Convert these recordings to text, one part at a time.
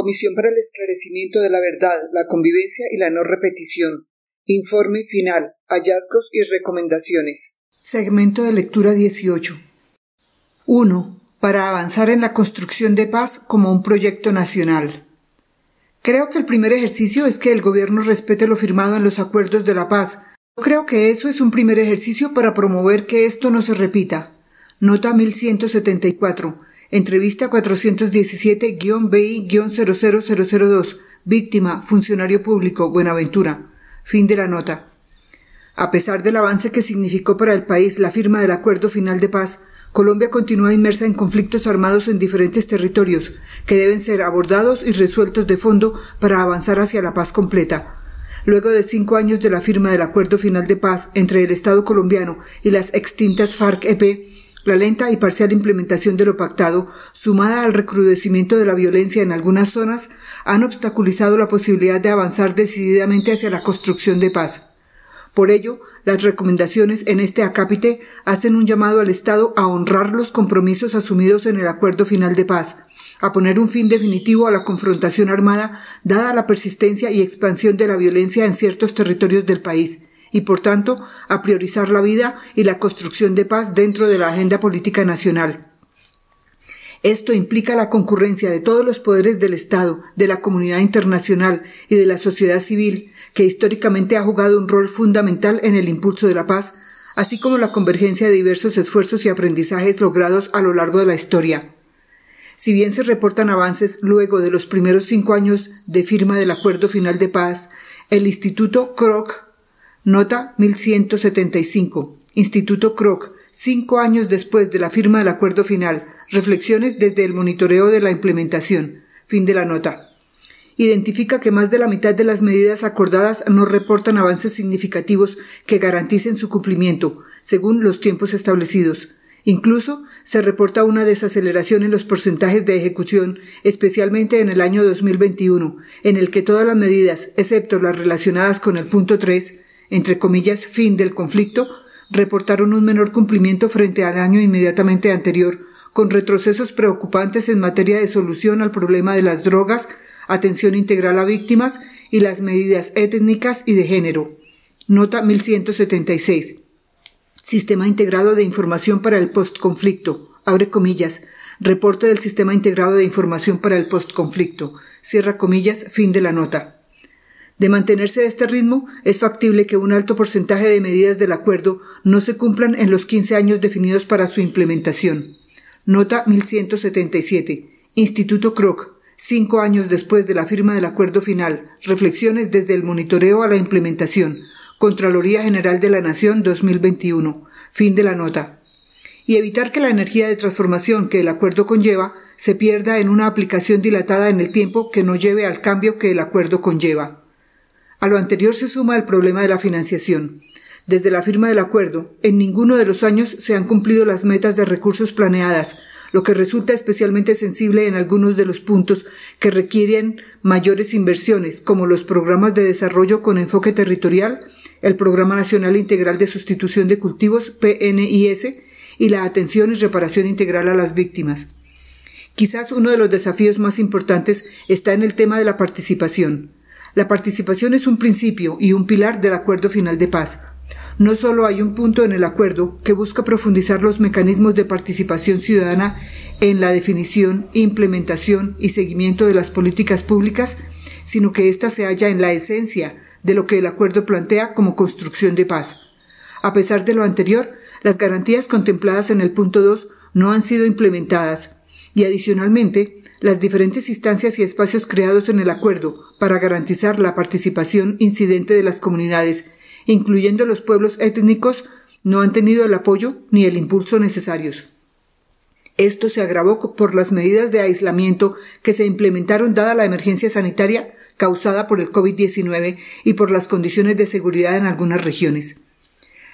Comisión para el Esclarecimiento de la Verdad, la Convivencia y la No Repetición. Informe final. Hallazgos y recomendaciones. Segmento de lectura 18. 1. Para avanzar en la construcción de paz como un proyecto nacional. Creo que el primer ejercicio es que el gobierno respete lo firmado en los acuerdos de la paz. Creo que eso es un primer ejercicio para promover que esto no se repita. Nota 1174. Entrevista 417-BI-00002. Víctima, funcionario público, Buenaventura. Fin de la nota. A pesar del avance que significó para el país la firma del acuerdo final de paz, Colombia continúa inmersa en conflictos armados en diferentes territorios que deben ser abordados y resueltos de fondo para avanzar hacia la paz completa. Luego de cinco años de la firma del acuerdo final de paz entre el Estado colombiano y las extintas FARC-EP, la lenta y parcial implementación de lo pactado, sumada al recrudecimiento de la violencia en algunas zonas, han obstaculizado la posibilidad de avanzar decididamente hacia la construcción de paz. Por ello, las recomendaciones en este acápite hacen un llamado al Estado a honrar los compromisos asumidos en el Acuerdo Final de Paz, a poner un fin definitivo a la confrontación armada, dada la persistencia y expansión de la violencia en ciertos territorios del país, y, por tanto, a priorizar la vida y la construcción de paz dentro de la agenda política nacional. Esto implica la concurrencia de todos los poderes del Estado, de la comunidad internacional y de la sociedad civil, que históricamente ha jugado un rol fundamental en el impulso de la paz, así como la convergencia de diversos esfuerzos y aprendizajes logrados a lo largo de la historia. Si bien se reportan avances luego de los primeros cinco años de firma del Acuerdo Final de Paz, el Instituto Kroc Nota 1175. Instituto Kroc, cinco años después de la firma del acuerdo final. Reflexiones desde el monitoreo de la implementación. Fin de la nota. Identifica que más de la mitad de las medidas acordadas no reportan avances significativos que garanticen su cumplimiento, según los tiempos establecidos. Incluso se reporta una desaceleración en los porcentajes de ejecución, especialmente en el año 2021, en el que todas las medidas, excepto las relacionadas con el punto 3, entre comillas, fin del conflicto, reportaron un menor cumplimiento frente al año inmediatamente anterior, con retrocesos preocupantes en materia de solución al problema de las drogas, atención integral a víctimas y las medidas étnicas y de género. Nota 1176. Sistema integrado de información para el postconflicto. Abre comillas. Reporte del Sistema integrado de información para el postconflicto. Cierra comillas. Fin de la nota. De mantenerse a este ritmo, es factible que un alto porcentaje de medidas del acuerdo no se cumplan en los 15 años definidos para su implementación. Nota 1177. Instituto Kroc. Cinco años después de la firma del acuerdo final, reflexiones desde el monitoreo a la implementación. Contraloría General de la Nación 2021. Fin de la nota. Y evitar que la energía de transformación que el acuerdo conlleva se pierda en una aplicación dilatada en el tiempo que no lleve al cambio que el acuerdo conlleva. A lo anterior se suma el problema de la financiación. Desde la firma del acuerdo, en ninguno de los años se han cumplido las metas de recursos planeadas, lo que resulta especialmente sensible en algunos de los puntos que requieren mayores inversiones, como los programas de desarrollo con enfoque territorial, el Programa Nacional Integral de Sustitución de Cultivos, PNIS, y la atención y reparación integral a las víctimas. Quizás uno de los desafíos más importantes está en el tema de la participación. La participación es un principio y un pilar del acuerdo final de paz. No solo hay un punto en el acuerdo que busca profundizar los mecanismos de participación ciudadana en la definición, implementación y seguimiento de las políticas públicas, sino que ésta se halla en la esencia de lo que el acuerdo plantea como construcción de paz. A pesar de lo anterior, las garantías contempladas en el punto 2 no han sido implementadas y adicionalmente las diferentes instancias y espacios creados en el acuerdo para garantizar la participación incidente de las comunidades, incluyendo los pueblos étnicos, no han tenido el apoyo ni el impulso necesarios. Esto se agravó por las medidas de aislamiento que se implementaron dada la emergencia sanitaria causada por el COVID-19 y por las condiciones de seguridad en algunas regiones.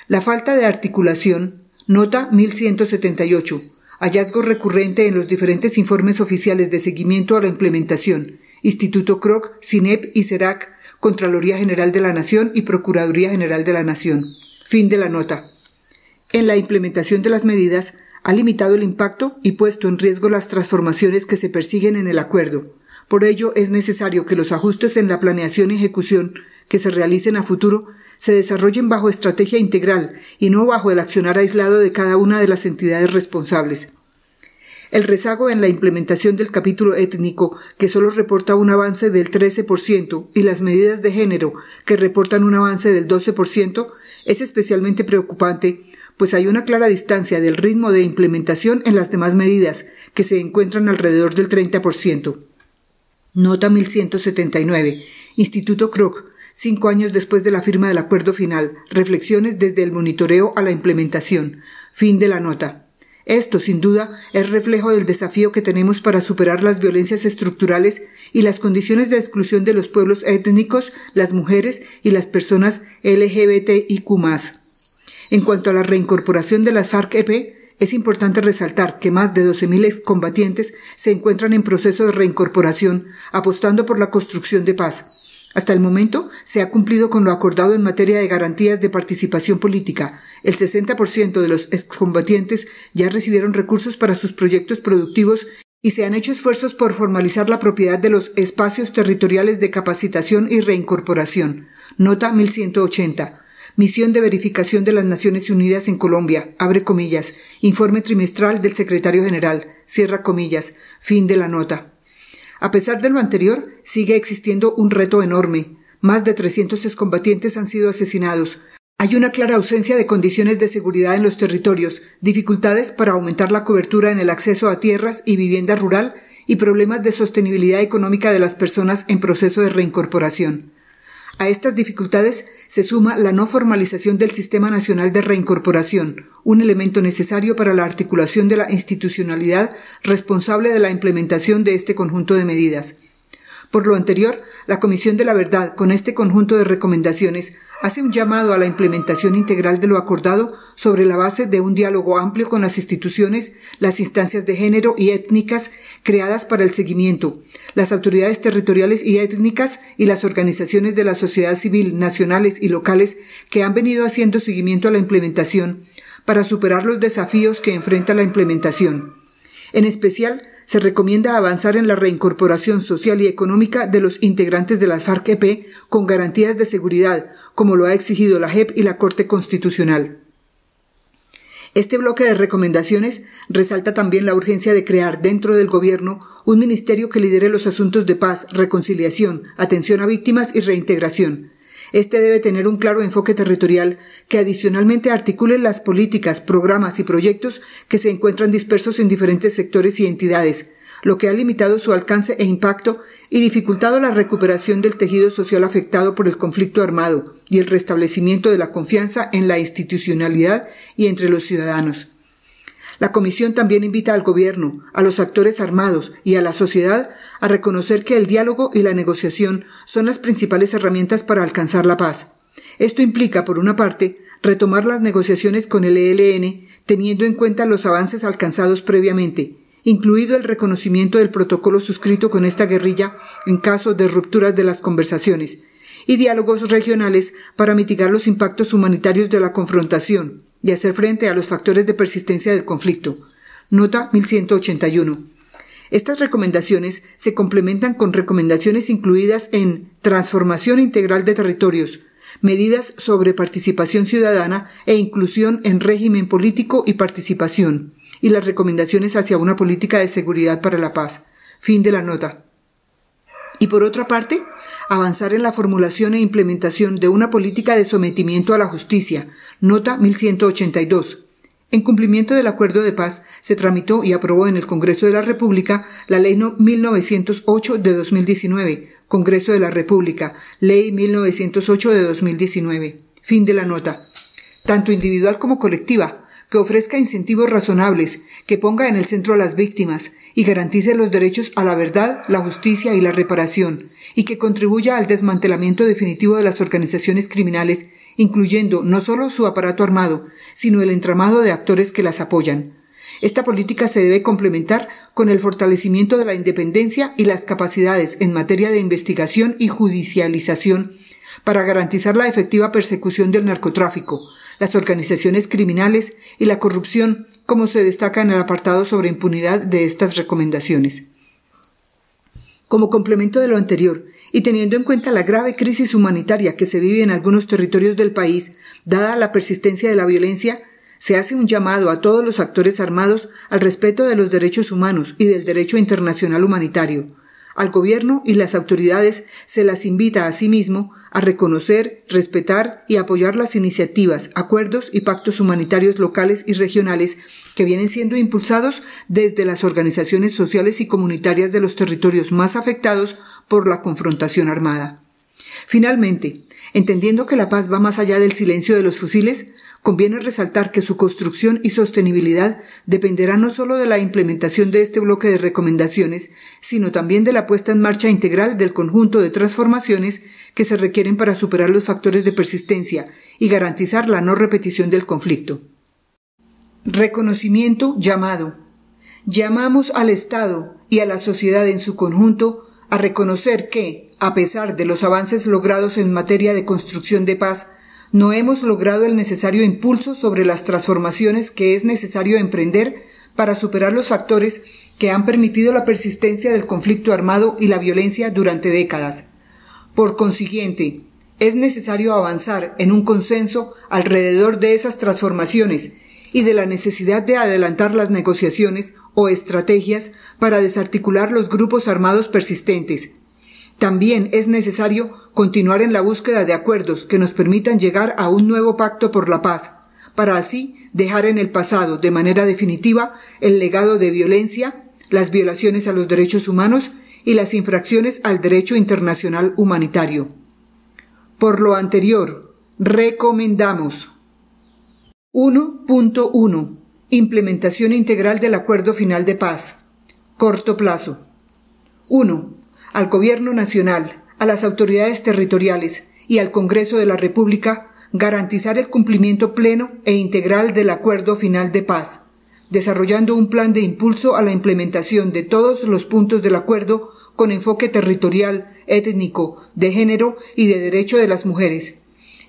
La falta de articulación, nota 1178, hallazgo recurrente en los diferentes informes oficiales de seguimiento a la implementación, Instituto CROC, CINEP y CERAC, Contraloría General de la Nación y Procuraduría General de la Nación. Fin de la nota. En la implementación de las medidas, ha limitado el impacto y puesto en riesgo las transformaciones que se persiguen en el acuerdo. Por ello, es necesario que los ajustes en la planeación y ejecución que se realicen a futuro se desarrollen bajo estrategia integral y no bajo el accionar aislado de cada una de las entidades responsables. El rezago en la implementación del capítulo étnico, que solo reporta un avance del 13%, y las medidas de género, que reportan un avance del 12%, es especialmente preocupante, pues hay una clara distancia del ritmo de implementación en las demás medidas, que se encuentran alrededor del 30%. Nota 1179. Instituto Kroc, cinco años después de la firma del acuerdo final, reflexiones desde el monitoreo a la implementación. Fin de la nota. Esto, sin duda, es reflejo del desafío que tenemos para superar las violencias estructurales y las condiciones de exclusión de los pueblos étnicos, las mujeres y las personas LGBTIQ. En cuanto a la reincorporación de las FARC-EP, es importante resaltar que más de 12.000 combatientes se encuentran en proceso de reincorporación, apostando por la construcción de paz. Hasta el momento, se ha cumplido con lo acordado en materia de garantías de participación política. El 60% de los excombatientes ya recibieron recursos para sus proyectos productivos y se han hecho esfuerzos por formalizar la propiedad de los espacios territoriales de capacitación y reincorporación. Nota 1180. Misión de Verificación de las Naciones Unidas en Colombia, abre comillas, informe trimestral del secretario general, cierra comillas, fin de la nota. A pesar de lo anterior, sigue existiendo un reto enorme. Más de 300 excombatientes han sido asesinados. Hay una clara ausencia de condiciones de seguridad en los territorios, dificultades para aumentar la cobertura en el acceso a tierras y vivienda rural y problemas de sostenibilidad económica de las personas en proceso de reincorporación. A estas dificultades se suma la no formalización del Sistema Nacional de Reincorporación, un elemento necesario para la articulación de la institucionalidad responsable de la implementación de este conjunto de medidas. Por lo anterior, la Comisión de la Verdad, con este conjunto de recomendaciones, hace un llamado a la implementación integral de lo acordado sobre la base de un diálogo amplio con las instituciones, las instancias de género y étnicas creadas para el seguimiento, las autoridades territoriales y étnicas y las organizaciones de la sociedad civil, nacionales y locales que han venido haciendo seguimiento a la implementación para superar los desafíos que enfrenta la implementación. En especial, se recomienda avanzar en la reincorporación social y económica de los integrantes de las FARC-EP con garantías de seguridad, como lo ha exigido la JEP y la Corte Constitucional. Este bloque de recomendaciones resalta también la urgencia de crear dentro del Gobierno un ministerio que lidere los asuntos de paz, reconciliación, atención a víctimas y reintegración, este debe tener un claro enfoque territorial que adicionalmente articule las políticas, programas y proyectos que se encuentran dispersos en diferentes sectores y entidades, lo que ha limitado su alcance e impacto y dificultado la recuperación del tejido social afectado por el conflicto armado y el restablecimiento de la confianza en la institucionalidad y entre los ciudadanos. La Comisión también invita al Gobierno, a los actores armados y a la sociedad a reconocer que el diálogo y la negociación son las principales herramientas para alcanzar la paz. Esto implica, por una parte, retomar las negociaciones con el ELN, teniendo en cuenta los avances alcanzados previamente, incluido el reconocimiento del protocolo suscrito con esta guerrilla en caso de rupturas de las conversaciones, y diálogos regionales para mitigar los impactos humanitarios de la confrontación y hacer frente a los factores de persistencia del conflicto. Nota 1181. Estas recomendaciones se complementan con recomendaciones incluidas en Transformación integral de territorios, medidas sobre participación ciudadana e inclusión en régimen político y participación, y las recomendaciones hacia una política de seguridad para la paz. Fin de la nota. Y por otra parte, avanzar en la formulación e implementación de una política de sometimiento a la justicia. Nota 1182 en cumplimiento del acuerdo de paz, se tramitó y aprobó en el Congreso de la República la Ley 1908 de 2019, Congreso de la República, Ley 1908 de 2019. Fin de la nota. Tanto individual como colectiva, que ofrezca incentivos razonables, que ponga en el centro a las víctimas y garantice los derechos a la verdad, la justicia y la reparación, y que contribuya al desmantelamiento definitivo de las organizaciones criminales incluyendo no solo su aparato armado, sino el entramado de actores que las apoyan. Esta política se debe complementar con el fortalecimiento de la independencia y las capacidades en materia de investigación y judicialización para garantizar la efectiva persecución del narcotráfico, las organizaciones criminales y la corrupción, como se destaca en el apartado sobre impunidad de estas recomendaciones. Como complemento de lo anterior, y teniendo en cuenta la grave crisis humanitaria que se vive en algunos territorios del país, dada la persistencia de la violencia, se hace un llamado a todos los actores armados al respeto de los derechos humanos y del derecho internacional humanitario. Al gobierno y las autoridades se las invita a sí mismo a reconocer, respetar y apoyar las iniciativas, acuerdos y pactos humanitarios locales y regionales que vienen siendo impulsados desde las organizaciones sociales y comunitarias de los territorios más afectados por la confrontación armada. Finalmente, entendiendo que la paz va más allá del silencio de los fusiles, conviene resaltar que su construcción y sostenibilidad dependerá no solo de la implementación de este bloque de recomendaciones, sino también de la puesta en marcha integral del conjunto de transformaciones que se requieren para superar los factores de persistencia y garantizar la no repetición del conflicto. Reconocimiento llamado. Llamamos al Estado y a la sociedad en su conjunto a reconocer que, a pesar de los avances logrados en materia de construcción de paz, no hemos logrado el necesario impulso sobre las transformaciones que es necesario emprender para superar los factores que han permitido la persistencia del conflicto armado y la violencia durante décadas. Por consiguiente, es necesario avanzar en un consenso alrededor de esas transformaciones y de la necesidad de adelantar las negociaciones o estrategias para desarticular los grupos armados persistentes. También es necesario continuar en la búsqueda de acuerdos que nos permitan llegar a un nuevo pacto por la paz, para así dejar en el pasado de manera definitiva el legado de violencia, las violaciones a los derechos humanos y las infracciones al derecho internacional humanitario. Por lo anterior, recomendamos 1.1 Implementación integral del Acuerdo Final de Paz. Corto plazo. 1. Al Gobierno Nacional, a las autoridades territoriales y al Congreso de la República garantizar el cumplimiento pleno e integral del Acuerdo Final de Paz, desarrollando un plan de impulso a la implementación de todos los puntos del acuerdo con enfoque territorial, étnico, de género y de derecho de las mujeres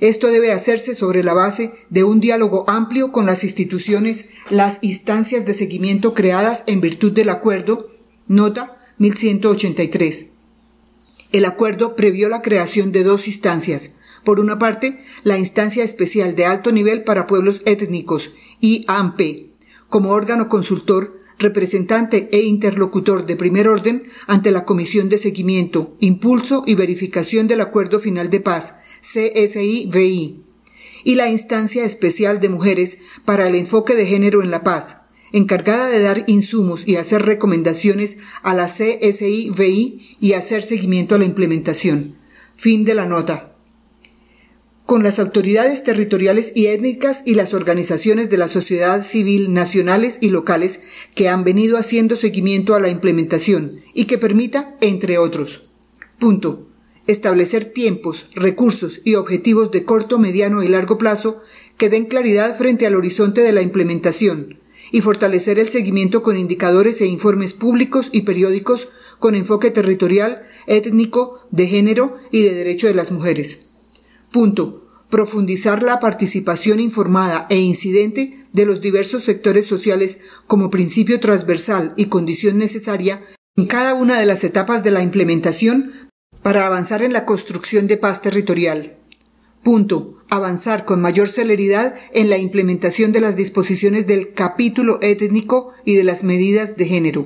esto debe hacerse sobre la base de un diálogo amplio con las instituciones, las instancias de seguimiento creadas en virtud del acuerdo, nota 1183. El acuerdo previó la creación de dos instancias. Por una parte, la Instancia Especial de Alto Nivel para Pueblos Étnicos, IAMP, como órgano consultor, representante e interlocutor de primer orden ante la Comisión de Seguimiento, Impulso y Verificación del Acuerdo Final de Paz, CSIVI, y la Instancia Especial de Mujeres para el Enfoque de Género en la Paz, encargada de dar insumos y hacer recomendaciones a la CSIVI y hacer seguimiento a la implementación. Fin de la nota. Con las autoridades territoriales y étnicas y las organizaciones de la sociedad civil nacionales y locales que han venido haciendo seguimiento a la implementación y que permita, entre otros. Punto establecer tiempos, recursos y objetivos de corto, mediano y largo plazo que den claridad frente al horizonte de la implementación y fortalecer el seguimiento con indicadores e informes públicos y periódicos con enfoque territorial, étnico, de género y de derecho de las mujeres. Punto. Profundizar la participación informada e incidente de los diversos sectores sociales como principio transversal y condición necesaria en cada una de las etapas de la implementación para avanzar en la construcción de paz territorial. Punto. Avanzar con mayor celeridad en la implementación de las disposiciones del capítulo étnico y de las medidas de género.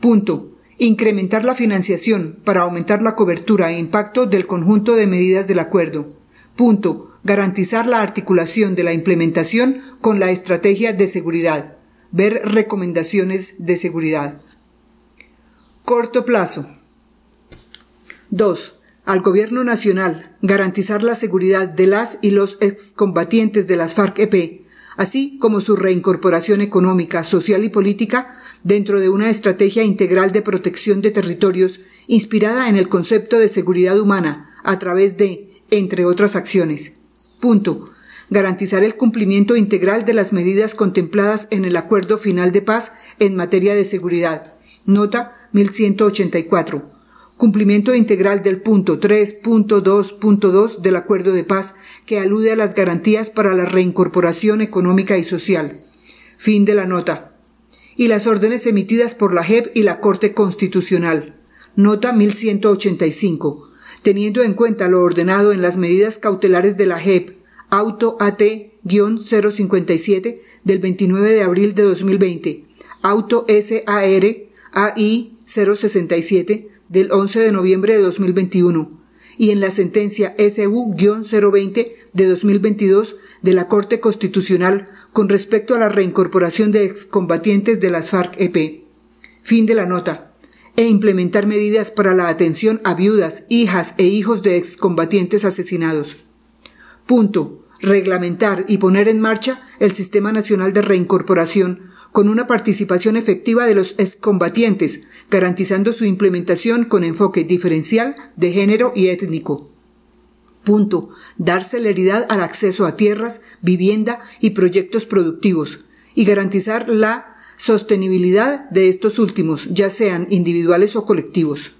Punto. Incrementar la financiación para aumentar la cobertura e impacto del conjunto de medidas del acuerdo. Punto. Garantizar la articulación de la implementación con la estrategia de seguridad. Ver recomendaciones de seguridad. Corto plazo. 2. Al Gobierno Nacional garantizar la seguridad de las y los excombatientes de las FARC-EP, así como su reincorporación económica, social y política dentro de una estrategia integral de protección de territorios inspirada en el concepto de seguridad humana a través de, entre otras acciones. Punto. Garantizar el cumplimiento integral de las medidas contempladas en el Acuerdo Final de Paz en materia de seguridad. Nota 1184 cumplimiento integral del punto 3.2.2 del Acuerdo de Paz que alude a las garantías para la reincorporación económica y social. Fin de la nota. Y las órdenes emitidas por la JEP y la Corte Constitucional. Nota 1185. Teniendo en cuenta lo ordenado en las medidas cautelares de la JEP, Auto AT-057 del 29 de abril de 2020, Auto SAR AI 067 del 11 de noviembre de 2021 y en la sentencia SU-020 de 2022 de la Corte Constitucional con respecto a la reincorporación de excombatientes de las FARC-EP. Fin de la nota. E implementar medidas para la atención a viudas, hijas e hijos de excombatientes asesinados. Punto. Reglamentar y poner en marcha el Sistema Nacional de Reincorporación con una participación efectiva de los excombatientes, garantizando su implementación con enfoque diferencial de género y étnico. Punto. Dar celeridad al acceso a tierras, vivienda y proyectos productivos, y garantizar la sostenibilidad de estos últimos, ya sean individuales o colectivos.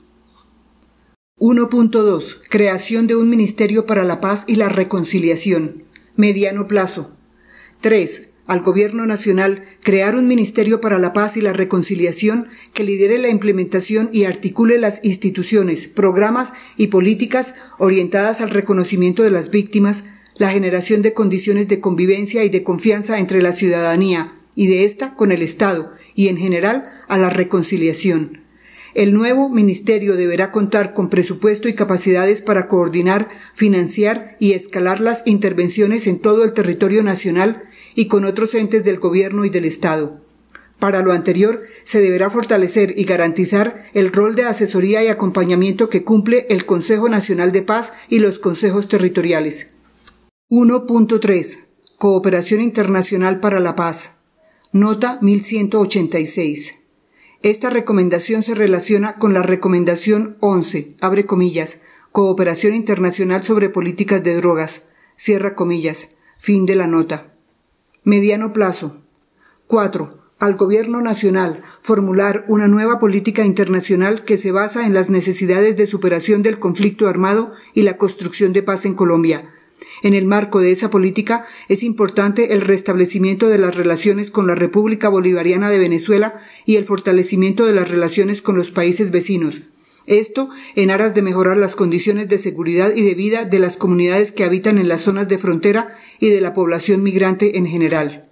1.2. Creación de un Ministerio para la Paz y la Reconciliación. Mediano plazo. 3 al Gobierno Nacional crear un Ministerio para la Paz y la Reconciliación que lidere la implementación y articule las instituciones, programas y políticas orientadas al reconocimiento de las víctimas, la generación de condiciones de convivencia y de confianza entre la ciudadanía y de esta con el Estado y en general a la reconciliación. El nuevo ministerio deberá contar con presupuesto y capacidades para coordinar, financiar y escalar las intervenciones en todo el territorio nacional y con otros entes del gobierno y del Estado. Para lo anterior, se deberá fortalecer y garantizar el rol de asesoría y acompañamiento que cumple el Consejo Nacional de Paz y los consejos territoriales. 1.3. Cooperación Internacional para la Paz. Nota 1186. Esta recomendación se relaciona con la recomendación 11, abre comillas, Cooperación Internacional sobre Políticas de Drogas, cierra comillas, fin de la nota. Mediano plazo. Cuatro, Al Gobierno Nacional formular una nueva política internacional que se basa en las necesidades de superación del conflicto armado y la construcción de paz en Colombia. En el marco de esa política es importante el restablecimiento de las relaciones con la República Bolivariana de Venezuela y el fortalecimiento de las relaciones con los países vecinos. Esto en aras de mejorar las condiciones de seguridad y de vida de las comunidades que habitan en las zonas de frontera y de la población migrante en general.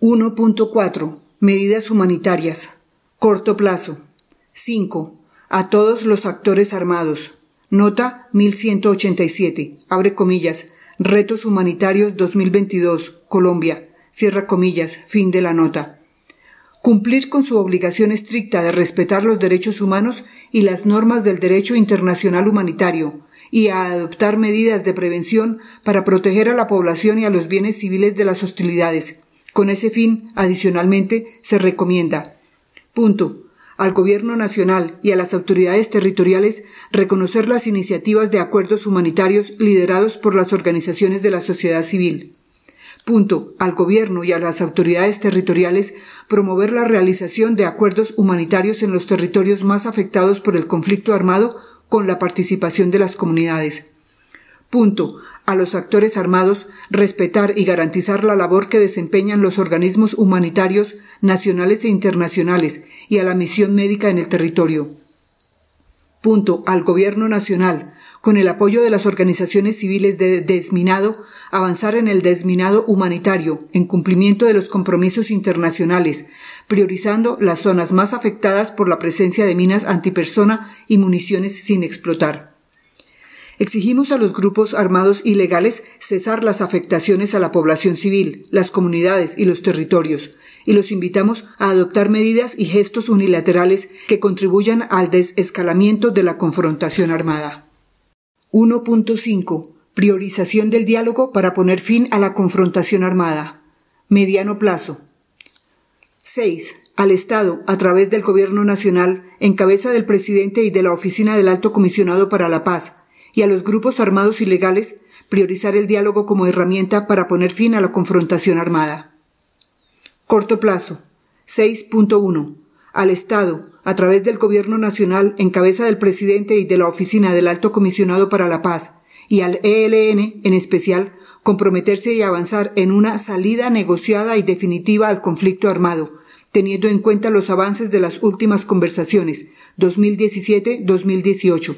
1.4. Medidas humanitarias. Corto plazo. 5. A todos los actores armados. Nota 1187. Abre comillas. Retos Humanitarios 2022. Colombia. Cierra comillas. Fin de la nota cumplir con su obligación estricta de respetar los derechos humanos y las normas del derecho internacional humanitario, y a adoptar medidas de prevención para proteger a la población y a los bienes civiles de las hostilidades. Con ese fin, adicionalmente, se recomienda. Punto. Al Gobierno Nacional y a las autoridades territoriales reconocer las iniciativas de acuerdos humanitarios liderados por las organizaciones de la sociedad civil. Punto. Al gobierno y a las autoridades territoriales promover la realización de acuerdos humanitarios en los territorios más afectados por el conflicto armado con la participación de las comunidades. Punto. A los actores armados respetar y garantizar la labor que desempeñan los organismos humanitarios nacionales e internacionales y a la misión médica en el territorio. Punto. Al Gobierno Nacional, con el apoyo de las organizaciones civiles de desminado, avanzar en el desminado humanitario, en cumplimiento de los compromisos internacionales, priorizando las zonas más afectadas por la presencia de minas antipersona y municiones sin explotar. Exigimos a los grupos armados ilegales cesar las afectaciones a la población civil, las comunidades y los territorios, y los invitamos a adoptar medidas y gestos unilaterales que contribuyan al desescalamiento de la confrontación armada. 1.5. Priorización del diálogo para poner fin a la confrontación armada. Mediano plazo. 6. Al Estado, a través del Gobierno Nacional, en cabeza del presidente y de la Oficina del Alto Comisionado para la Paz, y a los grupos armados ilegales, priorizar el diálogo como herramienta para poner fin a la confrontación armada. Corto plazo. 6.1. Al Estado, a través del Gobierno Nacional, en cabeza del presidente y de la Oficina del Alto Comisionado para la Paz, y al ELN en especial comprometerse y avanzar en una salida negociada y definitiva al conflicto armado, teniendo en cuenta los avances de las últimas conversaciones 2017-2018.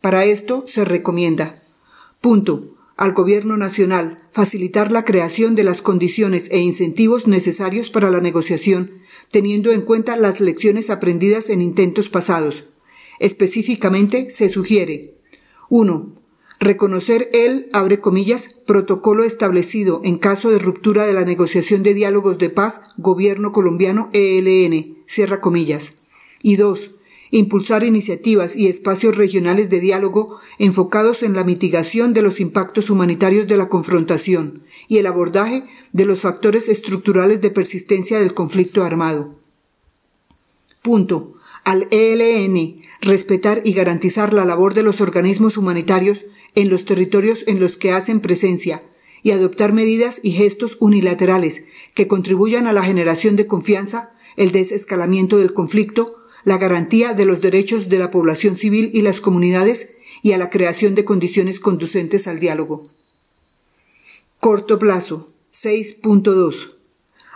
Para esto se recomienda. Punto. Al Gobierno Nacional facilitar la creación de las condiciones e incentivos necesarios para la negociación, teniendo en cuenta las lecciones aprendidas en intentos pasados. Específicamente se sugiere 1 Reconocer el, abre comillas, protocolo establecido en caso de ruptura de la negociación de diálogos de paz gobierno colombiano ELN, cierra comillas. Y dos, impulsar iniciativas y espacios regionales de diálogo enfocados en la mitigación de los impactos humanitarios de la confrontación y el abordaje de los factores estructurales de persistencia del conflicto armado. Punto. Al ELN respetar y garantizar la labor de los organismos humanitarios en los territorios en los que hacen presencia y adoptar medidas y gestos unilaterales que contribuyan a la generación de confianza, el desescalamiento del conflicto, la garantía de los derechos de la población civil y las comunidades y a la creación de condiciones conducentes al diálogo. Corto plazo 6.2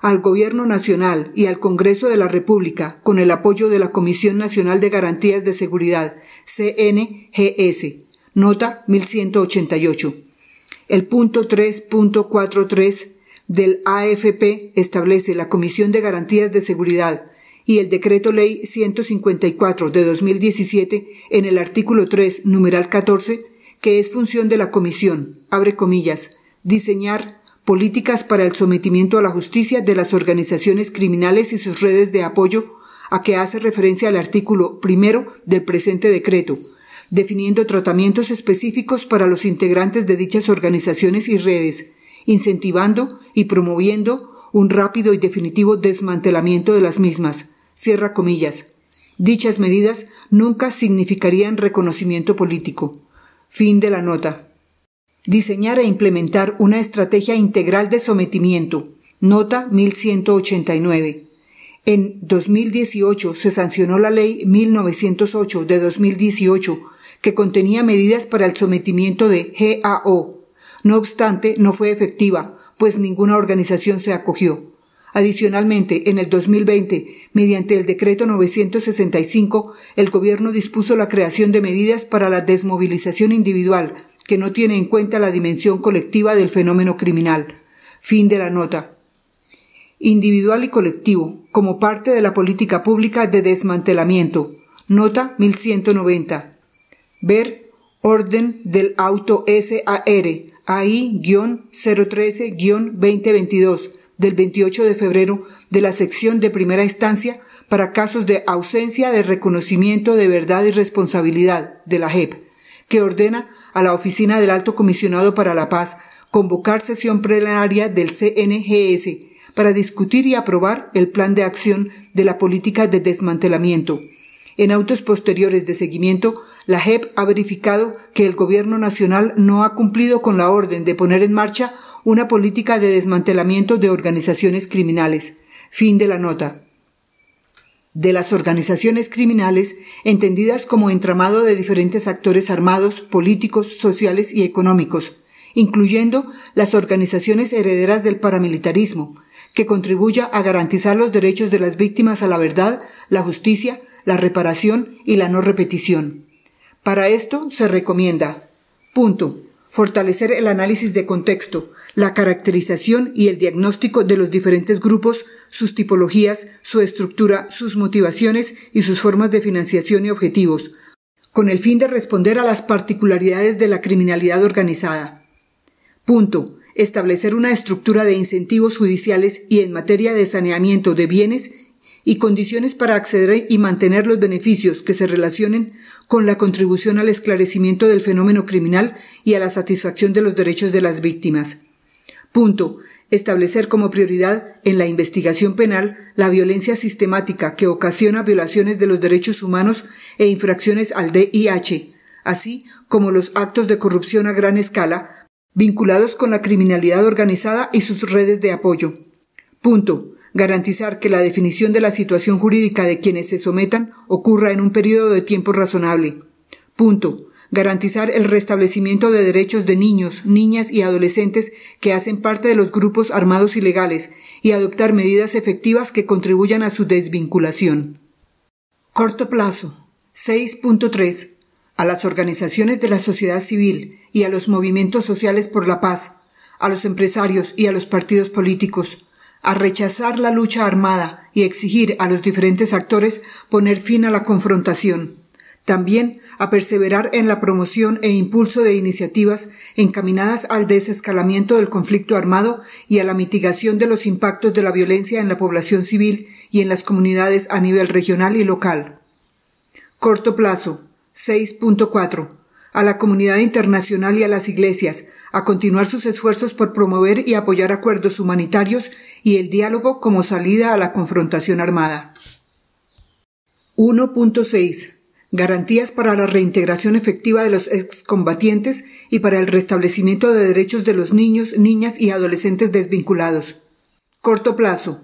al Gobierno Nacional y al Congreso de la República con el apoyo de la Comisión Nacional de Garantías de Seguridad, CNGS, nota 1188. El punto 3.43 del AFP establece la Comisión de Garantías de Seguridad y el Decreto Ley 154 de 2017 en el artículo 3, numeral 14, que es función de la Comisión, abre comillas, diseñar políticas para el sometimiento a la justicia de las organizaciones criminales y sus redes de apoyo a que hace referencia el artículo primero del presente decreto, definiendo tratamientos específicos para los integrantes de dichas organizaciones y redes, incentivando y promoviendo un rápido y definitivo desmantelamiento de las mismas. Cierra comillas. Dichas medidas nunca significarían reconocimiento político. Fin de la nota. Diseñar e implementar una estrategia integral de sometimiento. Nota 1189. En 2018 se sancionó la Ley 1908 de 2018 que contenía medidas para el sometimiento de GAO. No obstante, no fue efectiva, pues ninguna organización se acogió. Adicionalmente, en el 2020, mediante el decreto 965, el Gobierno dispuso la creación de medidas para la desmovilización individual, que no tiene en cuenta la dimensión colectiva del fenómeno criminal. Fin de la nota. Individual y colectivo, como parte de la política pública de desmantelamiento. Nota 1190. Ver orden del auto SAR AI-013-2022 del 28 de febrero de la sección de primera instancia para casos de ausencia de reconocimiento de verdad y responsabilidad de la JEP, que ordena a la Oficina del Alto Comisionado para la Paz convocar sesión plenaria del CNGS para discutir y aprobar el plan de acción de la política de desmantelamiento. En autos posteriores de seguimiento la JEP ha verificado que el Gobierno Nacional no ha cumplido con la orden de poner en marcha una política de desmantelamiento de organizaciones criminales. Fin de la nota. De las organizaciones criminales, entendidas como entramado de diferentes actores armados, políticos, sociales y económicos, incluyendo las organizaciones herederas del paramilitarismo, que contribuya a garantizar los derechos de las víctimas a la verdad, la justicia, la reparación y la no repetición. Para esto se recomienda, punto, fortalecer el análisis de contexto, la caracterización y el diagnóstico de los diferentes grupos, sus tipologías, su estructura, sus motivaciones y sus formas de financiación y objetivos, con el fin de responder a las particularidades de la criminalidad organizada. Punto. Establecer una estructura de incentivos judiciales y en materia de saneamiento de bienes y condiciones para acceder y mantener los beneficios que se relacionen con la contribución al esclarecimiento del fenómeno criminal y a la satisfacción de los derechos de las víctimas. Punto. Establecer como prioridad en la investigación penal la violencia sistemática que ocasiona violaciones de los derechos humanos e infracciones al DIH, así como los actos de corrupción a gran escala vinculados con la criminalidad organizada y sus redes de apoyo. Punto garantizar que la definición de la situación jurídica de quienes se sometan ocurra en un periodo de tiempo razonable. Punto. Garantizar el restablecimiento de derechos de niños, niñas y adolescentes que hacen parte de los grupos armados ilegales y adoptar medidas efectivas que contribuyan a su desvinculación. Corto plazo. 6.3. A las organizaciones de la sociedad civil y a los movimientos sociales por la paz, a los empresarios y a los partidos políticos, a rechazar la lucha armada y exigir a los diferentes actores poner fin a la confrontación. También a perseverar en la promoción e impulso de iniciativas encaminadas al desescalamiento del conflicto armado y a la mitigación de los impactos de la violencia en la población civil y en las comunidades a nivel regional y local. Corto plazo 6.4. A la comunidad internacional y a las iglesias a continuar sus esfuerzos por promover y apoyar acuerdos humanitarios y el diálogo como salida a la confrontación armada. 1.6. Garantías para la reintegración efectiva de los excombatientes y para el restablecimiento de derechos de los niños, niñas y adolescentes desvinculados. Corto plazo.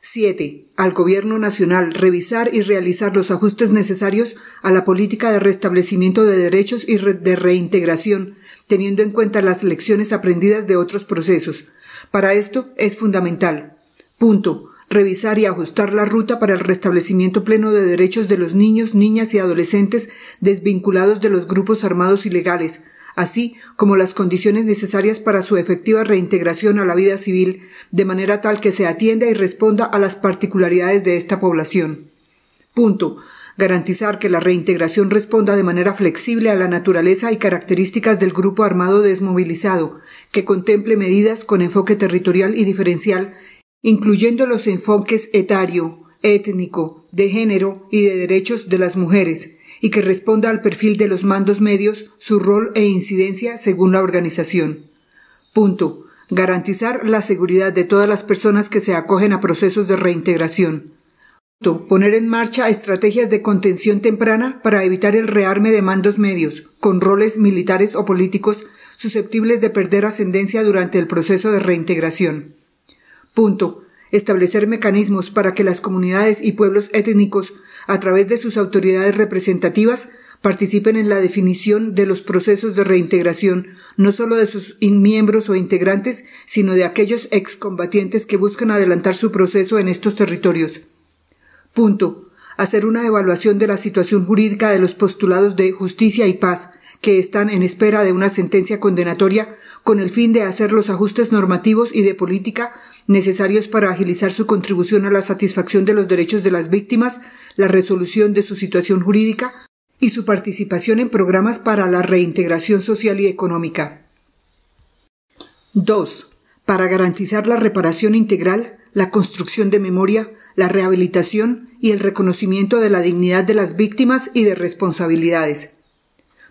7. Al Gobierno Nacional revisar y realizar los ajustes necesarios a la política de restablecimiento de derechos y de reintegración teniendo en cuenta las lecciones aprendidas de otros procesos. Para esto es fundamental. Punto. Revisar y ajustar la ruta para el restablecimiento pleno de derechos de los niños, niñas y adolescentes desvinculados de los grupos armados ilegales, así como las condiciones necesarias para su efectiva reintegración a la vida civil, de manera tal que se atienda y responda a las particularidades de esta población. Punto garantizar que la reintegración responda de manera flexible a la naturaleza y características del grupo armado desmovilizado, que contemple medidas con enfoque territorial y diferencial, incluyendo los enfoques etario, étnico, de género y de derechos de las mujeres, y que responda al perfil de los mandos medios, su rol e incidencia según la organización. Punto. Garantizar la seguridad de todas las personas que se acogen a procesos de reintegración. Poner en marcha estrategias de contención temprana para evitar el rearme de mandos medios, con roles militares o políticos susceptibles de perder ascendencia durante el proceso de reintegración. Punto. Establecer mecanismos para que las comunidades y pueblos étnicos, a través de sus autoridades representativas, participen en la definición de los procesos de reintegración, no solo de sus miembros o integrantes, sino de aquellos excombatientes que buscan adelantar su proceso en estos territorios. Punto. Hacer una evaluación de la situación jurídica de los postulados de justicia y paz que están en espera de una sentencia condenatoria con el fin de hacer los ajustes normativos y de política necesarios para agilizar su contribución a la satisfacción de los derechos de las víctimas, la resolución de su situación jurídica y su participación en programas para la reintegración social y económica. 2. Para garantizar la reparación integral, la construcción de memoria, la rehabilitación y el reconocimiento de la dignidad de las víctimas y de responsabilidades.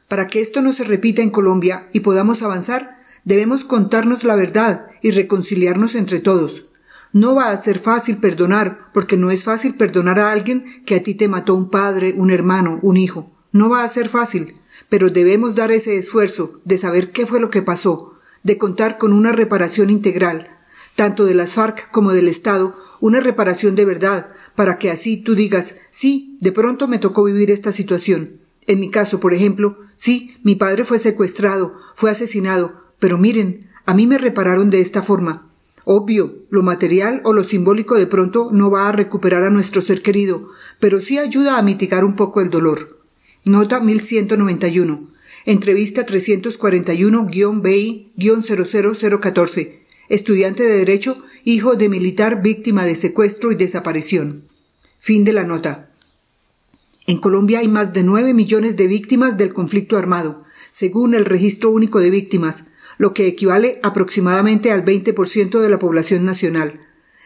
Para que esto no se repita en Colombia y podamos avanzar, debemos contarnos la verdad y reconciliarnos entre todos. No va a ser fácil perdonar, porque no es fácil perdonar a alguien que a ti te mató un padre, un hermano, un hijo. No va a ser fácil, pero debemos dar ese esfuerzo de saber qué fue lo que pasó, de contar con una reparación integral, tanto de las FARC como del Estado, una reparación de verdad, para que así tú digas, sí, de pronto me tocó vivir esta situación. En mi caso, por ejemplo, sí, mi padre fue secuestrado, fue asesinado, pero miren, a mí me repararon de esta forma. Obvio, lo material o lo simbólico de pronto no va a recuperar a nuestro ser querido, pero sí ayuda a mitigar un poco el dolor. Nota 1191. Entrevista 341-BI-00014. Estudiante de Derecho hijo de militar víctima de secuestro y desaparición. Fin de la nota. En Colombia hay más de nueve millones de víctimas del conflicto armado, según el Registro Único de Víctimas, lo que equivale aproximadamente al 20% de la población nacional.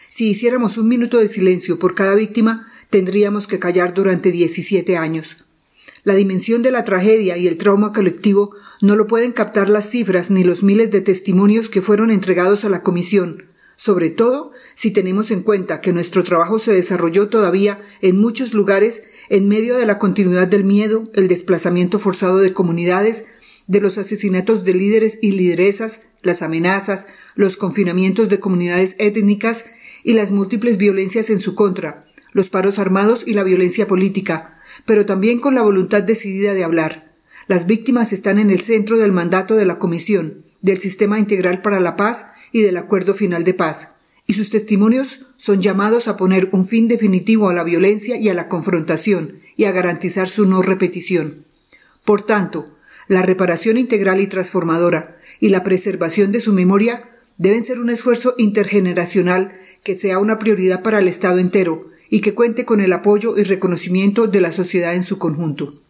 Si hiciéramos un minuto de silencio por cada víctima, tendríamos que callar durante 17 años. La dimensión de la tragedia y el trauma colectivo no lo pueden captar las cifras ni los miles de testimonios que fueron entregados a la comisión, sobre todo si tenemos en cuenta que nuestro trabajo se desarrolló todavía en muchos lugares en medio de la continuidad del miedo, el desplazamiento forzado de comunidades, de los asesinatos de líderes y lideresas, las amenazas, los confinamientos de comunidades étnicas y las múltiples violencias en su contra, los paros armados y la violencia política, pero también con la voluntad decidida de hablar. Las víctimas están en el centro del mandato de la Comisión, del Sistema Integral para la Paz y del acuerdo final de paz, y sus testimonios son llamados a poner un fin definitivo a la violencia y a la confrontación, y a garantizar su no repetición. Por tanto, la reparación integral y transformadora y la preservación de su memoria deben ser un esfuerzo intergeneracional que sea una prioridad para el Estado entero y que cuente con el apoyo y reconocimiento de la sociedad en su conjunto.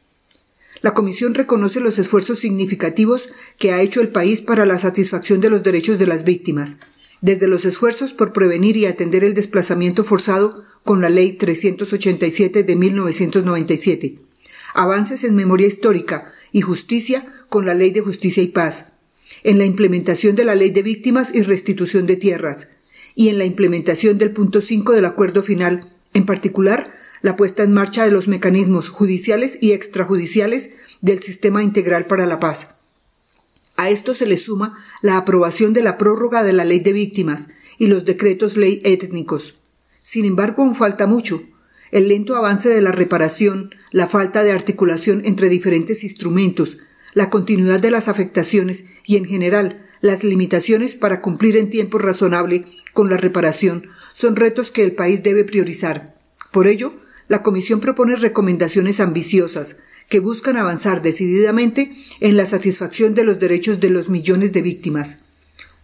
La Comisión reconoce los esfuerzos significativos que ha hecho el país para la satisfacción de los derechos de las víctimas, desde los esfuerzos por prevenir y atender el desplazamiento forzado con la Ley 387 de 1997, avances en memoria histórica y justicia con la Ley de Justicia y Paz, en la implementación de la Ley de Víctimas y Restitución de Tierras, y en la implementación del punto 5 del acuerdo final, en particular la puesta en marcha de los mecanismos judiciales y extrajudiciales del Sistema Integral para la Paz. A esto se le suma la aprobación de la prórroga de la ley de víctimas y los decretos ley étnicos. Sin embargo, aún falta mucho. El lento avance de la reparación, la falta de articulación entre diferentes instrumentos, la continuidad de las afectaciones y, en general, las limitaciones para cumplir en tiempo razonable con la reparación son retos que el país debe priorizar. Por ello, la Comisión propone recomendaciones ambiciosas que buscan avanzar decididamente en la satisfacción de los derechos de los millones de víctimas.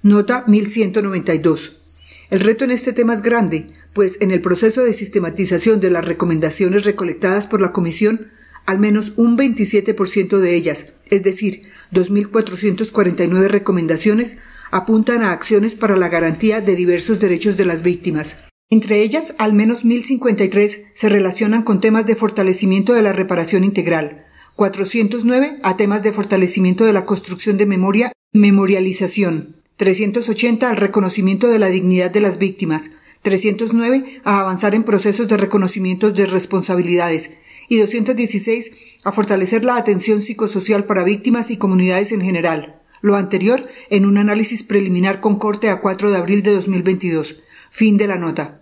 Nota 1192. El reto en este tema es grande, pues en el proceso de sistematización de las recomendaciones recolectadas por la Comisión, al menos un 27% de ellas, es decir, 2.449 recomendaciones, apuntan a acciones para la garantía de diversos derechos de las víctimas. Entre ellas, al menos 1.053 se relacionan con temas de fortalecimiento de la reparación integral, 409 a temas de fortalecimiento de la construcción de memoria, memorialización, 380 al reconocimiento de la dignidad de las víctimas, 309 a avanzar en procesos de reconocimiento de responsabilidades y 216 a fortalecer la atención psicosocial para víctimas y comunidades en general. Lo anterior en un análisis preliminar con corte a 4 de abril de 2022. Fin de la nota.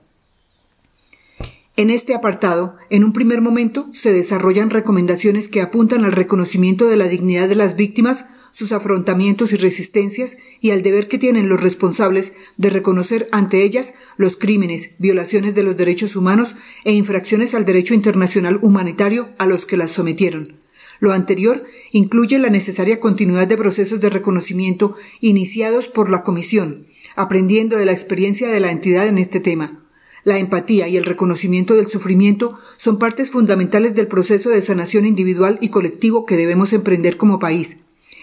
En este apartado, en un primer momento, se desarrollan recomendaciones que apuntan al reconocimiento de la dignidad de las víctimas, sus afrontamientos y resistencias, y al deber que tienen los responsables de reconocer ante ellas los crímenes, violaciones de los derechos humanos e infracciones al derecho internacional humanitario a los que las sometieron. Lo anterior incluye la necesaria continuidad de procesos de reconocimiento iniciados por la Comisión, aprendiendo de la experiencia de la entidad en este tema la empatía y el reconocimiento del sufrimiento son partes fundamentales del proceso de sanación individual y colectivo que debemos emprender como país.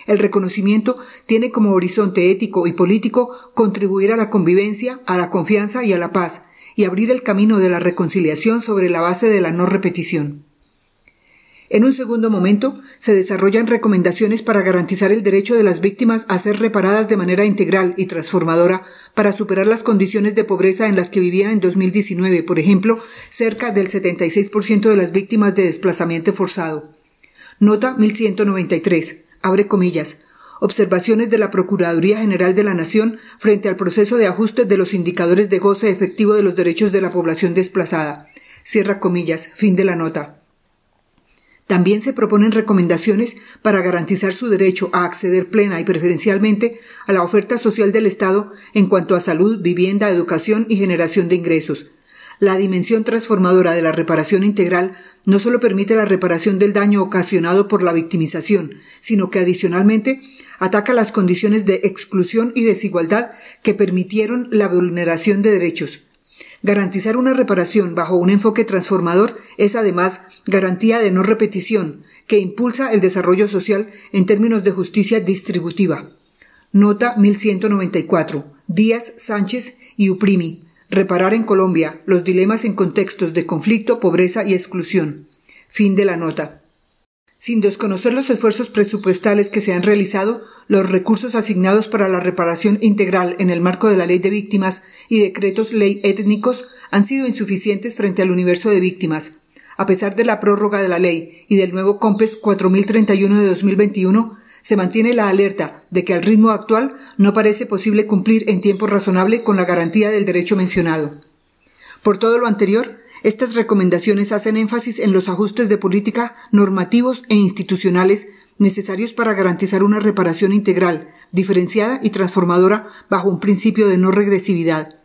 El reconocimiento tiene como horizonte ético y político contribuir a la convivencia, a la confianza y a la paz, y abrir el camino de la reconciliación sobre la base de la no repetición. En un segundo momento, se desarrollan recomendaciones para garantizar el derecho de las víctimas a ser reparadas de manera integral y transformadora para superar las condiciones de pobreza en las que vivían en 2019, por ejemplo, cerca del 76% de las víctimas de desplazamiento forzado. Nota 1193. Abre comillas. Observaciones de la Procuraduría General de la Nación frente al proceso de ajuste de los indicadores de goce efectivo de los derechos de la población desplazada. Cierra comillas. Fin de la nota. También se proponen recomendaciones para garantizar su derecho a acceder plena y preferencialmente a la oferta social del Estado en cuanto a salud, vivienda, educación y generación de ingresos. La dimensión transformadora de la reparación integral no solo permite la reparación del daño ocasionado por la victimización, sino que adicionalmente ataca las condiciones de exclusión y desigualdad que permitieron la vulneración de derechos. Garantizar una reparación bajo un enfoque transformador es además garantía de no repetición, que impulsa el desarrollo social en términos de justicia distributiva. Nota 1194. Díaz, Sánchez y Uprimi. Reparar en Colombia los dilemas en contextos de conflicto, pobreza y exclusión. Fin de la nota. Sin desconocer los esfuerzos presupuestales que se han realizado, los recursos asignados para la reparación integral en el marco de la Ley de Víctimas y decretos ley étnicos han sido insuficientes frente al universo de víctimas. A pesar de la prórroga de la ley y del nuevo COMPES 4031 de 2021, se mantiene la alerta de que al ritmo actual no parece posible cumplir en tiempo razonable con la garantía del derecho mencionado. Por todo lo anterior, estas recomendaciones hacen énfasis en los ajustes de política, normativos e institucionales necesarios para garantizar una reparación integral, diferenciada y transformadora bajo un principio de no regresividad.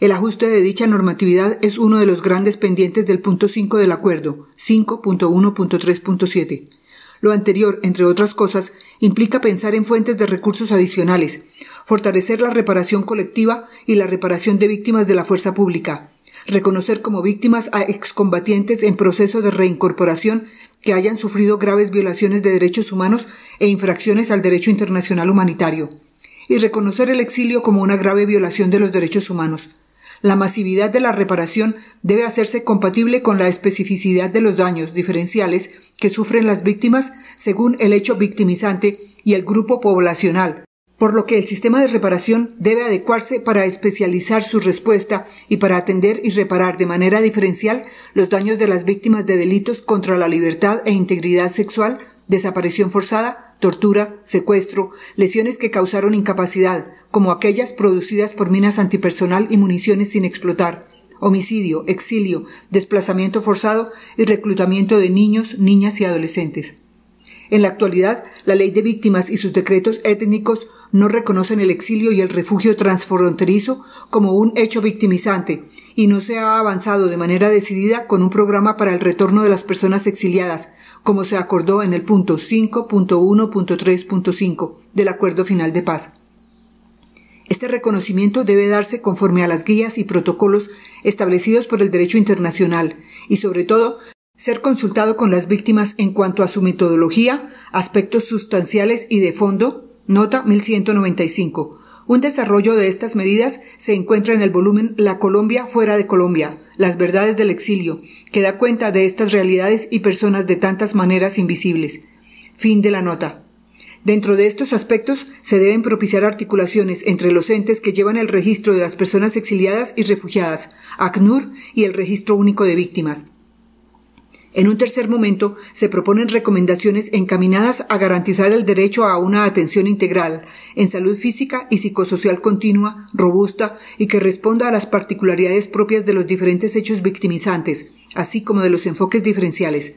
El ajuste de dicha normatividad es uno de los grandes pendientes del punto 5 del acuerdo, 5.1.3.7. Lo anterior, entre otras cosas, implica pensar en fuentes de recursos adicionales, fortalecer la reparación colectiva y la reparación de víctimas de la fuerza pública, reconocer como víctimas a excombatientes en proceso de reincorporación que hayan sufrido graves violaciones de derechos humanos e infracciones al derecho internacional humanitario, y reconocer el exilio como una grave violación de los derechos humanos. La masividad de la reparación debe hacerse compatible con la especificidad de los daños diferenciales que sufren las víctimas según el hecho victimizante y el grupo poblacional, por lo que el sistema de reparación debe adecuarse para especializar su respuesta y para atender y reparar de manera diferencial los daños de las víctimas de delitos contra la libertad e integridad sexual, desaparición forzada, tortura, secuestro, lesiones que causaron incapacidad, como aquellas producidas por minas antipersonal y municiones sin explotar, homicidio, exilio, desplazamiento forzado y reclutamiento de niños, niñas y adolescentes. En la actualidad, la ley de víctimas y sus decretos étnicos no reconocen el exilio y el refugio transfronterizo como un hecho victimizante y no se ha avanzado de manera decidida con un programa para el retorno de las personas exiliadas, como se acordó en el punto 5.1.3.5 del Acuerdo Final de Paz. Este reconocimiento debe darse conforme a las guías y protocolos establecidos por el derecho internacional y, sobre todo, ser consultado con las víctimas en cuanto a su metodología, aspectos sustanciales y de fondo, Nota 1195. Un desarrollo de estas medidas se encuentra en el volumen La Colombia fuera de Colombia, las verdades del exilio, que da cuenta de estas realidades y personas de tantas maneras invisibles. Fin de la nota. Dentro de estos aspectos se deben propiciar articulaciones entre los entes que llevan el registro de las personas exiliadas y refugiadas, ACNUR y el Registro Único de Víctimas. En un tercer momento, se proponen recomendaciones encaminadas a garantizar el derecho a una atención integral en salud física y psicosocial continua, robusta y que responda a las particularidades propias de los diferentes hechos victimizantes, así como de los enfoques diferenciales.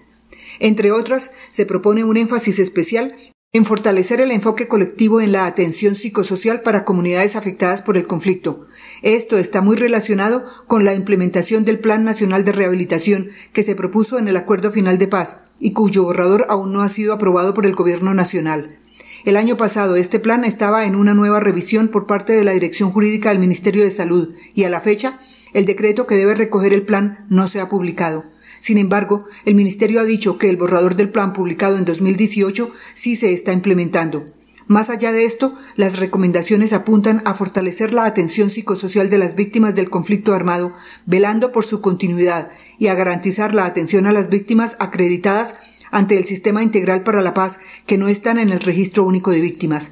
Entre otras, se propone un énfasis especial en fortalecer el enfoque colectivo en la atención psicosocial para comunidades afectadas por el conflicto, esto está muy relacionado con la implementación del Plan Nacional de Rehabilitación que se propuso en el Acuerdo Final de Paz y cuyo borrador aún no ha sido aprobado por el Gobierno Nacional. El año pasado este plan estaba en una nueva revisión por parte de la Dirección Jurídica del Ministerio de Salud y a la fecha el decreto que debe recoger el plan no se ha publicado. Sin embargo, el Ministerio ha dicho que el borrador del plan publicado en 2018 sí se está implementando. Más allá de esto, las recomendaciones apuntan a fortalecer la atención psicosocial de las víctimas del conflicto armado, velando por su continuidad y a garantizar la atención a las víctimas acreditadas ante el Sistema Integral para la Paz que no están en el Registro Único de Víctimas.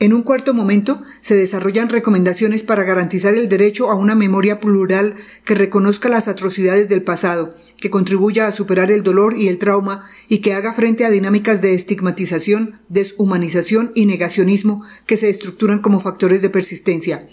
En un cuarto momento, se desarrollan recomendaciones para garantizar el derecho a una memoria plural que reconozca las atrocidades del pasado que contribuya a superar el dolor y el trauma y que haga frente a dinámicas de estigmatización, deshumanización y negacionismo que se estructuran como factores de persistencia.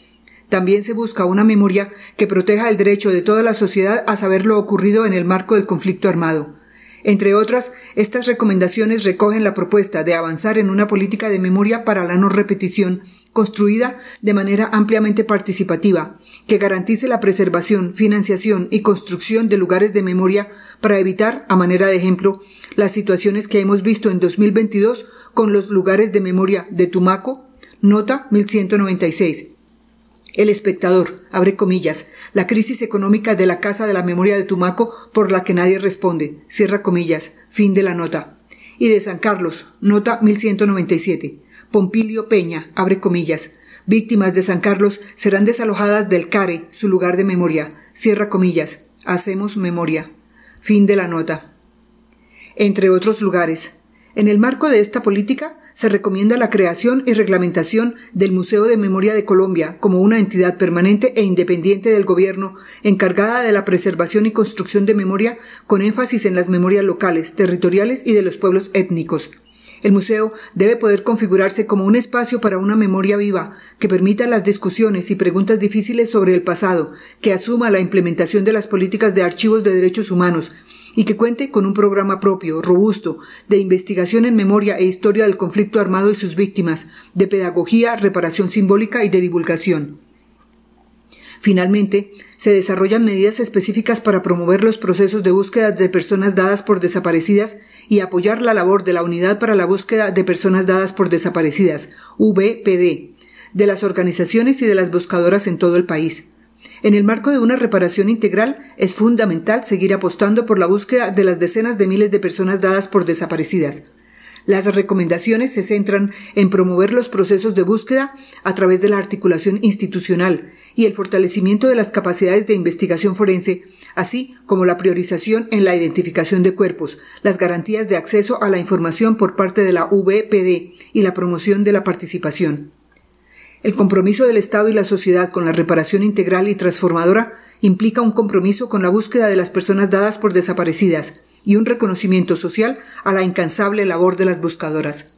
También se busca una memoria que proteja el derecho de toda la sociedad a saber lo ocurrido en el marco del conflicto armado. Entre otras, estas recomendaciones recogen la propuesta de avanzar en una política de memoria para la no repetición, construida de manera ampliamente participativa, que garantice la preservación, financiación y construcción de lugares de memoria para evitar, a manera de ejemplo, las situaciones que hemos visto en 2022 con los lugares de memoria de Tumaco, nota 1196. El espectador, abre comillas, la crisis económica de la Casa de la Memoria de Tumaco por la que nadie responde, cierra comillas, fin de la nota. Y de San Carlos, nota 1197. Pompilio Peña, abre comillas, Víctimas de San Carlos serán desalojadas del CARE, su lugar de memoria. Cierra comillas. Hacemos memoria. Fin de la nota. Entre otros lugares. En el marco de esta política, se recomienda la creación y reglamentación del Museo de Memoria de Colombia como una entidad permanente e independiente del gobierno encargada de la preservación y construcción de memoria con énfasis en las memorias locales, territoriales y de los pueblos étnicos. El museo debe poder configurarse como un espacio para una memoria viva, que permita las discusiones y preguntas difíciles sobre el pasado, que asuma la implementación de las políticas de archivos de derechos humanos, y que cuente con un programa propio, robusto, de investigación en memoria e historia del conflicto armado y sus víctimas, de pedagogía, reparación simbólica y de divulgación. Finalmente, se desarrollan medidas específicas para promover los procesos de búsqueda de personas dadas por desaparecidas y apoyar la labor de la Unidad para la Búsqueda de Personas Dadas por Desaparecidas, VPD, de las organizaciones y de las buscadoras en todo el país. En el marco de una reparación integral, es fundamental seguir apostando por la búsqueda de las decenas de miles de personas dadas por desaparecidas. Las recomendaciones se centran en promover los procesos de búsqueda a través de la articulación institucional, y el fortalecimiento de las capacidades de investigación forense, así como la priorización en la identificación de cuerpos, las garantías de acceso a la información por parte de la VPD y la promoción de la participación. El compromiso del Estado y la sociedad con la reparación integral y transformadora implica un compromiso con la búsqueda de las personas dadas por desaparecidas y un reconocimiento social a la incansable labor de las buscadoras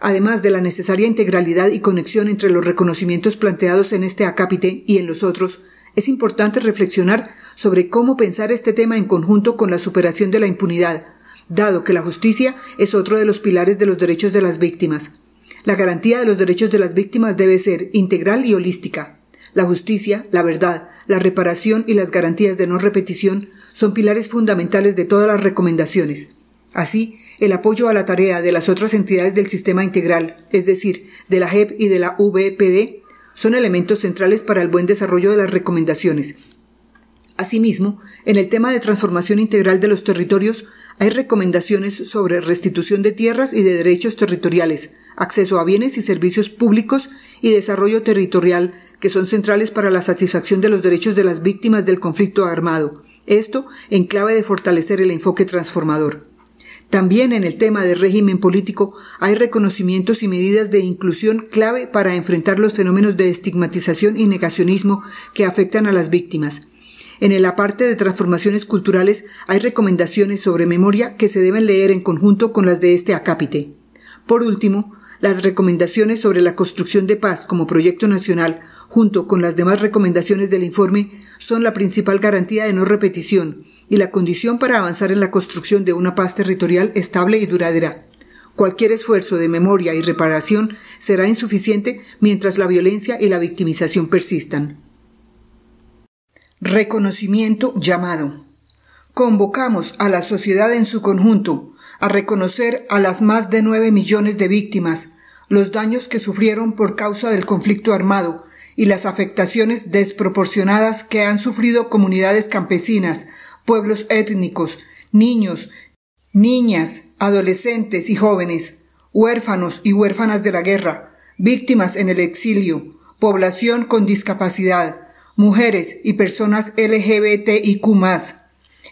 además de la necesaria integralidad y conexión entre los reconocimientos planteados en este acápite y en los otros, es importante reflexionar sobre cómo pensar este tema en conjunto con la superación de la impunidad, dado que la justicia es otro de los pilares de los derechos de las víctimas. La garantía de los derechos de las víctimas debe ser integral y holística. La justicia, la verdad, la reparación y las garantías de no repetición son pilares fundamentales de todas las recomendaciones. Así, el apoyo a la tarea de las otras entidades del sistema integral, es decir, de la JEP y de la VPD, e son elementos centrales para el buen desarrollo de las recomendaciones. Asimismo, en el tema de transformación integral de los territorios, hay recomendaciones sobre restitución de tierras y de derechos territoriales, acceso a bienes y servicios públicos y desarrollo territorial, que son centrales para la satisfacción de los derechos de las víctimas del conflicto armado. Esto en clave de fortalecer el enfoque transformador. También en el tema del régimen político hay reconocimientos y medidas de inclusión clave para enfrentar los fenómenos de estigmatización y negacionismo que afectan a las víctimas. En el aparte de transformaciones culturales hay recomendaciones sobre memoria que se deben leer en conjunto con las de este acápite. Por último, las recomendaciones sobre la construcción de paz como proyecto nacional, junto con las demás recomendaciones del informe, son la principal garantía de no repetición, y la condición para avanzar en la construcción de una paz territorial estable y duradera. Cualquier esfuerzo de memoria y reparación será insuficiente mientras la violencia y la victimización persistan. Reconocimiento llamado. Convocamos a la sociedad en su conjunto a reconocer a las más de nueve millones de víctimas, los daños que sufrieron por causa del conflicto armado y las afectaciones desproporcionadas que han sufrido comunidades campesinas, pueblos étnicos, niños, niñas, adolescentes y jóvenes, huérfanos y huérfanas de la guerra, víctimas en el exilio, población con discapacidad, mujeres y personas LGBTIQ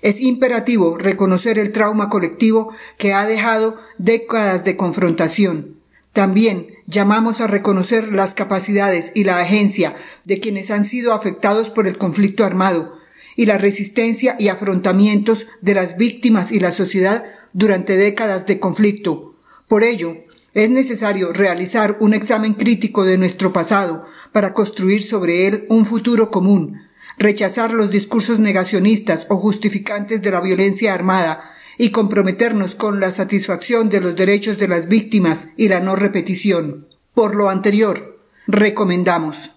es imperativo reconocer el trauma colectivo que ha dejado décadas de confrontación. También llamamos a reconocer las capacidades y la agencia de quienes han sido afectados por el conflicto armado, y la resistencia y afrontamientos de las víctimas y la sociedad durante décadas de conflicto. Por ello, es necesario realizar un examen crítico de nuestro pasado para construir sobre él un futuro común, rechazar los discursos negacionistas o justificantes de la violencia armada y comprometernos con la satisfacción de los derechos de las víctimas y la no repetición. Por lo anterior, recomendamos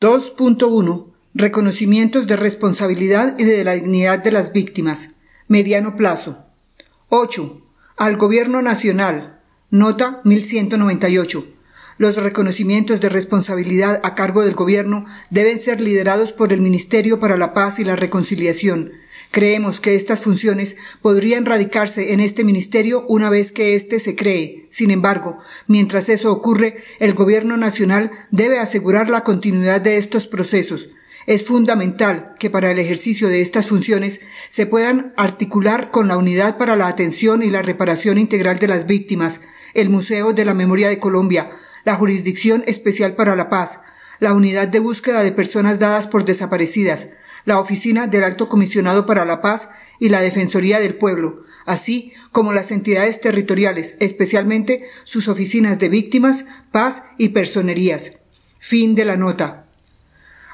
2.1 Reconocimientos de responsabilidad y de la dignidad de las víctimas. Mediano plazo. 8. Al Gobierno Nacional. Nota 1198. Los reconocimientos de responsabilidad a cargo del Gobierno deben ser liderados por el Ministerio para la Paz y la Reconciliación. Creemos que estas funciones podrían radicarse en este ministerio una vez que éste se cree. Sin embargo, mientras eso ocurre, el Gobierno Nacional debe asegurar la continuidad de estos procesos, es fundamental que para el ejercicio de estas funciones se puedan articular con la Unidad para la Atención y la Reparación Integral de las Víctimas, el Museo de la Memoria de Colombia, la Jurisdicción Especial para la Paz, la Unidad de Búsqueda de Personas Dadas por Desaparecidas, la Oficina del Alto Comisionado para la Paz y la Defensoría del Pueblo, así como las entidades territoriales, especialmente sus oficinas de víctimas, paz y personerías. Fin de la nota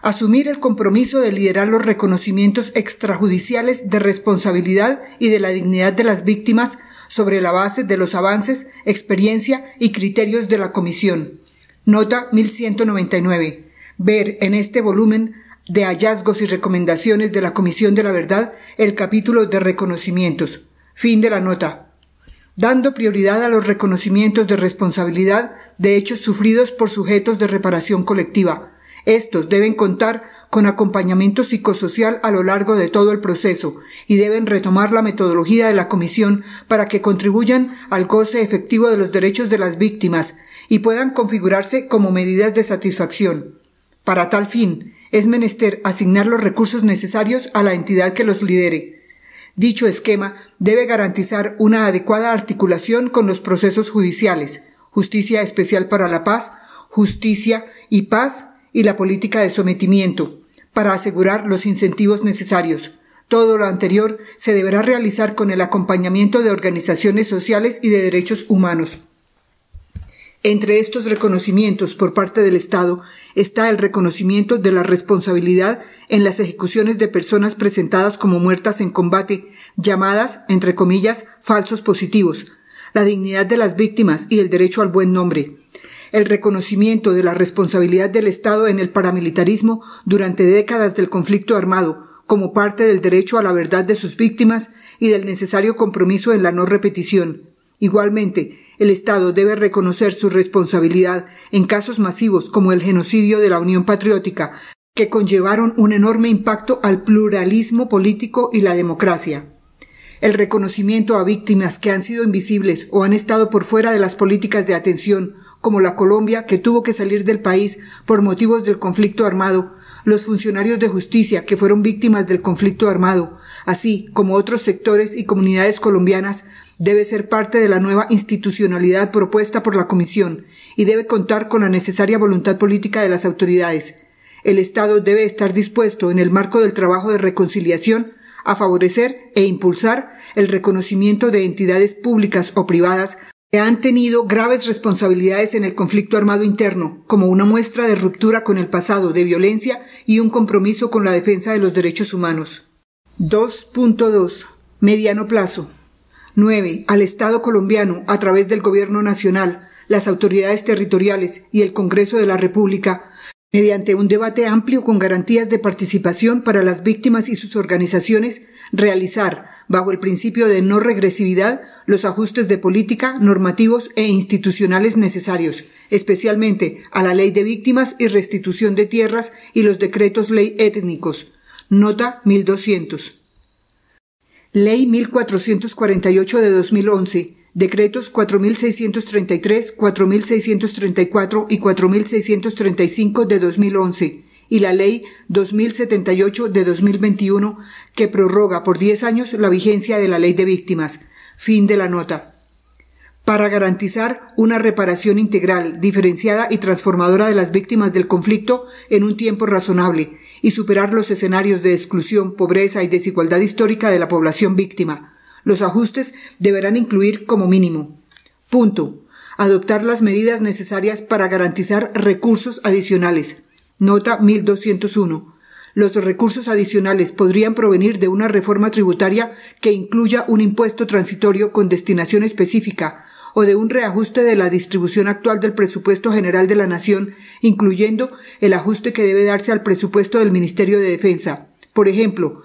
asumir el compromiso de liderar los reconocimientos extrajudiciales de responsabilidad y de la dignidad de las víctimas sobre la base de los avances, experiencia y criterios de la Comisión. Nota 1199. Ver en este volumen de hallazgos y recomendaciones de la Comisión de la Verdad el capítulo de reconocimientos. Fin de la nota dando prioridad a los reconocimientos de responsabilidad de hechos sufridos por sujetos de reparación colectiva, estos deben contar con acompañamiento psicosocial a lo largo de todo el proceso y deben retomar la metodología de la Comisión para que contribuyan al goce efectivo de los derechos de las víctimas y puedan configurarse como medidas de satisfacción. Para tal fin, es menester asignar los recursos necesarios a la entidad que los lidere. Dicho esquema debe garantizar una adecuada articulación con los procesos judiciales, justicia especial para la paz, justicia y paz y la política de sometimiento para asegurar los incentivos necesarios. Todo lo anterior se deberá realizar con el acompañamiento de organizaciones sociales y de derechos humanos. Entre estos reconocimientos por parte del Estado está el reconocimiento de la responsabilidad en las ejecuciones de personas presentadas como muertas en combate, llamadas, entre comillas, falsos positivos, la dignidad de las víctimas y el derecho al buen nombre, el reconocimiento de la responsabilidad del Estado en el paramilitarismo durante décadas del conflicto armado, como parte del derecho a la verdad de sus víctimas y del necesario compromiso en la no repetición. Igualmente, el Estado debe reconocer su responsabilidad en casos masivos como el genocidio de la Unión Patriótica, que conllevaron un enorme impacto al pluralismo político y la democracia. El reconocimiento a víctimas que han sido invisibles o han estado por fuera de las políticas de atención como la Colombia, que tuvo que salir del país por motivos del conflicto armado, los funcionarios de justicia que fueron víctimas del conflicto armado, así como otros sectores y comunidades colombianas, debe ser parte de la nueva institucionalidad propuesta por la Comisión y debe contar con la necesaria voluntad política de las autoridades. El Estado debe estar dispuesto, en el marco del trabajo de reconciliación, a favorecer e impulsar el reconocimiento de entidades públicas o privadas han tenido graves responsabilidades en el conflicto armado interno, como una muestra de ruptura con el pasado de violencia y un compromiso con la defensa de los derechos humanos. 2.2. Mediano plazo. 9. Al Estado colombiano, a través del Gobierno Nacional, las autoridades territoriales y el Congreso de la República, mediante un debate amplio con garantías de participación para las víctimas y sus organizaciones, realizar, bajo el principio de no regresividad, los ajustes de política, normativos e institucionales necesarios, especialmente a la Ley de Víctimas y Restitución de Tierras y los decretos ley étnicos. Nota 1200. Ley 1448 de 2011. Decretos 4633, 4634 y 4635 de 2011 y la Ley 2078 de 2021 que prorroga por 10 años la vigencia de la ley de víctimas. Fin de la nota. Para garantizar una reparación integral, diferenciada y transformadora de las víctimas del conflicto en un tiempo razonable y superar los escenarios de exclusión, pobreza y desigualdad histórica de la población víctima, los ajustes deberán incluir como mínimo. Punto. Adoptar las medidas necesarias para garantizar recursos adicionales. Nota 1201 los recursos adicionales podrían provenir de una reforma tributaria que incluya un impuesto transitorio con destinación específica o de un reajuste de la distribución actual del presupuesto general de la Nación, incluyendo el ajuste que debe darse al presupuesto del Ministerio de Defensa. Por ejemplo,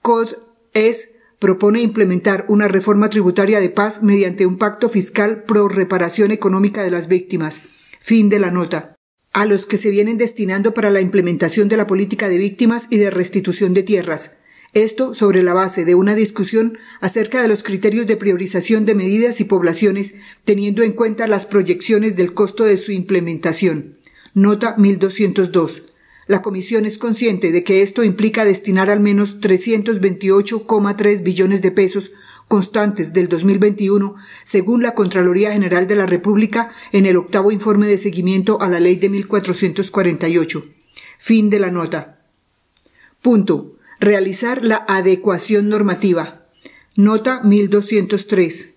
CODES propone implementar una reforma tributaria de paz mediante un pacto fiscal pro reparación económica de las víctimas. Fin de la nota a los que se vienen destinando para la implementación de la política de víctimas y de restitución de tierras. Esto sobre la base de una discusión acerca de los criterios de priorización de medidas y poblaciones, teniendo en cuenta las proyecciones del costo de su implementación. Nota 1202. La Comisión es consciente de que esto implica destinar al menos 328,3 billones de pesos constantes del 2021, según la Contraloría General de la República en el octavo informe de seguimiento a la Ley de 1448. Fin de la nota. Punto. Realizar la adecuación normativa. Nota 1203.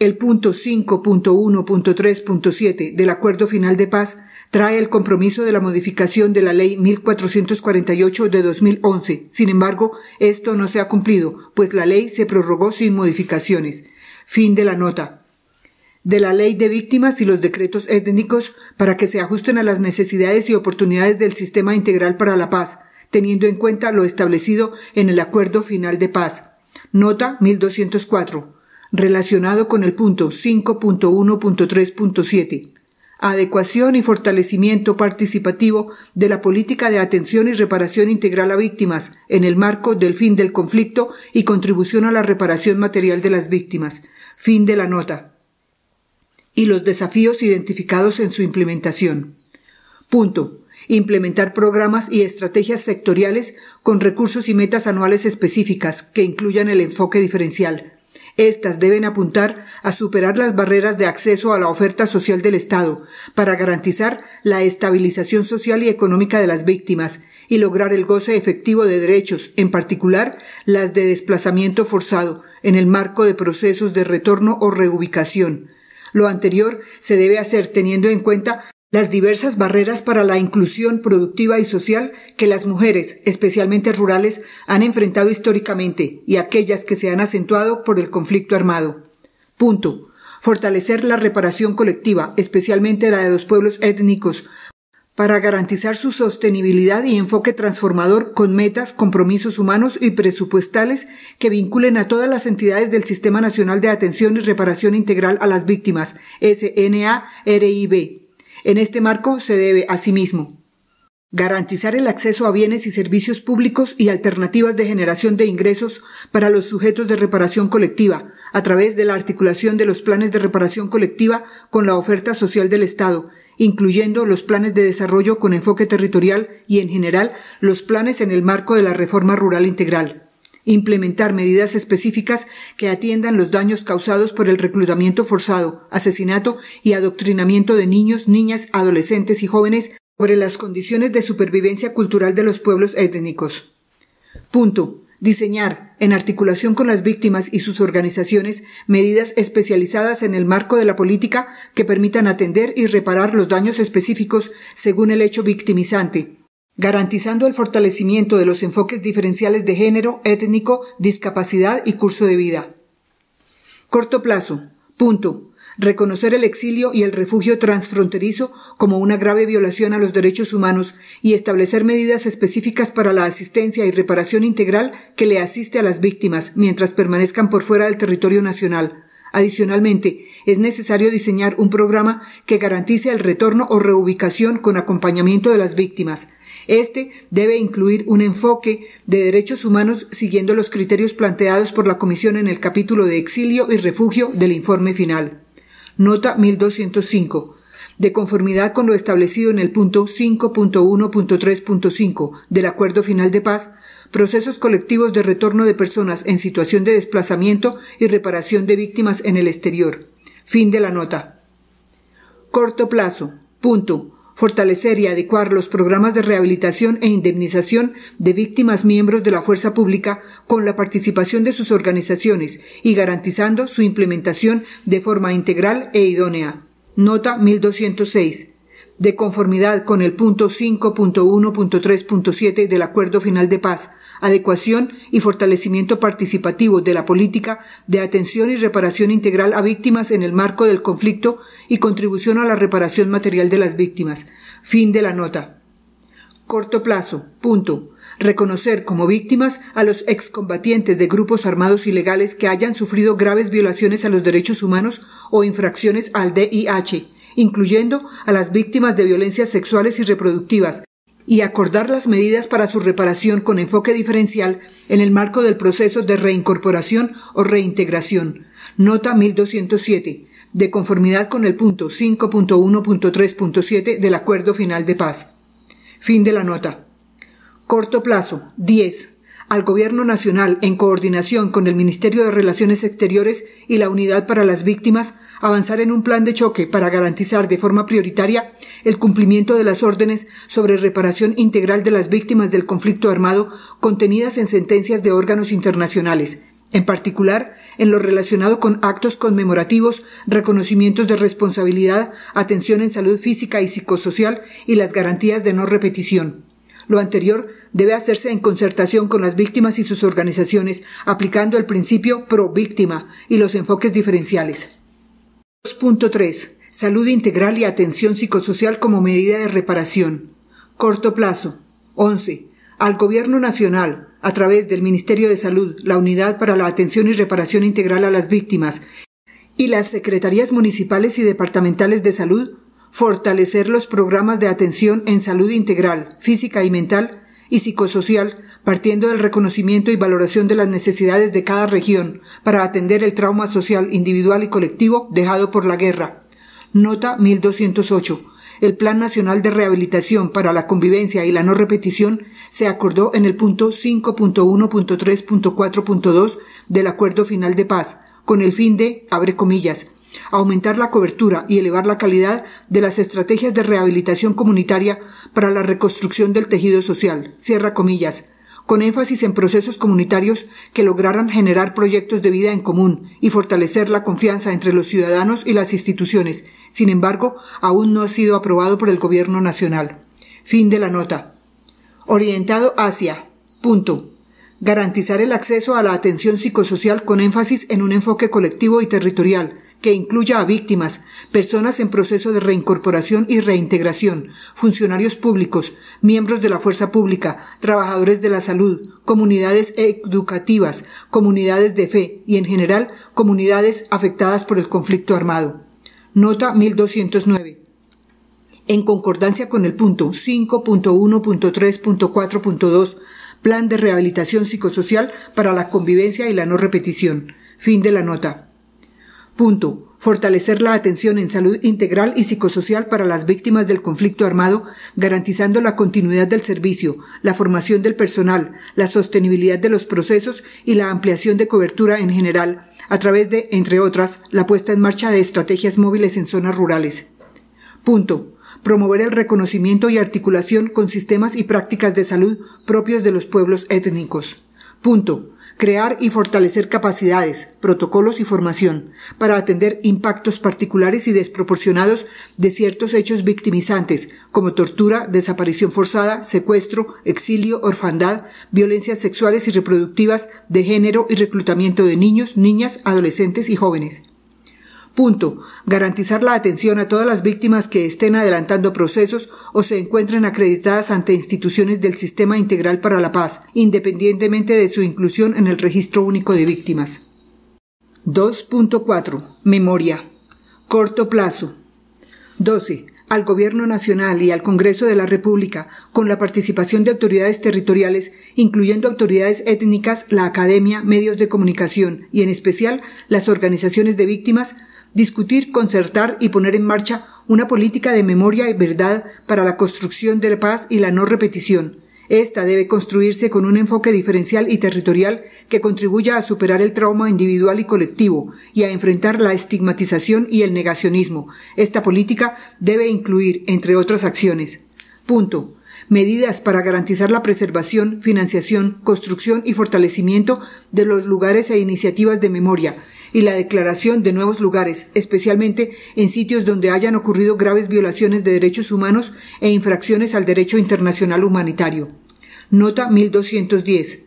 El punto 5.1.3.7 del Acuerdo Final de Paz trae el compromiso de la modificación de la Ley 1448 de 2011. Sin embargo, esto no se ha cumplido, pues la ley se prorrogó sin modificaciones. Fin de la nota de la ley de víctimas y los decretos étnicos para que se ajusten a las necesidades y oportunidades del sistema integral para la paz, teniendo en cuenta lo establecido en el Acuerdo Final de Paz. Nota 1204. Relacionado con el punto 5.1.3.7 adecuación y fortalecimiento participativo de la política de atención y reparación integral a víctimas en el marco del fin del conflicto y contribución a la reparación material de las víctimas. Fin de la nota. Y los desafíos identificados en su implementación. Punto. Implementar programas y estrategias sectoriales con recursos y metas anuales específicas que incluyan el enfoque diferencial, estas deben apuntar a superar las barreras de acceso a la oferta social del Estado para garantizar la estabilización social y económica de las víctimas y lograr el goce efectivo de derechos, en particular las de desplazamiento forzado, en el marco de procesos de retorno o reubicación. Lo anterior se debe hacer teniendo en cuenta las diversas barreras para la inclusión productiva y social que las mujeres, especialmente rurales, han enfrentado históricamente y aquellas que se han acentuado por el conflicto armado. Punto. Fortalecer la reparación colectiva, especialmente la de los pueblos étnicos, para garantizar su sostenibilidad y enfoque transformador con metas, compromisos humanos y presupuestales que vinculen a todas las entidades del Sistema Nacional de Atención y Reparación Integral a las Víctimas, sna en este marco se debe, asimismo, garantizar el acceso a bienes y servicios públicos y alternativas de generación de ingresos para los sujetos de reparación colectiva, a través de la articulación de los planes de reparación colectiva con la oferta social del Estado, incluyendo los planes de desarrollo con enfoque territorial y, en general, los planes en el marco de la reforma rural integral implementar medidas específicas que atiendan los daños causados por el reclutamiento forzado, asesinato y adoctrinamiento de niños, niñas, adolescentes y jóvenes sobre las condiciones de supervivencia cultural de los pueblos étnicos. Punto. Diseñar, en articulación con las víctimas y sus organizaciones, medidas especializadas en el marco de la política que permitan atender y reparar los daños específicos según el hecho victimizante, garantizando el fortalecimiento de los enfoques diferenciales de género, étnico, discapacidad y curso de vida. Corto plazo. Punto. Reconocer el exilio y el refugio transfronterizo como una grave violación a los derechos humanos y establecer medidas específicas para la asistencia y reparación integral que le asiste a las víctimas mientras permanezcan por fuera del territorio nacional. Adicionalmente, es necesario diseñar un programa que garantice el retorno o reubicación con acompañamiento de las víctimas, este debe incluir un enfoque de derechos humanos siguiendo los criterios planteados por la Comisión en el capítulo de exilio y refugio del informe final. Nota 1205. De conformidad con lo establecido en el punto 5.1.3.5 del Acuerdo Final de Paz, procesos colectivos de retorno de personas en situación de desplazamiento y reparación de víctimas en el exterior. Fin de la nota. Corto plazo. Punto fortalecer y adecuar los programas de rehabilitación e indemnización de víctimas miembros de la fuerza pública con la participación de sus organizaciones y garantizando su implementación de forma integral e idónea. Nota 1206. De conformidad con el punto 5.1.3.7 del Acuerdo Final de Paz, adecuación y fortalecimiento participativo de la política de atención y reparación integral a víctimas en el marco del conflicto y contribución a la reparación material de las víctimas. Fin de la nota. Corto plazo. Punto. Reconocer como víctimas a los excombatientes de grupos armados ilegales que hayan sufrido graves violaciones a los derechos humanos o infracciones al DIH, incluyendo a las víctimas de violencias sexuales y reproductivas, y acordar las medidas para su reparación con enfoque diferencial en el marco del proceso de reincorporación o reintegración. Nota 1207, de conformidad con el punto 5.1.3.7 del Acuerdo Final de Paz. Fin de la nota. Corto plazo, 10 al Gobierno Nacional, en coordinación con el Ministerio de Relaciones Exteriores y la Unidad para las Víctimas, avanzar en un plan de choque para garantizar de forma prioritaria el cumplimiento de las órdenes sobre reparación integral de las víctimas del conflicto armado contenidas en sentencias de órganos internacionales, en particular en lo relacionado con actos conmemorativos, reconocimientos de responsabilidad, atención en salud física y psicosocial y las garantías de no repetición. Lo anterior debe hacerse en concertación con las víctimas y sus organizaciones, aplicando el principio pro víctima y los enfoques diferenciales. 2.3. Salud integral y atención psicosocial como medida de reparación. Corto plazo. 11. Al Gobierno Nacional, a través del Ministerio de Salud, la Unidad para la Atención y Reparación Integral a las Víctimas y las Secretarías Municipales y Departamentales de Salud, fortalecer los programas de atención en salud integral, física y mental y psicosocial partiendo del reconocimiento y valoración de las necesidades de cada región para atender el trauma social, individual y colectivo dejado por la guerra. Nota 1208. El Plan Nacional de Rehabilitación para la Convivencia y la No Repetición se acordó en el punto 5.1.3.4.2 del Acuerdo Final de Paz, con el fin de, abre comillas, aumentar la cobertura y elevar la calidad de las estrategias de rehabilitación comunitaria para la reconstrucción del tejido social, cierra comillas, con énfasis en procesos comunitarios que lograran generar proyectos de vida en común y fortalecer la confianza entre los ciudadanos y las instituciones. Sin embargo, aún no ha sido aprobado por el Gobierno Nacional. Fin de la nota. Orientado hacia. Garantizar el acceso a la atención psicosocial con énfasis en un enfoque colectivo y territorial que incluya a víctimas, personas en proceso de reincorporación y reintegración, funcionarios públicos, miembros de la fuerza pública, trabajadores de la salud, comunidades educativas, comunidades de fe y, en general, comunidades afectadas por el conflicto armado. Nota 1209 en concordancia con el punto 5.1.3.4.2, Plan de Rehabilitación Psicosocial para la Convivencia y la No Repetición. Fin de la nota. Punto. Fortalecer la atención en salud integral y psicosocial para las víctimas del conflicto armado, garantizando la continuidad del servicio, la formación del personal, la sostenibilidad de los procesos y la ampliación de cobertura en general, a través de, entre otras, la puesta en marcha de estrategias móviles en zonas rurales. Punto promover el reconocimiento y articulación con sistemas y prácticas de salud propios de los pueblos étnicos. Punto crear y fortalecer capacidades, protocolos y formación para atender impactos particulares y desproporcionados de ciertos hechos victimizantes como tortura, desaparición forzada, secuestro, exilio, orfandad, violencias sexuales y reproductivas de género y reclutamiento de niños, niñas, adolescentes y jóvenes. Punto. Garantizar la atención a todas las víctimas que estén adelantando procesos o se encuentren acreditadas ante instituciones del Sistema Integral para la Paz, independientemente de su inclusión en el Registro Único de Víctimas. 2.4. Memoria. Corto plazo. 12 al Gobierno Nacional y al Congreso de la República, con la participación de autoridades territoriales, incluyendo autoridades étnicas, la academia, medios de comunicación y, en especial, las organizaciones de víctimas, discutir, concertar y poner en marcha una política de memoria y verdad para la construcción de la paz y la no repetición. Esta debe construirse con un enfoque diferencial y territorial que contribuya a superar el trauma individual y colectivo y a enfrentar la estigmatización y el negacionismo. Esta política debe incluir, entre otras acciones, punto medidas para garantizar la preservación, financiación, construcción y fortalecimiento de los lugares e iniciativas de memoria, y la declaración de nuevos lugares, especialmente en sitios donde hayan ocurrido graves violaciones de derechos humanos e infracciones al derecho internacional humanitario. Nota 1210.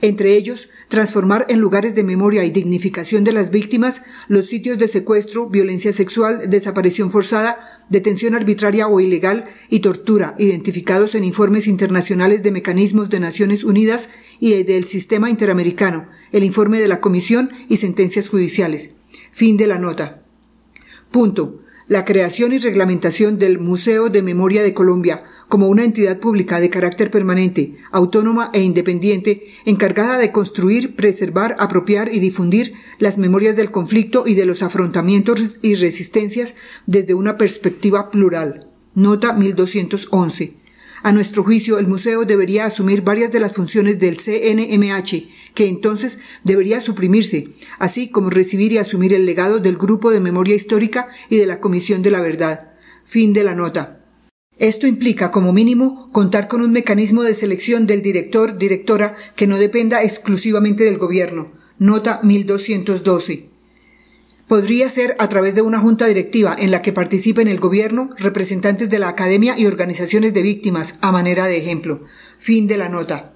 Entre ellos, transformar en lugares de memoria y dignificación de las víctimas los sitios de secuestro, violencia sexual, desaparición forzada, detención arbitraria o ilegal y tortura, identificados en informes internacionales de mecanismos de Naciones Unidas y del sistema interamericano, el informe de la Comisión y sentencias judiciales. Fin de la nota. Punto. La creación y reglamentación del Museo de Memoria de Colombia como una entidad pública de carácter permanente, autónoma e independiente, encargada de construir, preservar, apropiar y difundir las memorias del conflicto y de los afrontamientos y resistencias desde una perspectiva plural. Nota 1211. A nuestro juicio, el museo debería asumir varias de las funciones del CNMH, que entonces debería suprimirse, así como recibir y asumir el legado del Grupo de Memoria Histórica y de la Comisión de la Verdad. Fin de la nota. Esto implica, como mínimo, contar con un mecanismo de selección del director, directora, que no dependa exclusivamente del gobierno. Nota 1212. Podría ser a través de una junta directiva en la que participen el gobierno, representantes de la academia y organizaciones de víctimas, a manera de ejemplo. Fin de la nota.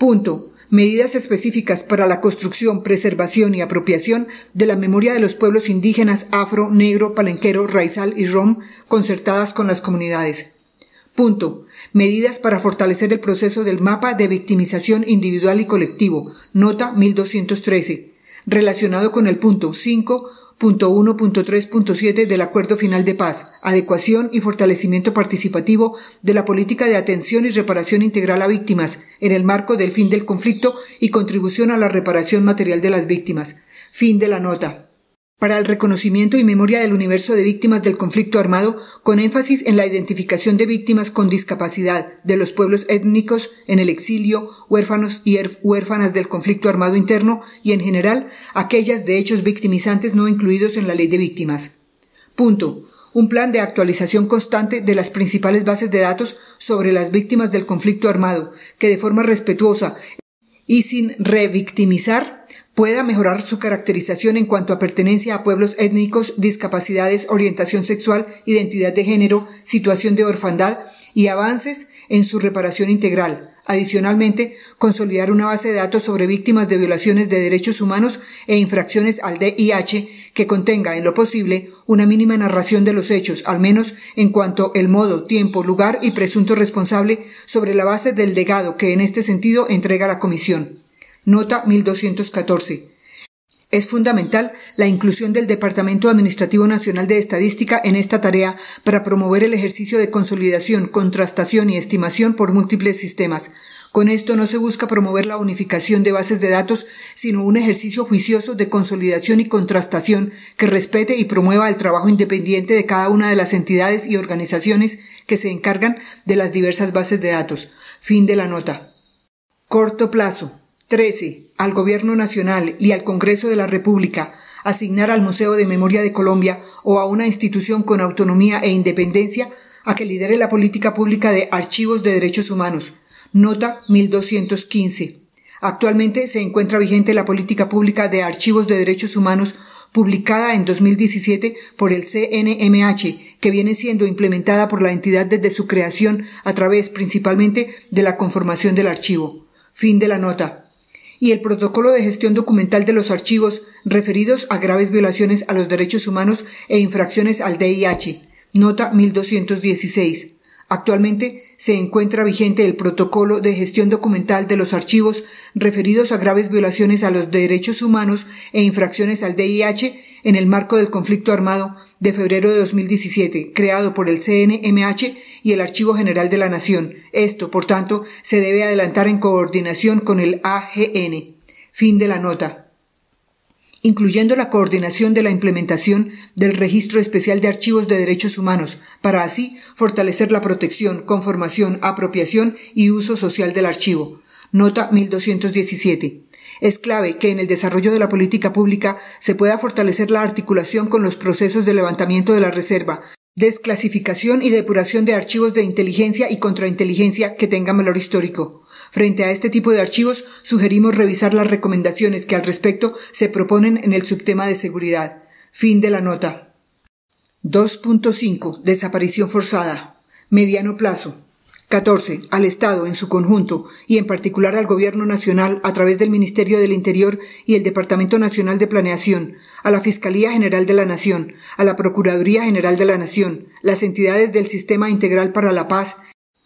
Punto medidas específicas para la construcción, preservación y apropiación de la memoria de los pueblos indígenas afro, negro, palenquero, raizal y rom, concertadas con las comunidades. Punto. Medidas para fortalecer el proceso del mapa de victimización individual y colectivo. Nota 1213. Relacionado con el punto 5 punto 1.3.7 del Acuerdo Final de Paz, adecuación y fortalecimiento participativo de la política de atención y reparación integral a víctimas en el marco del fin del conflicto y contribución a la reparación material de las víctimas. Fin de la nota para el reconocimiento y memoria del universo de víctimas del conflicto armado, con énfasis en la identificación de víctimas con discapacidad de los pueblos étnicos en el exilio, huérfanos y er-, huérfanas del conflicto armado interno y, en general, aquellas de hechos victimizantes no incluidos en la ley de víctimas. Punto. Un plan de actualización constante de las principales bases de datos sobre las víctimas del conflicto armado, que de forma respetuosa y sin revictimizar pueda mejorar su caracterización en cuanto a pertenencia a pueblos étnicos, discapacidades, orientación sexual, identidad de género, situación de orfandad y avances en su reparación integral. Adicionalmente, consolidar una base de datos sobre víctimas de violaciones de derechos humanos e infracciones al DIH que contenga, en lo posible, una mínima narración de los hechos, al menos en cuanto el modo, tiempo, lugar y presunto responsable sobre la base del legado que en este sentido entrega la Comisión. Nota 1214. Es fundamental la inclusión del Departamento Administrativo Nacional de Estadística en esta tarea para promover el ejercicio de consolidación, contrastación y estimación por múltiples sistemas. Con esto no se busca promover la unificación de bases de datos, sino un ejercicio juicioso de consolidación y contrastación que respete y promueva el trabajo independiente de cada una de las entidades y organizaciones que se encargan de las diversas bases de datos. Fin de la nota. Corto plazo. 13. Al Gobierno Nacional y al Congreso de la República asignar al Museo de Memoria de Colombia o a una institución con autonomía e independencia a que lidere la política pública de archivos de derechos humanos. Nota 1215. Actualmente se encuentra vigente la política pública de archivos de derechos humanos publicada en 2017 por el CNMH, que viene siendo implementada por la entidad desde su creación a través principalmente de la conformación del archivo. Fin de la nota y el protocolo de gestión documental de los archivos referidos a graves violaciones a los derechos humanos e infracciones al DIH, nota 1216. Actualmente se encuentra vigente el protocolo de gestión documental de los archivos referidos a graves violaciones a los derechos humanos e infracciones al DIH en el marco del conflicto armado de febrero de 2017, creado por el CNMH y el Archivo General de la Nación. Esto, por tanto, se debe adelantar en coordinación con el AGN. Fin de la nota incluyendo la coordinación de la implementación del Registro Especial de Archivos de Derechos Humanos, para así fortalecer la protección, conformación, apropiación y uso social del archivo. Nota 1217. Es clave que en el desarrollo de la política pública se pueda fortalecer la articulación con los procesos de levantamiento de la reserva, desclasificación y depuración de archivos de inteligencia y contrainteligencia que tengan valor histórico. Frente a este tipo de archivos, sugerimos revisar las recomendaciones que al respecto se proponen en el subtema de seguridad. Fin de la nota. 2.5. Desaparición forzada. Mediano plazo. 14. Al Estado en su conjunto y en particular al Gobierno Nacional a través del Ministerio del Interior y el Departamento Nacional de Planeación, a la Fiscalía General de la Nación, a la Procuraduría General de la Nación, las entidades del Sistema Integral para la Paz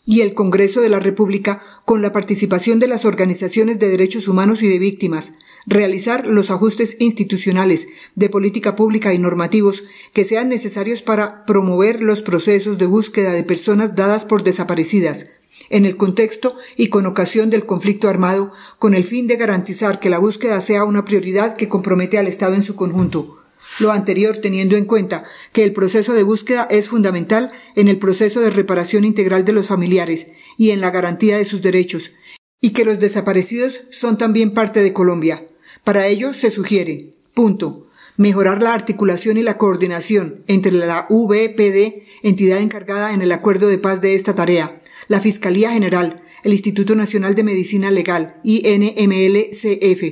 y el Congreso de la República con la participación de las organizaciones de derechos humanos y de víctimas, realizar los ajustes institucionales de política pública y normativos que sean necesarios para promover los procesos de búsqueda de personas dadas por desaparecidas en el contexto y con ocasión del conflicto armado, con el fin de garantizar que la búsqueda sea una prioridad que compromete al Estado en su conjunto. Lo anterior teniendo en cuenta que el proceso de búsqueda es fundamental en el proceso de reparación integral de los familiares y en la garantía de sus derechos, y que los desaparecidos son también parte de Colombia. Para ello se sugiere, punto, mejorar la articulación y la coordinación entre la VPD, entidad encargada en el acuerdo de paz de esta tarea, la Fiscalía General, el Instituto Nacional de Medicina Legal, INMLCF,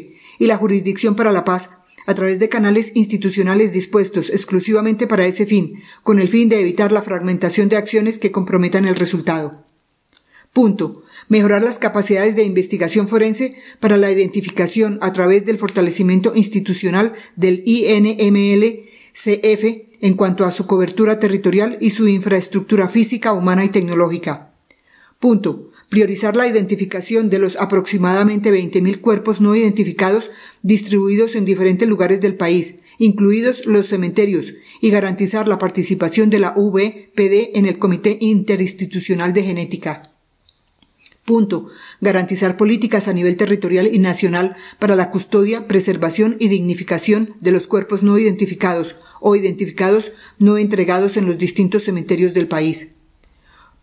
y la Jurisdicción para la Paz, a través de canales institucionales dispuestos exclusivamente para ese fin, con el fin de evitar la fragmentación de acciones que comprometan el resultado. Punto mejorar las capacidades de investigación forense para la identificación a través del fortalecimiento institucional del INMLCF en cuanto a su cobertura territorial y su infraestructura física, humana y tecnológica. Punto. Priorizar la identificación de los aproximadamente 20.000 cuerpos no identificados distribuidos en diferentes lugares del país, incluidos los cementerios, y garantizar la participación de la VPD en el Comité Interinstitucional de Genética. Punto. Garantizar políticas a nivel territorial y nacional para la custodia, preservación y dignificación de los cuerpos no identificados o identificados no entregados en los distintos cementerios del país.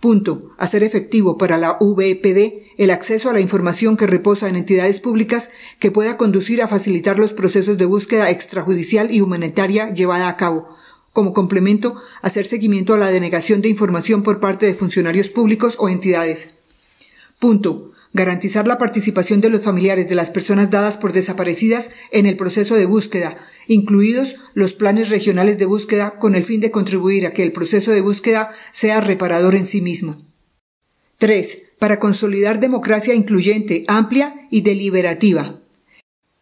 Punto. Hacer efectivo para la VPD e el acceso a la información que reposa en entidades públicas que pueda conducir a facilitar los procesos de búsqueda extrajudicial y humanitaria llevada a cabo. Como complemento, hacer seguimiento a la denegación de información por parte de funcionarios públicos o entidades. Punto. Garantizar la participación de los familiares de las personas dadas por desaparecidas en el proceso de búsqueda, incluidos los planes regionales de búsqueda con el fin de contribuir a que el proceso de búsqueda sea reparador en sí mismo. Tres. Para consolidar democracia incluyente, amplia y deliberativa.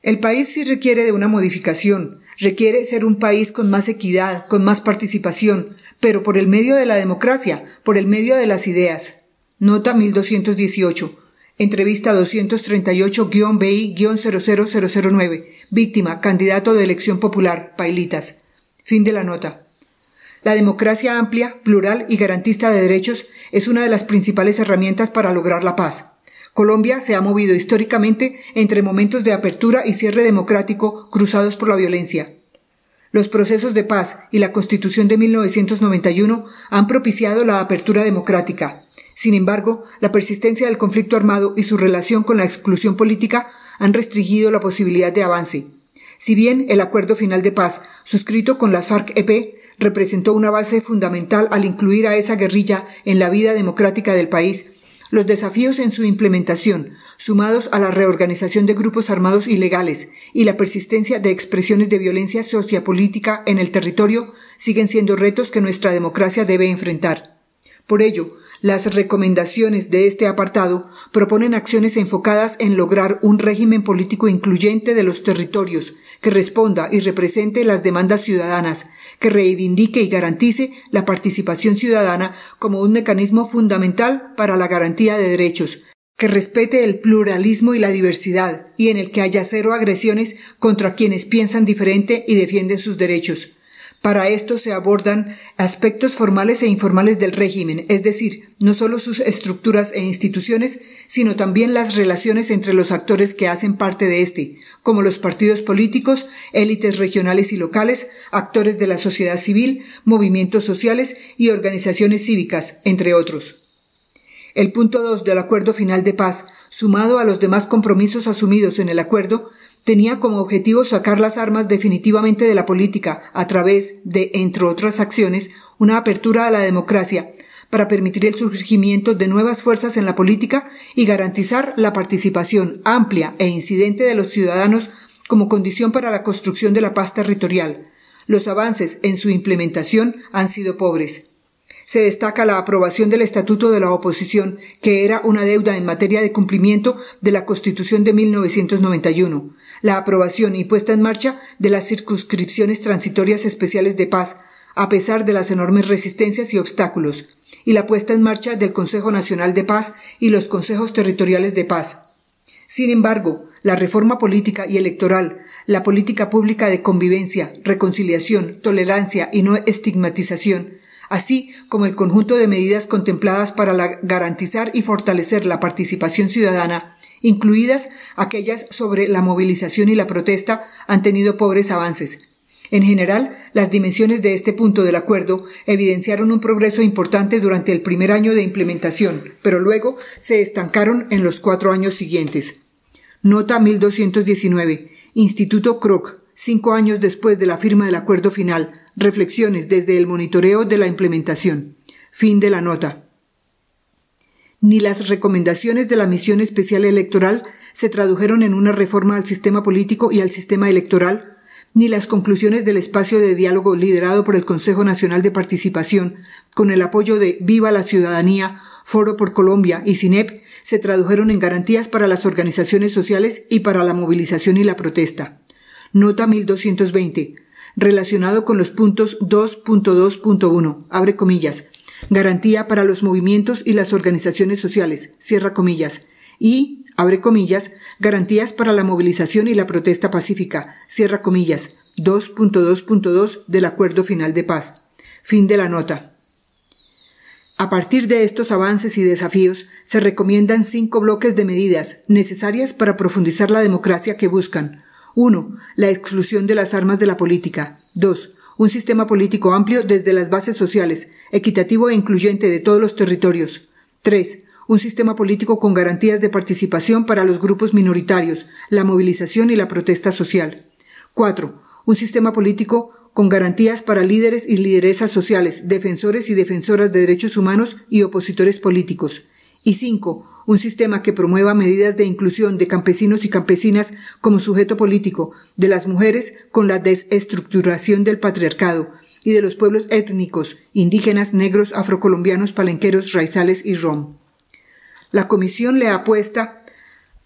El país sí requiere de una modificación, requiere ser un país con más equidad, con más participación, pero por el medio de la democracia, por el medio de las ideas. Nota 1218. Entrevista 238-BI-00009. Víctima, candidato de elección popular, Pailitas. Fin de la nota. La democracia amplia, plural y garantista de derechos es una de las principales herramientas para lograr la paz. Colombia se ha movido históricamente entre momentos de apertura y cierre democrático cruzados por la violencia. Los procesos de paz y la Constitución de 1991 han propiciado la apertura democrática, sin embargo, la persistencia del conflicto armado y su relación con la exclusión política han restringido la posibilidad de avance. Si bien el acuerdo final de paz, suscrito con las FARC-EP, representó una base fundamental al incluir a esa guerrilla en la vida democrática del país, los desafíos en su implementación, sumados a la reorganización de grupos armados ilegales y la persistencia de expresiones de violencia sociopolítica en el territorio, siguen siendo retos que nuestra democracia debe enfrentar. Por ello, las recomendaciones de este apartado proponen acciones enfocadas en lograr un régimen político incluyente de los territorios, que responda y represente las demandas ciudadanas, que reivindique y garantice la participación ciudadana como un mecanismo fundamental para la garantía de derechos, que respete el pluralismo y la diversidad, y en el que haya cero agresiones contra quienes piensan diferente y defienden sus derechos para esto se abordan aspectos formales e informales del régimen, es decir, no solo sus estructuras e instituciones, sino también las relaciones entre los actores que hacen parte de este, como los partidos políticos, élites regionales y locales, actores de la sociedad civil, movimientos sociales y organizaciones cívicas, entre otros. El punto 2 del Acuerdo Final de Paz, sumado a los demás compromisos asumidos en el acuerdo, tenía como objetivo sacar las armas definitivamente de la política a través de, entre otras acciones, una apertura a la democracia para permitir el surgimiento de nuevas fuerzas en la política y garantizar la participación amplia e incidente de los ciudadanos como condición para la construcción de la paz territorial. Los avances en su implementación han sido pobres. Se destaca la aprobación del Estatuto de la Oposición, que era una deuda en materia de cumplimiento de la Constitución de 1991 la aprobación y puesta en marcha de las circunscripciones transitorias especiales de paz, a pesar de las enormes resistencias y obstáculos, y la puesta en marcha del Consejo Nacional de Paz y los Consejos Territoriales de Paz. Sin embargo, la reforma política y electoral, la política pública de convivencia, reconciliación, tolerancia y no estigmatización, así como el conjunto de medidas contempladas para garantizar y fortalecer la participación ciudadana, incluidas aquellas sobre la movilización y la protesta, han tenido pobres avances. En general, las dimensiones de este punto del acuerdo evidenciaron un progreso importante durante el primer año de implementación, pero luego se estancaron en los cuatro años siguientes. Nota 1219. Instituto Kroc, cinco años después de la firma del acuerdo final. Reflexiones desde el monitoreo de la implementación. Fin de la nota ni las recomendaciones de la Misión Especial Electoral se tradujeron en una reforma al sistema político y al sistema electoral, ni las conclusiones del espacio de diálogo liderado por el Consejo Nacional de Participación, con el apoyo de Viva la Ciudadanía, Foro por Colombia y CINEP, se tradujeron en garantías para las organizaciones sociales y para la movilización y la protesta. Nota 1220. Relacionado con los puntos 2.2.1. Abre comillas garantía para los movimientos y las organizaciones sociales, cierra comillas, y, abre comillas, garantías para la movilización y la protesta pacífica, cierra comillas, 2.2.2 del Acuerdo Final de Paz. Fin de la nota. A partir de estos avances y desafíos, se recomiendan cinco bloques de medidas necesarias para profundizar la democracia que buscan. 1. La exclusión de las armas de la política. 2 un sistema político amplio desde las bases sociales, equitativo e incluyente de todos los territorios. 3. Un sistema político con garantías de participación para los grupos minoritarios, la movilización y la protesta social. 4. Un sistema político con garantías para líderes y lideresas sociales, defensores y defensoras de derechos humanos y opositores políticos. Y cinco, un sistema que promueva medidas de inclusión de campesinos y campesinas como sujeto político, de las mujeres con la desestructuración del patriarcado y de los pueblos étnicos, indígenas, negros, afrocolombianos, palenqueros, raizales y rom. La comisión le apuesta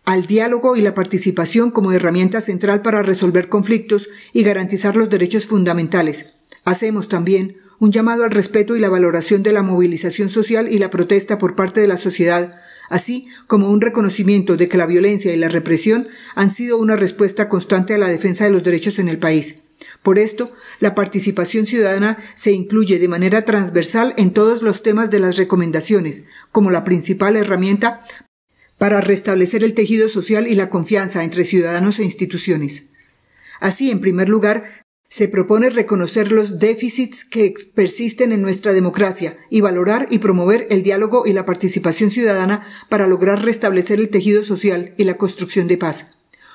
al diálogo y la participación como herramienta central para resolver conflictos y garantizar los derechos fundamentales. Hacemos también un llamado al respeto y la valoración de la movilización social y la protesta por parte de la sociedad, así como un reconocimiento de que la violencia y la represión han sido una respuesta constante a la defensa de los derechos en el país. Por esto, la participación ciudadana se incluye de manera transversal en todos los temas de las recomendaciones, como la principal herramienta para restablecer el tejido social y la confianza entre ciudadanos e instituciones. Así, en primer lugar, se propone reconocer los déficits que persisten en nuestra democracia y valorar y promover el diálogo y la participación ciudadana para lograr restablecer el tejido social y la construcción de paz.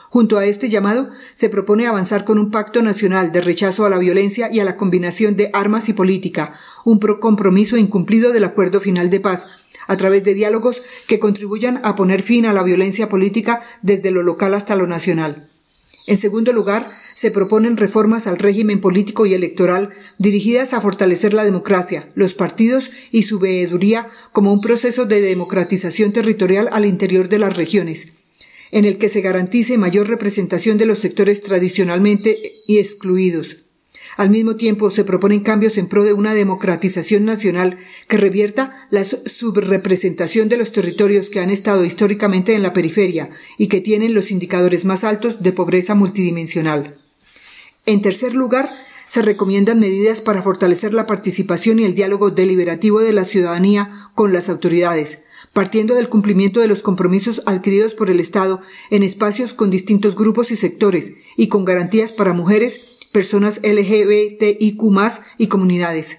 Junto a este llamado, se propone avanzar con un pacto nacional de rechazo a la violencia y a la combinación de armas y política, un compromiso incumplido del acuerdo final de paz, a través de diálogos que contribuyan a poner fin a la violencia política desde lo local hasta lo nacional. En segundo lugar, se proponen reformas al régimen político y electoral dirigidas a fortalecer la democracia, los partidos y su veeduría como un proceso de democratización territorial al interior de las regiones en el que se garantice mayor representación de los sectores tradicionalmente excluidos. Al mismo tiempo, se proponen cambios en pro de una democratización nacional que revierta la subrepresentación de los territorios que han estado históricamente en la periferia y que tienen los indicadores más altos de pobreza multidimensional. En tercer lugar, se recomiendan medidas para fortalecer la participación y el diálogo deliberativo de la ciudadanía con las autoridades, partiendo del cumplimiento de los compromisos adquiridos por el Estado en espacios con distintos grupos y sectores y con garantías para mujeres, personas LGBTIQ y comunidades.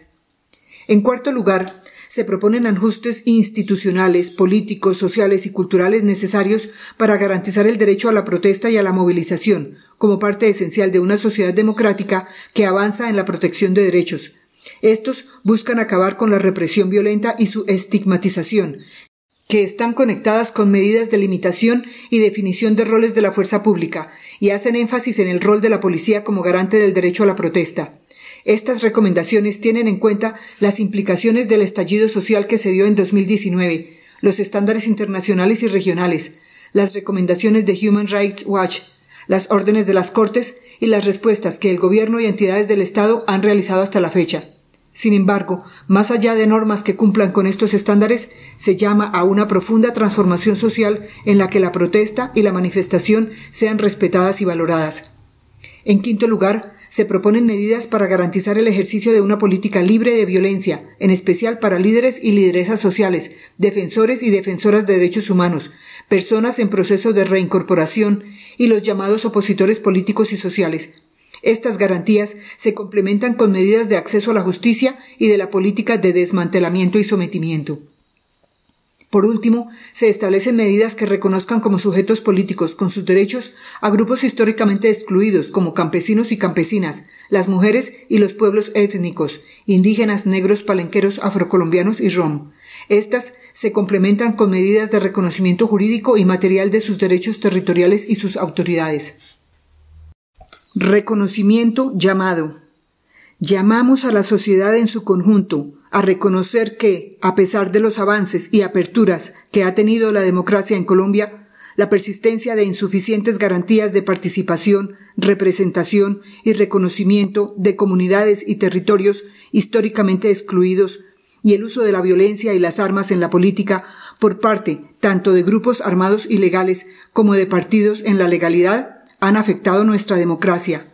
En cuarto lugar, se proponen ajustes institucionales, políticos, sociales y culturales necesarios para garantizar el derecho a la protesta y a la movilización, como parte esencial de una sociedad democrática que avanza en la protección de derechos. Estos buscan acabar con la represión violenta y su estigmatización, que están conectadas con medidas de limitación y definición de roles de la fuerza pública, y hacen énfasis en el rol de la policía como garante del derecho a la protesta. Estas recomendaciones tienen en cuenta las implicaciones del estallido social que se dio en 2019, los estándares internacionales y regionales, las recomendaciones de Human Rights Watch, las órdenes de las Cortes y las respuestas que el Gobierno y entidades del Estado han realizado hasta la fecha. Sin embargo, más allá de normas que cumplan con estos estándares, se llama a una profunda transformación social en la que la protesta y la manifestación sean respetadas y valoradas. En quinto lugar, se proponen medidas para garantizar el ejercicio de una política libre de violencia, en especial para líderes y lideresas sociales, defensores y defensoras de derechos humanos, personas en proceso de reincorporación y los llamados opositores políticos y sociales. Estas garantías se complementan con medidas de acceso a la justicia y de la política de desmantelamiento y sometimiento. Por último, se establecen medidas que reconozcan como sujetos políticos con sus derechos a grupos históricamente excluidos como campesinos y campesinas, las mujeres y los pueblos étnicos, indígenas, negros, palenqueros, afrocolombianos y rom. Estas se complementan con medidas de reconocimiento jurídico y material de sus derechos territoriales y sus autoridades. Reconocimiento llamado. Llamamos a la sociedad en su conjunto a reconocer que, a pesar de los avances y aperturas que ha tenido la democracia en Colombia, la persistencia de insuficientes garantías de participación, representación y reconocimiento de comunidades y territorios históricamente excluidos y el uso de la violencia y las armas en la política por parte tanto de grupos armados ilegales como de partidos en la legalidad han afectado nuestra democracia.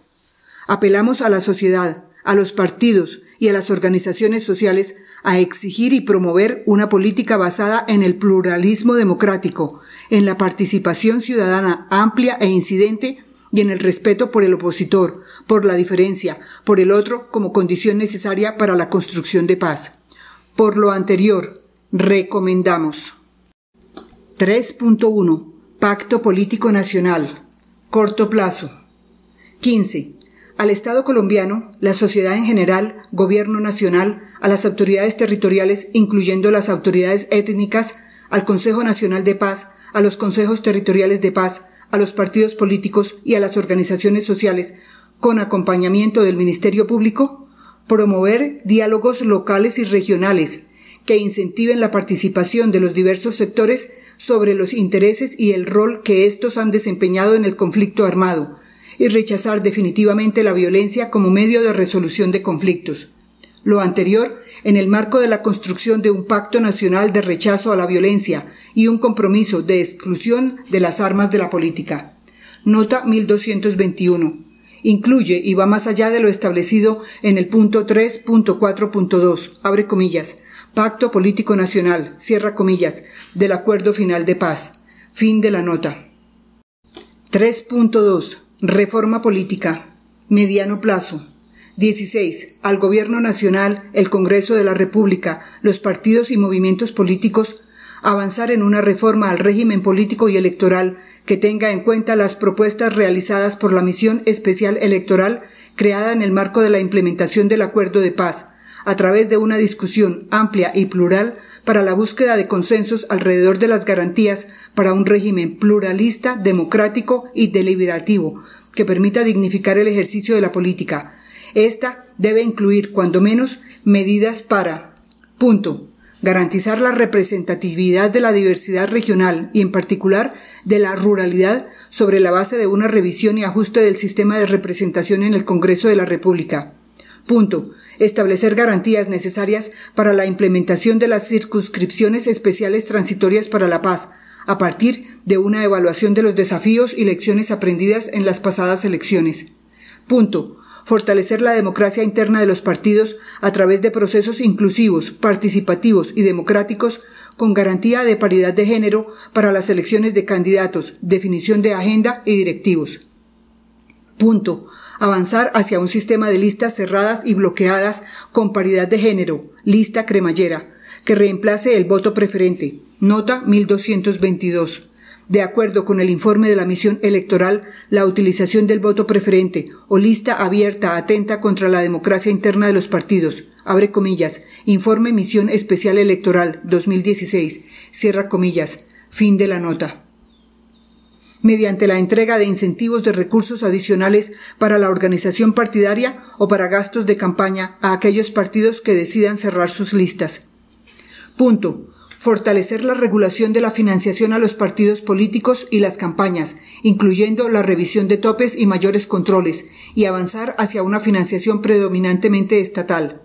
Apelamos a la sociedad, a los partidos y a las organizaciones sociales a exigir y promover una política basada en el pluralismo democrático, en la participación ciudadana amplia e incidente y en el respeto por el opositor, por la diferencia, por el otro como condición necesaria para la construcción de paz. Por lo anterior, recomendamos 3.1 Pacto Político Nacional Corto plazo 15 al Estado colombiano, la sociedad en general, gobierno nacional, a las autoridades territoriales, incluyendo las autoridades étnicas, al Consejo Nacional de Paz, a los consejos territoriales de paz, a los partidos políticos y a las organizaciones sociales, con acompañamiento del Ministerio Público, promover diálogos locales y regionales que incentiven la participación de los diversos sectores sobre los intereses y el rol que estos han desempeñado en el conflicto armado, y rechazar definitivamente la violencia como medio de resolución de conflictos. Lo anterior, en el marco de la construcción de un pacto nacional de rechazo a la violencia y un compromiso de exclusión de las armas de la política. Nota 1221. Incluye y va más allá de lo establecido en el punto 3.4.2, abre comillas, Pacto Político Nacional, cierra comillas, del Acuerdo Final de Paz. Fin de la nota. 3.2 Reforma política. Mediano plazo. 16. Al Gobierno Nacional, el Congreso de la República, los partidos y movimientos políticos avanzar en una reforma al régimen político y electoral que tenga en cuenta las propuestas realizadas por la Misión Especial Electoral creada en el marco de la implementación del Acuerdo de Paz, a través de una discusión amplia y plural para la búsqueda de consensos alrededor de las garantías para un régimen pluralista, democrático y deliberativo que permita dignificar el ejercicio de la política. Esta debe incluir, cuando menos, medidas para, punto, garantizar la representatividad de la diversidad regional y, en particular, de la ruralidad sobre la base de una revisión y ajuste del sistema de representación en el Congreso de la República. Punto establecer garantías necesarias para la implementación de las circunscripciones especiales transitorias para la paz, a partir de una evaluación de los desafíos y lecciones aprendidas en las pasadas elecciones. Punto. Fortalecer la democracia interna de los partidos a través de procesos inclusivos, participativos y democráticos con garantía de paridad de género para las elecciones de candidatos, definición de agenda y directivos. Punto avanzar hacia un sistema de listas cerradas y bloqueadas con paridad de género, lista cremallera, que reemplace el voto preferente, nota 1222. De acuerdo con el informe de la misión electoral, la utilización del voto preferente o lista abierta atenta contra la democracia interna de los partidos, abre comillas, informe Misión Especial Electoral 2016, cierra comillas, fin de la nota mediante la entrega de incentivos de recursos adicionales para la organización partidaria o para gastos de campaña a aquellos partidos que decidan cerrar sus listas. Punto. Fortalecer la regulación de la financiación a los partidos políticos y las campañas, incluyendo la revisión de topes y mayores controles, y avanzar hacia una financiación predominantemente estatal.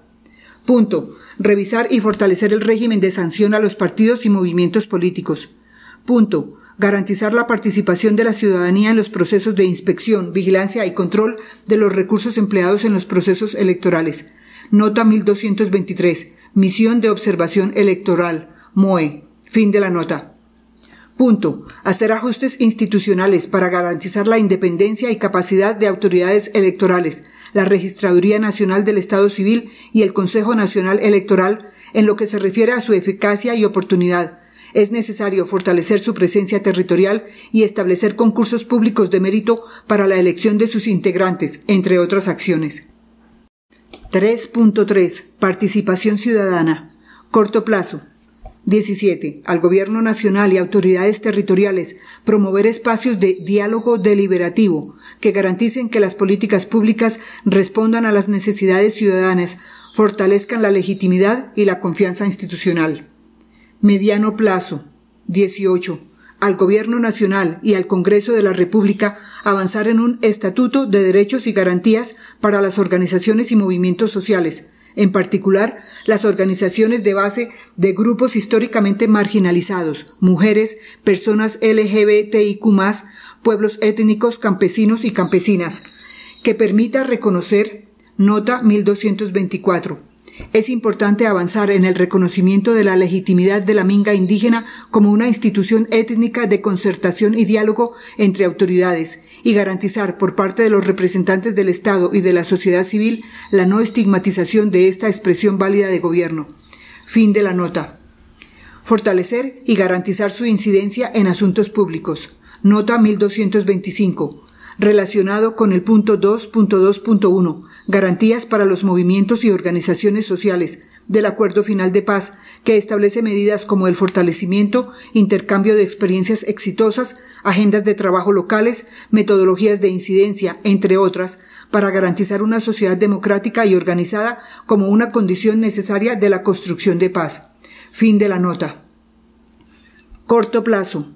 Punto. Revisar y fortalecer el régimen de sanción a los partidos y movimientos políticos. Punto garantizar la participación de la ciudadanía en los procesos de inspección, vigilancia y control de los recursos empleados en los procesos electorales. Nota 1223. Misión de observación electoral. MOE. Fin de la nota. Punto. Hacer ajustes institucionales para garantizar la independencia y capacidad de autoridades electorales, la Registraduría Nacional del Estado Civil y el Consejo Nacional Electoral en lo que se refiere a su eficacia y oportunidad es necesario fortalecer su presencia territorial y establecer concursos públicos de mérito para la elección de sus integrantes, entre otras acciones. 3.3. Participación ciudadana. Corto plazo. 17. Al Gobierno Nacional y autoridades territoriales promover espacios de diálogo deliberativo que garanticen que las políticas públicas respondan a las necesidades ciudadanas, fortalezcan la legitimidad y la confianza institucional. Mediano plazo. 18. Al Gobierno Nacional y al Congreso de la República avanzar en un Estatuto de Derechos y Garantías para las organizaciones y movimientos sociales, en particular las organizaciones de base de grupos históricamente marginalizados, mujeres, personas LGBTIQ, pueblos étnicos, campesinos y campesinas, que permita reconocer, nota 1224, es importante avanzar en el reconocimiento de la legitimidad de la minga indígena como una institución étnica de concertación y diálogo entre autoridades y garantizar por parte de los representantes del Estado y de la sociedad civil la no estigmatización de esta expresión válida de gobierno. Fin de la nota. Fortalecer y garantizar su incidencia en asuntos públicos. Nota 1225 relacionado con el punto 2.2.1, garantías para los movimientos y organizaciones sociales del Acuerdo Final de Paz, que establece medidas como el fortalecimiento, intercambio de experiencias exitosas, agendas de trabajo locales, metodologías de incidencia, entre otras, para garantizar una sociedad democrática y organizada como una condición necesaria de la construcción de paz. Fin de la nota. Corto plazo.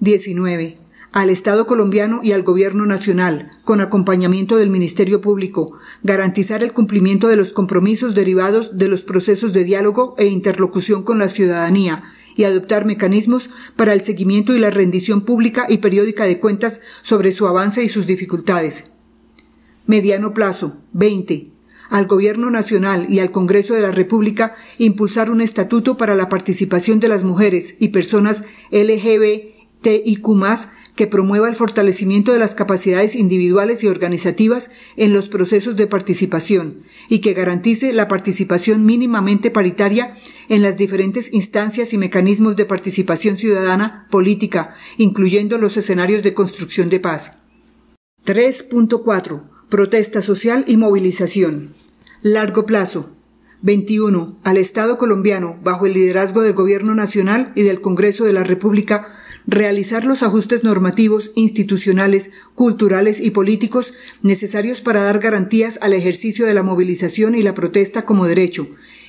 19 al Estado colombiano y al Gobierno nacional, con acompañamiento del Ministerio Público, garantizar el cumplimiento de los compromisos derivados de los procesos de diálogo e interlocución con la ciudadanía, y adoptar mecanismos para el seguimiento y la rendición pública y periódica de cuentas sobre su avance y sus dificultades. Mediano plazo 20. Al Gobierno Nacional y al Congreso de la República impulsar un estatuto para la participación de las mujeres y personas LGBTIQ que promueva el fortalecimiento de las capacidades individuales y organizativas en los procesos de participación y que garantice la participación mínimamente paritaria en las diferentes instancias y mecanismos de participación ciudadana política, incluyendo los escenarios de construcción de paz. 3.4. Protesta social y movilización. Largo plazo. 21. Al Estado colombiano, bajo el liderazgo del Gobierno Nacional y del Congreso de la República, realizar los ajustes normativos, institucionales, culturales y políticos necesarios para dar garantías al ejercicio de la movilización y la protesta como derecho,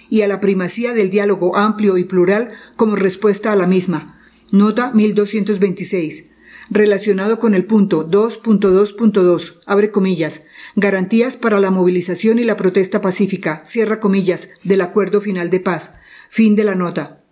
y a la primacía del diálogo amplio y plural como respuesta a la misma. Nota 1226. Relacionado con el punto 2.2.2, abre comillas, garantías para la movilización y la protesta pacífica, cierra comillas, del acuerdo final de paz. Fin de la nota.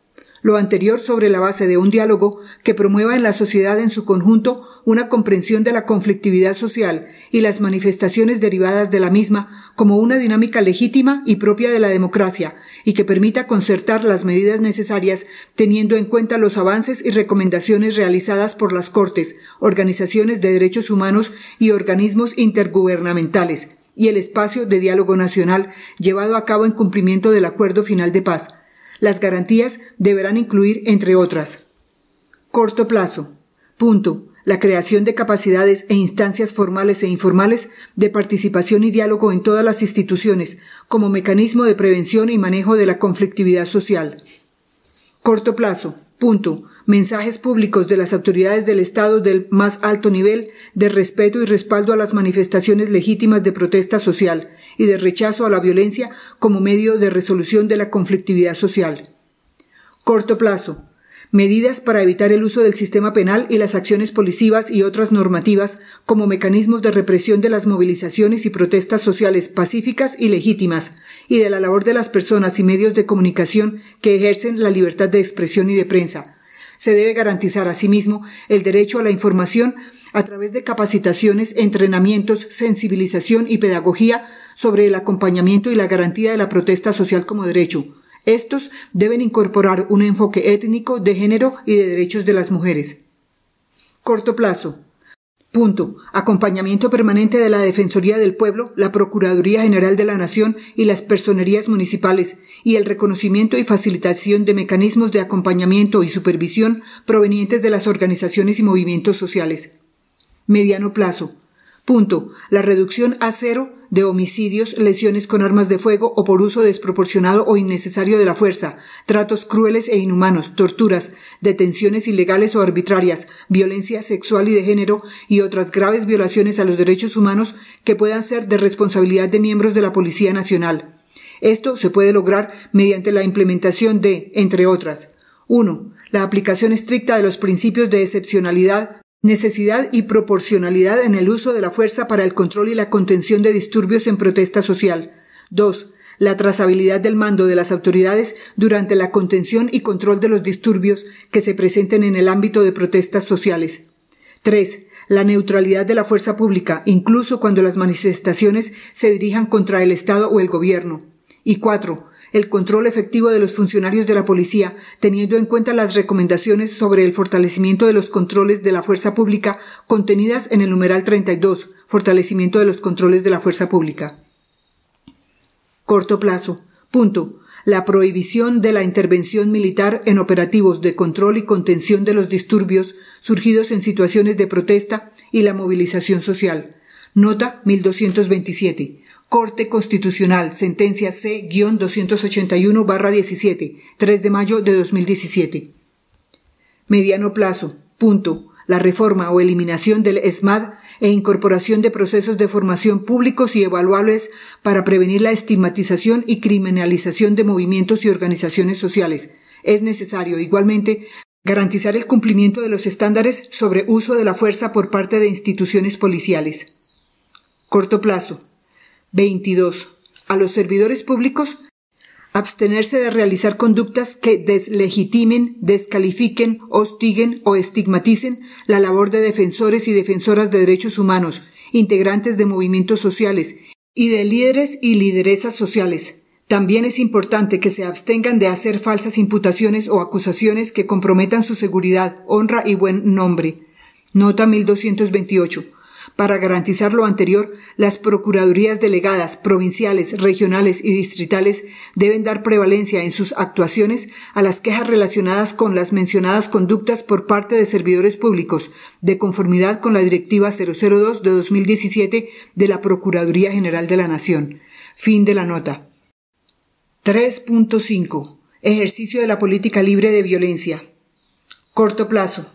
Lo anterior sobre la base de un diálogo que promueva en la sociedad en su conjunto una comprensión de la conflictividad social y las manifestaciones derivadas de la misma como una dinámica legítima y propia de la democracia y que permita concertar las medidas necesarias teniendo en cuenta los avances y recomendaciones realizadas por las Cortes, organizaciones de derechos humanos y organismos intergubernamentales y el espacio de diálogo nacional llevado a cabo en cumplimiento del Acuerdo Final de Paz las garantías deberán incluir, entre otras, corto plazo. Punto. La creación de capacidades e instancias formales e informales de participación y diálogo en todas las instituciones como mecanismo de prevención y manejo de la conflictividad social. Corto plazo. Punto mensajes públicos de las autoridades del Estado del más alto nivel de respeto y respaldo a las manifestaciones legítimas de protesta social y de rechazo a la violencia como medio de resolución de la conflictividad social. Corto plazo. Medidas para evitar el uso del sistema penal y las acciones policivas y otras normativas como mecanismos de represión de las movilizaciones y protestas sociales pacíficas y legítimas y de la labor de las personas y medios de comunicación que ejercen la libertad de expresión y de prensa se debe garantizar asimismo el derecho a la información a través de capacitaciones, entrenamientos, sensibilización y pedagogía sobre el acompañamiento y la garantía de la protesta social como derecho. Estos deben incorporar un enfoque étnico, de género y de derechos de las mujeres. Corto plazo. Punto. Acompañamiento permanente de la Defensoría del Pueblo, la Procuraduría General de la Nación y las personerías municipales, y el reconocimiento y facilitación de mecanismos de acompañamiento y supervisión provenientes de las organizaciones y movimientos sociales. Mediano plazo. Punto. La reducción a cero de homicidios, lesiones con armas de fuego o por uso desproporcionado o innecesario de la fuerza, tratos crueles e inhumanos, torturas, detenciones ilegales o arbitrarias, violencia sexual y de género y otras graves violaciones a los derechos humanos que puedan ser de responsabilidad de miembros de la Policía Nacional. Esto se puede lograr mediante la implementación de, entre otras, 1. La aplicación estricta de los principios de excepcionalidad, necesidad y proporcionalidad en el uso de la fuerza para el control y la contención de disturbios en protesta social. 2. La trazabilidad del mando de las autoridades durante la contención y control de los disturbios que se presenten en el ámbito de protestas sociales. 3. La neutralidad de la fuerza pública, incluso cuando las manifestaciones se dirijan contra el Estado o el Gobierno. Y 4 el control efectivo de los funcionarios de la policía, teniendo en cuenta las recomendaciones sobre el fortalecimiento de los controles de la fuerza pública contenidas en el numeral 32, fortalecimiento de los controles de la fuerza pública. Corto plazo. Punto. La prohibición de la intervención militar en operativos de control y contención de los disturbios surgidos en situaciones de protesta y la movilización social. Nota 1227. Corte Constitucional, sentencia C-281-17, 3 de mayo de 2017. Mediano plazo. Punto. La reforma o eliminación del ESMAD e incorporación de procesos de formación públicos y evaluables para prevenir la estigmatización y criminalización de movimientos y organizaciones sociales. Es necesario, igualmente, garantizar el cumplimiento de los estándares sobre uso de la fuerza por parte de instituciones policiales. Corto plazo. 22. A los servidores públicos abstenerse de realizar conductas que deslegitimen, descalifiquen, hostiguen o estigmaticen la labor de defensores y defensoras de derechos humanos, integrantes de movimientos sociales y de líderes y lideresas sociales. También es importante que se abstengan de hacer falsas imputaciones o acusaciones que comprometan su seguridad, honra y buen nombre. Nota 1228. Para garantizar lo anterior, las Procuradurías delegadas, provinciales, regionales y distritales deben dar prevalencia en sus actuaciones a las quejas relacionadas con las mencionadas conductas por parte de servidores públicos, de conformidad con la Directiva 002 de 2017 de la Procuraduría General de la Nación. Fin de la nota. 3.5. Ejercicio de la política libre de violencia. Corto plazo.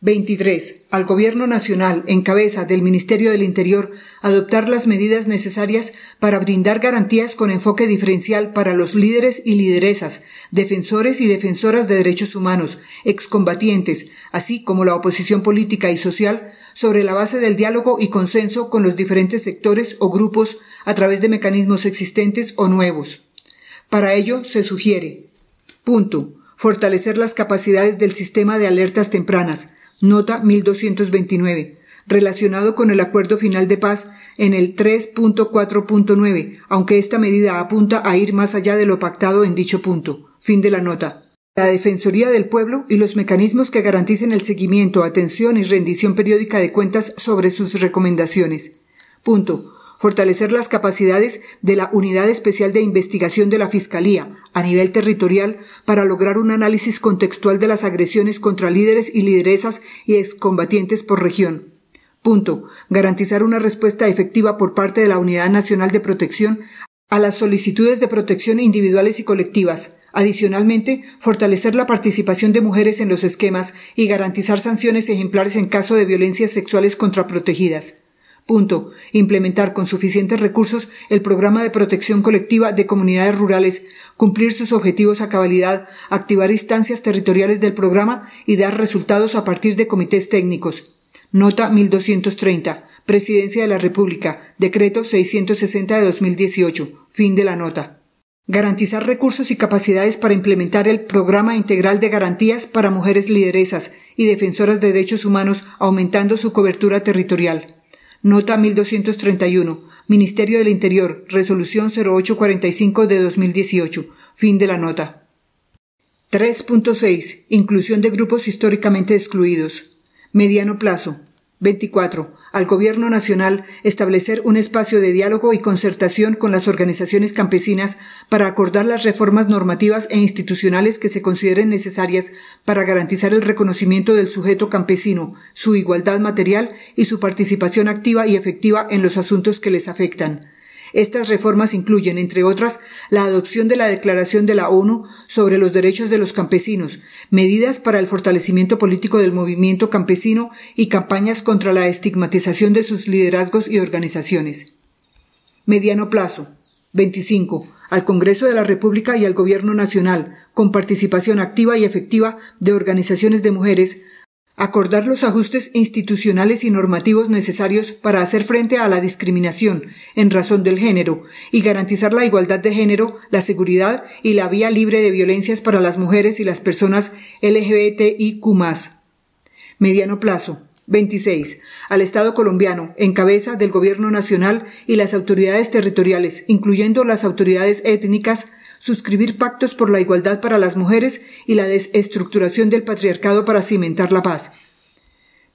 23. Al Gobierno Nacional, en cabeza del Ministerio del Interior, adoptar las medidas necesarias para brindar garantías con enfoque diferencial para los líderes y lideresas, defensores y defensoras de derechos humanos, excombatientes, así como la oposición política y social, sobre la base del diálogo y consenso con los diferentes sectores o grupos a través de mecanismos existentes o nuevos. Para ello se sugiere. Punto. Fortalecer las capacidades del sistema de alertas tempranas, Nota 1229 relacionado con el acuerdo final de paz en el 3.4.9, aunque esta medida apunta a ir más allá de lo pactado en dicho punto. Fin de la nota. La Defensoría del Pueblo y los mecanismos que garanticen el seguimiento, atención y rendición periódica de cuentas sobre sus recomendaciones. Punto fortalecer las capacidades de la Unidad Especial de Investigación de la Fiscalía a nivel territorial para lograr un análisis contextual de las agresiones contra líderes y lideresas y excombatientes por región. Punto. Garantizar una respuesta efectiva por parte de la Unidad Nacional de Protección a las solicitudes de protección individuales y colectivas. Adicionalmente, fortalecer la participación de mujeres en los esquemas y garantizar sanciones ejemplares en caso de violencias sexuales contra protegidas. Punto. Implementar con suficientes recursos el programa de protección colectiva de comunidades rurales, cumplir sus objetivos a cabalidad, activar instancias territoriales del programa y dar resultados a partir de comités técnicos. Nota 1230. Presidencia de la República. Decreto 660 de 2018. Fin de la nota. Garantizar recursos y capacidades para implementar el Programa Integral de Garantías para Mujeres Lideresas y Defensoras de Derechos Humanos, aumentando su cobertura territorial. Nota 1231. Ministerio del Interior. Resolución 0845 de 2018. Fin de la nota. 3.6. Inclusión de grupos históricamente excluidos. Mediano plazo. 24 al Gobierno Nacional establecer un espacio de diálogo y concertación con las organizaciones campesinas para acordar las reformas normativas e institucionales que se consideren necesarias para garantizar el reconocimiento del sujeto campesino, su igualdad material y su participación activa y efectiva en los asuntos que les afectan. Estas reformas incluyen, entre otras, la adopción de la Declaración de la ONU sobre los derechos de los campesinos, medidas para el fortalecimiento político del movimiento campesino y campañas contra la estigmatización de sus liderazgos y organizaciones. Mediano plazo. 25. Al Congreso de la República y al Gobierno Nacional, con participación activa y efectiva de organizaciones de mujeres, acordar los ajustes institucionales y normativos necesarios para hacer frente a la discriminación en razón del género y garantizar la igualdad de género, la seguridad y la vía libre de violencias para las mujeres y las personas LGBTIQ+. Mediano plazo. 26. Al Estado colombiano, en cabeza del Gobierno Nacional y las autoridades territoriales, incluyendo las autoridades étnicas, suscribir pactos por la igualdad para las mujeres y la desestructuración del patriarcado para cimentar la paz.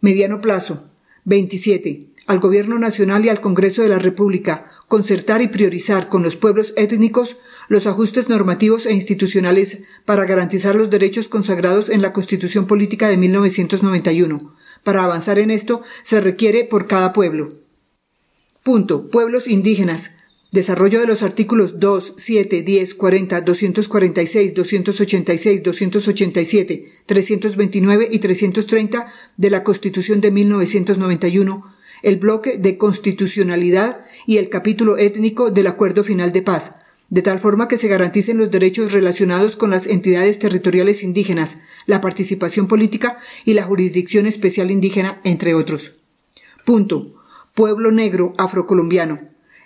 Mediano plazo. 27. Al Gobierno Nacional y al Congreso de la República concertar y priorizar con los pueblos étnicos los ajustes normativos e institucionales para garantizar los derechos consagrados en la Constitución Política de 1991. Para avanzar en esto se requiere por cada pueblo. Punto. Pueblos indígenas, Desarrollo de los artículos 2, 7, 10, 40, 246, 286, 287, 329 y 330 de la Constitución de 1991, el bloque de constitucionalidad y el capítulo étnico del Acuerdo Final de Paz, de tal forma que se garanticen los derechos relacionados con las entidades territoriales indígenas, la participación política y la jurisdicción especial indígena, entre otros. Punto. Pueblo negro afrocolombiano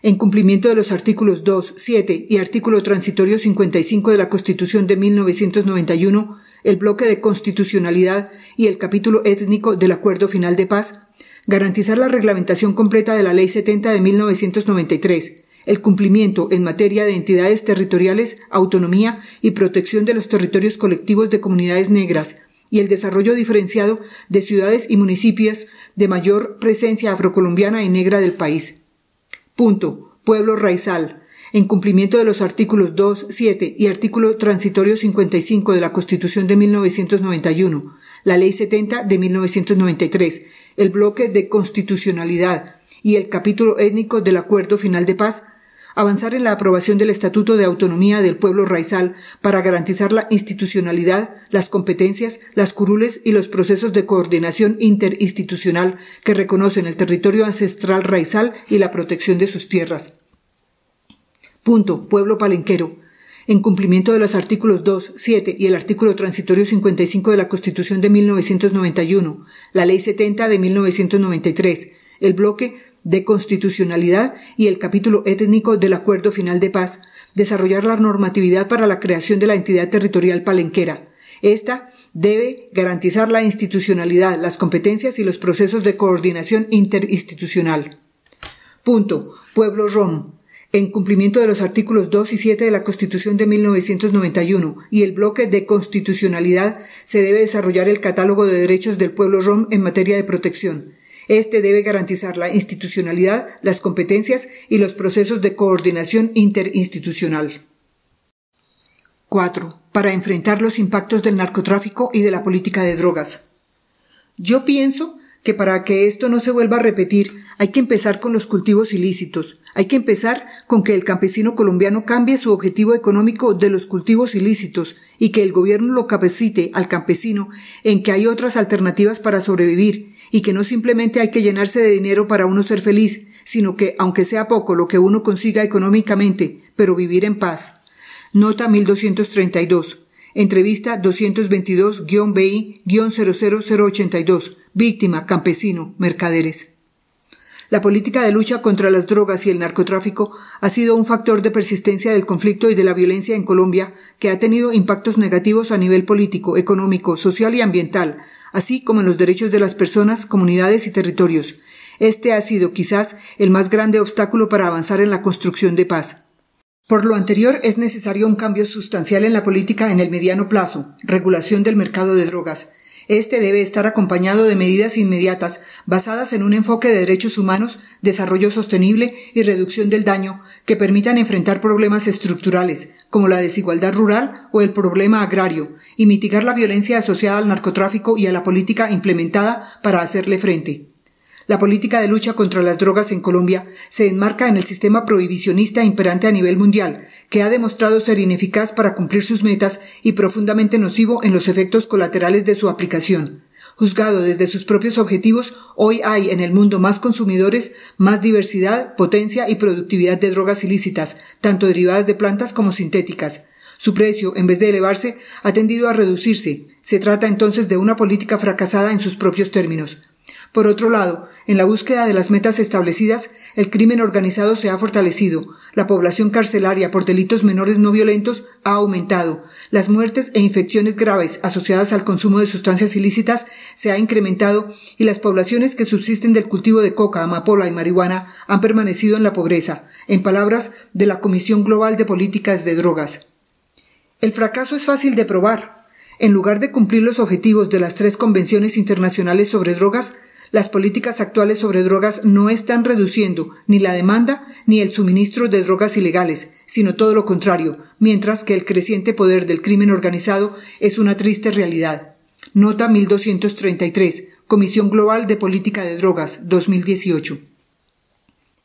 en cumplimiento de los artículos 2, 7 y artículo transitorio 55 de la Constitución de 1991, el bloque de constitucionalidad y el capítulo étnico del Acuerdo Final de Paz, garantizar la reglamentación completa de la Ley 70 de 1993, el cumplimiento en materia de entidades territoriales, autonomía y protección de los territorios colectivos de comunidades negras, y el desarrollo diferenciado de ciudades y municipios de mayor presencia afrocolombiana y negra del país. Punto. Pueblo Raizal. En cumplimiento de los artículos 2, 7 y artículo transitorio 55 de la Constitución de 1991, la Ley 70 de 1993, el bloque de constitucionalidad y el capítulo étnico del Acuerdo Final de Paz avanzar en la aprobación del Estatuto de Autonomía del Pueblo Raizal para garantizar la institucionalidad, las competencias, las curules y los procesos de coordinación interinstitucional que reconocen el territorio ancestral raizal y la protección de sus tierras. Punto. Pueblo palenquero en cumplimiento de los artículos 2, 7 y el artículo transitorio 55 de la Constitución de 1991, la Ley 70 de 1993, el bloque de constitucionalidad y el capítulo étnico del Acuerdo Final de Paz, desarrollar la normatividad para la creación de la entidad territorial palenquera. Esta debe garantizar la institucionalidad, las competencias y los procesos de coordinación interinstitucional. Punto. Pueblo Rom. En cumplimiento de los artículos 2 y 7 de la Constitución de 1991 y el bloque de constitucionalidad, se debe desarrollar el catálogo de derechos del pueblo rom en materia de protección, este debe garantizar la institucionalidad, las competencias y los procesos de coordinación interinstitucional. 4. Para enfrentar los impactos del narcotráfico y de la política de drogas. Yo pienso que para que esto no se vuelva a repetir, hay que empezar con los cultivos ilícitos, hay que empezar con que el campesino colombiano cambie su objetivo económico de los cultivos ilícitos y que el gobierno lo capacite al campesino en que hay otras alternativas para sobrevivir y que no simplemente hay que llenarse de dinero para uno ser feliz, sino que, aunque sea poco lo que uno consiga económicamente, pero vivir en paz. Nota 1232. Entrevista 222-BI-00082. Víctima, campesino, mercaderes. La política de lucha contra las drogas y el narcotráfico ha sido un factor de persistencia del conflicto y de la violencia en Colombia que ha tenido impactos negativos a nivel político, económico, social y ambiental, así como en los derechos de las personas, comunidades y territorios. Este ha sido quizás el más grande obstáculo para avanzar en la construcción de paz. Por lo anterior, es necesario un cambio sustancial en la política en el mediano plazo, regulación del mercado de drogas, este debe estar acompañado de medidas inmediatas basadas en un enfoque de derechos humanos, desarrollo sostenible y reducción del daño que permitan enfrentar problemas estructurales como la desigualdad rural o el problema agrario y mitigar la violencia asociada al narcotráfico y a la política implementada para hacerle frente. La política de lucha contra las drogas en Colombia se enmarca en el sistema prohibicionista imperante a nivel mundial, que ha demostrado ser ineficaz para cumplir sus metas y profundamente nocivo en los efectos colaterales de su aplicación. Juzgado desde sus propios objetivos, hoy hay en el mundo más consumidores, más diversidad, potencia y productividad de drogas ilícitas, tanto derivadas de plantas como sintéticas. Su precio, en vez de elevarse, ha tendido a reducirse. Se trata entonces de una política fracasada en sus propios términos. Por otro lado, en la búsqueda de las metas establecidas, el crimen organizado se ha fortalecido, la población carcelaria por delitos menores no violentos ha aumentado, las muertes e infecciones graves asociadas al consumo de sustancias ilícitas se ha incrementado y las poblaciones que subsisten del cultivo de coca, amapola y marihuana han permanecido en la pobreza, en palabras de la Comisión Global de Políticas de Drogas. El fracaso es fácil de probar. En lugar de cumplir los objetivos de las tres convenciones internacionales sobre drogas, las políticas actuales sobre drogas no están reduciendo ni la demanda ni el suministro de drogas ilegales, sino todo lo contrario, mientras que el creciente poder del crimen organizado es una triste realidad. Nota 1233, Comisión Global de Política de Drogas, 2018.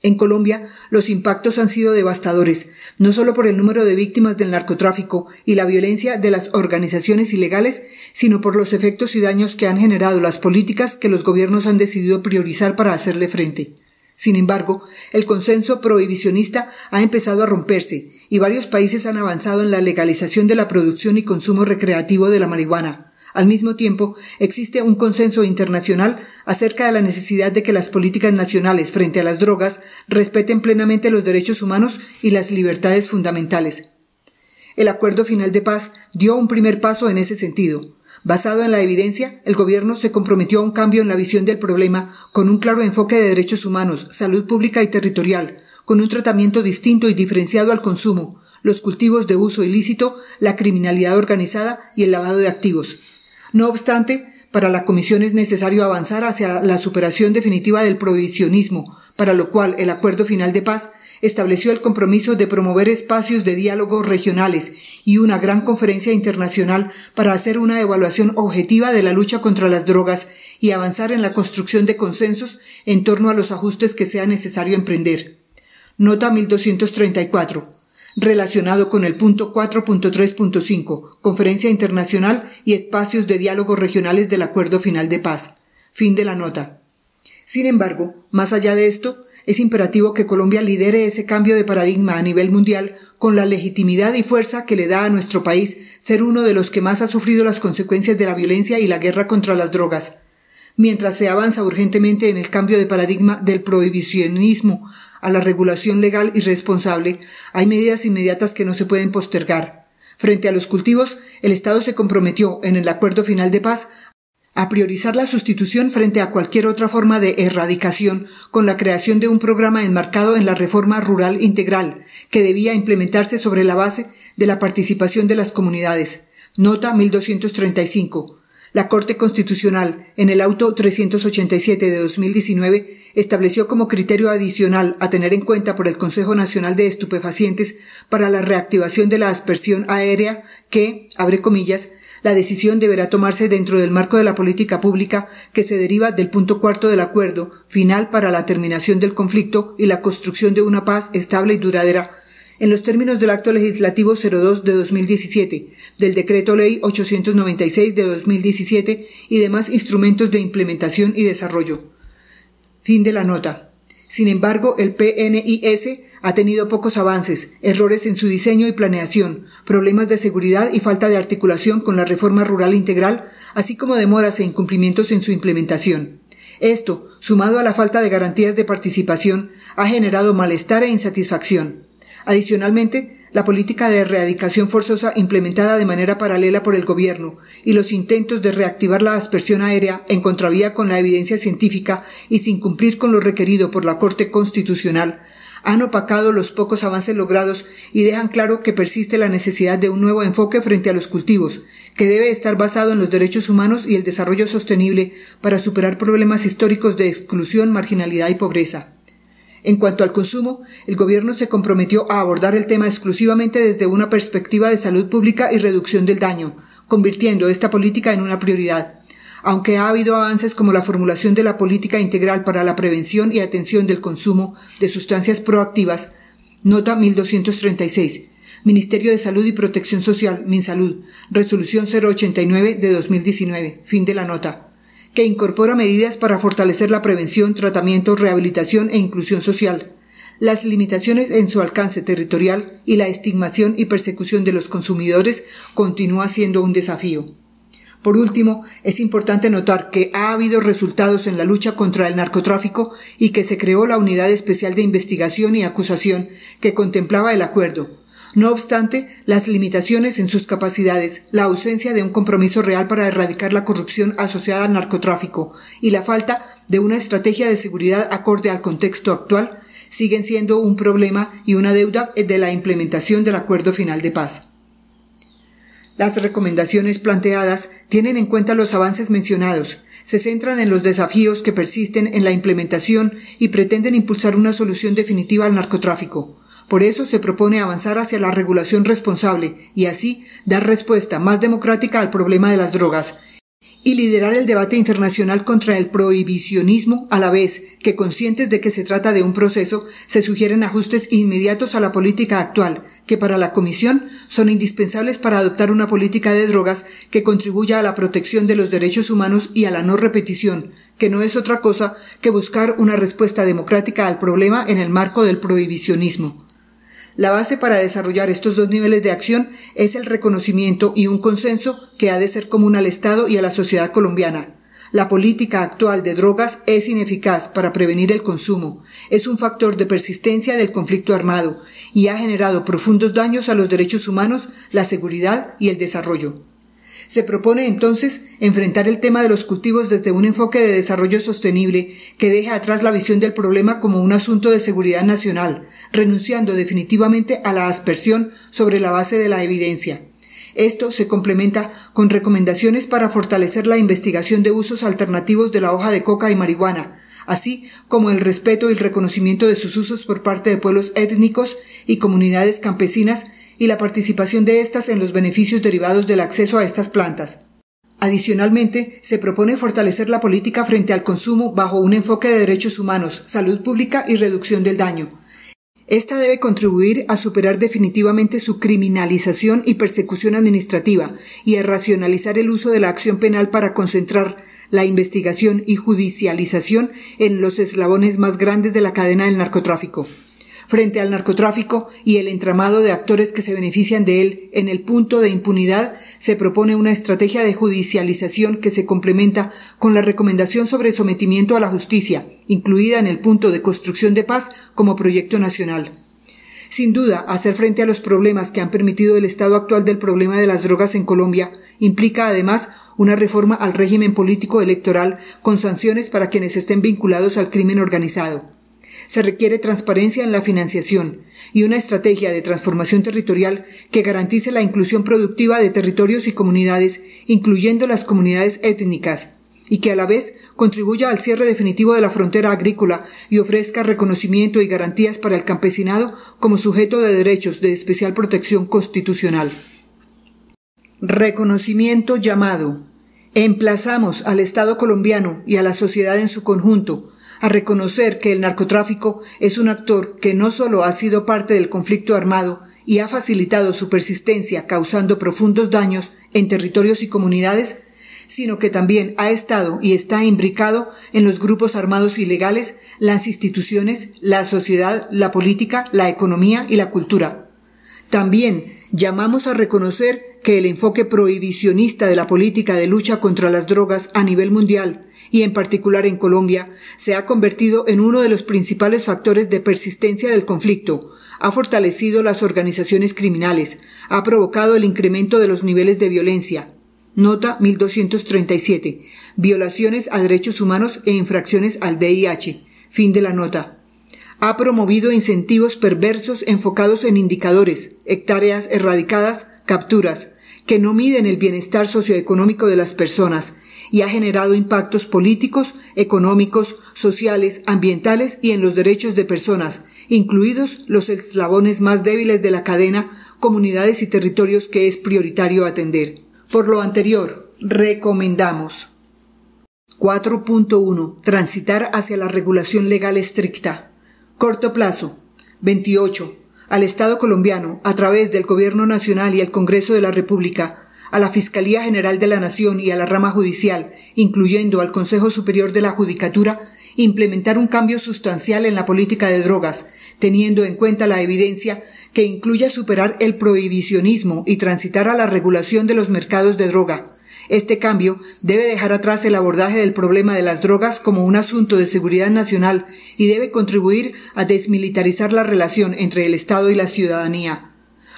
En Colombia, los impactos han sido devastadores, no solo por el número de víctimas del narcotráfico y la violencia de las organizaciones ilegales, sino por los efectos y daños que han generado las políticas que los gobiernos han decidido priorizar para hacerle frente. Sin embargo, el consenso prohibicionista ha empezado a romperse y varios países han avanzado en la legalización de la producción y consumo recreativo de la marihuana. Al mismo tiempo, existe un consenso internacional acerca de la necesidad de que las políticas nacionales frente a las drogas respeten plenamente los derechos humanos y las libertades fundamentales. El Acuerdo Final de Paz dio un primer paso en ese sentido. Basado en la evidencia, el gobierno se comprometió a un cambio en la visión del problema con un claro enfoque de derechos humanos, salud pública y territorial, con un tratamiento distinto y diferenciado al consumo, los cultivos de uso ilícito, la criminalidad organizada y el lavado de activos. No obstante, para la Comisión es necesario avanzar hacia la superación definitiva del prohibicionismo, para lo cual el Acuerdo Final de Paz estableció el compromiso de promover espacios de diálogo regionales y una gran conferencia internacional para hacer una evaluación objetiva de la lucha contra las drogas y avanzar en la construcción de consensos en torno a los ajustes que sea necesario emprender. Nota 1234 relacionado con el punto 4.3.5, Conferencia Internacional y Espacios de Diálogo Regionales del Acuerdo Final de Paz. Fin de la nota. Sin embargo, más allá de esto, es imperativo que Colombia lidere ese cambio de paradigma a nivel mundial con la legitimidad y fuerza que le da a nuestro país ser uno de los que más ha sufrido las consecuencias de la violencia y la guerra contra las drogas. Mientras se avanza urgentemente en el cambio de paradigma del prohibicionismo a la regulación legal y responsable, hay medidas inmediatas que no se pueden postergar. Frente a los cultivos, el Estado se comprometió en el Acuerdo Final de Paz a priorizar la sustitución frente a cualquier otra forma de erradicación con la creación de un programa enmarcado en la reforma rural integral que debía implementarse sobre la base de la participación de las comunidades. Nota 1235. La Corte Constitucional, en el auto 387 de 2019, estableció como criterio adicional a tener en cuenta por el Consejo Nacional de Estupefacientes para la reactivación de la aspersión aérea que, abre comillas, la decisión deberá tomarse dentro del marco de la política pública que se deriva del punto cuarto del acuerdo final para la terminación del conflicto y la construcción de una paz estable y duradera en los términos del Acto Legislativo 02 de 2017, del Decreto Ley 896 de 2017 y demás instrumentos de implementación y desarrollo. Fin de la nota. Sin embargo, el PNIS ha tenido pocos avances, errores en su diseño y planeación, problemas de seguridad y falta de articulación con la reforma rural integral, así como demoras e incumplimientos en su implementación. Esto, sumado a la falta de garantías de participación, ha generado malestar e insatisfacción. Adicionalmente, la política de erradicación forzosa implementada de manera paralela por el gobierno y los intentos de reactivar la aspersión aérea en contravía con la evidencia científica y sin cumplir con lo requerido por la Corte Constitucional han opacado los pocos avances logrados y dejan claro que persiste la necesidad de un nuevo enfoque frente a los cultivos, que debe estar basado en los derechos humanos y el desarrollo sostenible para superar problemas históricos de exclusión, marginalidad y pobreza. En cuanto al consumo, el gobierno se comprometió a abordar el tema exclusivamente desde una perspectiva de salud pública y reducción del daño, convirtiendo esta política en una prioridad. Aunque ha habido avances como la formulación de la política integral para la prevención y atención del consumo de sustancias proactivas, nota 1236, Ministerio de Salud y Protección Social, MinSalud, resolución 089 de 2019, fin de la nota que incorpora medidas para fortalecer la prevención, tratamiento, rehabilitación e inclusión social, las limitaciones en su alcance territorial y la estigmación y persecución de los consumidores continúa siendo un desafío. Por último, es importante notar que ha habido resultados en la lucha contra el narcotráfico y que se creó la Unidad Especial de Investigación y Acusación que contemplaba el acuerdo, no obstante, las limitaciones en sus capacidades, la ausencia de un compromiso real para erradicar la corrupción asociada al narcotráfico y la falta de una estrategia de seguridad acorde al contexto actual siguen siendo un problema y una deuda de la implementación del Acuerdo Final de Paz. Las recomendaciones planteadas tienen en cuenta los avances mencionados, se centran en los desafíos que persisten en la implementación y pretenden impulsar una solución definitiva al narcotráfico. Por eso se propone avanzar hacia la regulación responsable y así dar respuesta más democrática al problema de las drogas y liderar el debate internacional contra el prohibicionismo a la vez que conscientes de que se trata de un proceso, se sugieren ajustes inmediatos a la política actual, que para la Comisión son indispensables para adoptar una política de drogas que contribuya a la protección de los derechos humanos y a la no repetición, que no es otra cosa que buscar una respuesta democrática al problema en el marco del prohibicionismo. La base para desarrollar estos dos niveles de acción es el reconocimiento y un consenso que ha de ser común al Estado y a la sociedad colombiana. La política actual de drogas es ineficaz para prevenir el consumo, es un factor de persistencia del conflicto armado y ha generado profundos daños a los derechos humanos, la seguridad y el desarrollo. Se propone entonces enfrentar el tema de los cultivos desde un enfoque de desarrollo sostenible que deje atrás la visión del problema como un asunto de seguridad nacional, renunciando definitivamente a la aspersión sobre la base de la evidencia. Esto se complementa con recomendaciones para fortalecer la investigación de usos alternativos de la hoja de coca y marihuana, así como el respeto y el reconocimiento de sus usos por parte de pueblos étnicos y comunidades campesinas y la participación de estas en los beneficios derivados del acceso a estas plantas. Adicionalmente, se propone fortalecer la política frente al consumo bajo un enfoque de derechos humanos, salud pública y reducción del daño. Esta debe contribuir a superar definitivamente su criminalización y persecución administrativa y a racionalizar el uso de la acción penal para concentrar la investigación y judicialización en los eslabones más grandes de la cadena del narcotráfico frente al narcotráfico y el entramado de actores que se benefician de él en el punto de impunidad, se propone una estrategia de judicialización que se complementa con la recomendación sobre sometimiento a la justicia, incluida en el punto de construcción de paz como proyecto nacional. Sin duda, hacer frente a los problemas que han permitido el estado actual del problema de las drogas en Colombia implica además una reforma al régimen político electoral con sanciones para quienes estén vinculados al crimen organizado. Se requiere transparencia en la financiación y una estrategia de transformación territorial que garantice la inclusión productiva de territorios y comunidades, incluyendo las comunidades étnicas, y que a la vez contribuya al cierre definitivo de la frontera agrícola y ofrezca reconocimiento y garantías para el campesinado como sujeto de derechos de especial protección constitucional. Reconocimiento llamado. Emplazamos al Estado colombiano y a la sociedad en su conjunto a reconocer que el narcotráfico es un actor que no solo ha sido parte del conflicto armado y ha facilitado su persistencia causando profundos daños en territorios y comunidades, sino que también ha estado y está imbricado en los grupos armados ilegales, las instituciones, la sociedad, la política, la economía y la cultura. También llamamos a reconocer que el enfoque prohibicionista de la política de lucha contra las drogas a nivel mundial y en particular en Colombia, se ha convertido en uno de los principales factores de persistencia del conflicto, ha fortalecido las organizaciones criminales, ha provocado el incremento de los niveles de violencia. Nota 1237. Violaciones a derechos humanos e infracciones al DIH. Fin de la nota. Ha promovido incentivos perversos enfocados en indicadores, hectáreas erradicadas, capturas, que no miden el bienestar socioeconómico de las personas, y ha generado impactos políticos, económicos, sociales, ambientales y en los derechos de personas, incluidos los eslabones más débiles de la cadena, comunidades y territorios que es prioritario atender. Por lo anterior, recomendamos 4.1. Transitar hacia la regulación legal estricta. Corto plazo. 28. Al Estado colombiano, a través del Gobierno Nacional y el Congreso de la República, a la Fiscalía General de la Nación y a la rama judicial, incluyendo al Consejo Superior de la Judicatura, implementar un cambio sustancial en la política de drogas, teniendo en cuenta la evidencia que incluya superar el prohibicionismo y transitar a la regulación de los mercados de droga. Este cambio debe dejar atrás el abordaje del problema de las drogas como un asunto de seguridad nacional y debe contribuir a desmilitarizar la relación entre el Estado y la ciudadanía.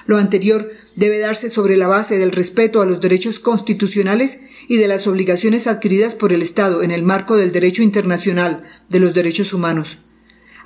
Lo anterior debe darse sobre la base del respeto a los derechos constitucionales y de las obligaciones adquiridas por el Estado en el marco del derecho internacional de los derechos humanos.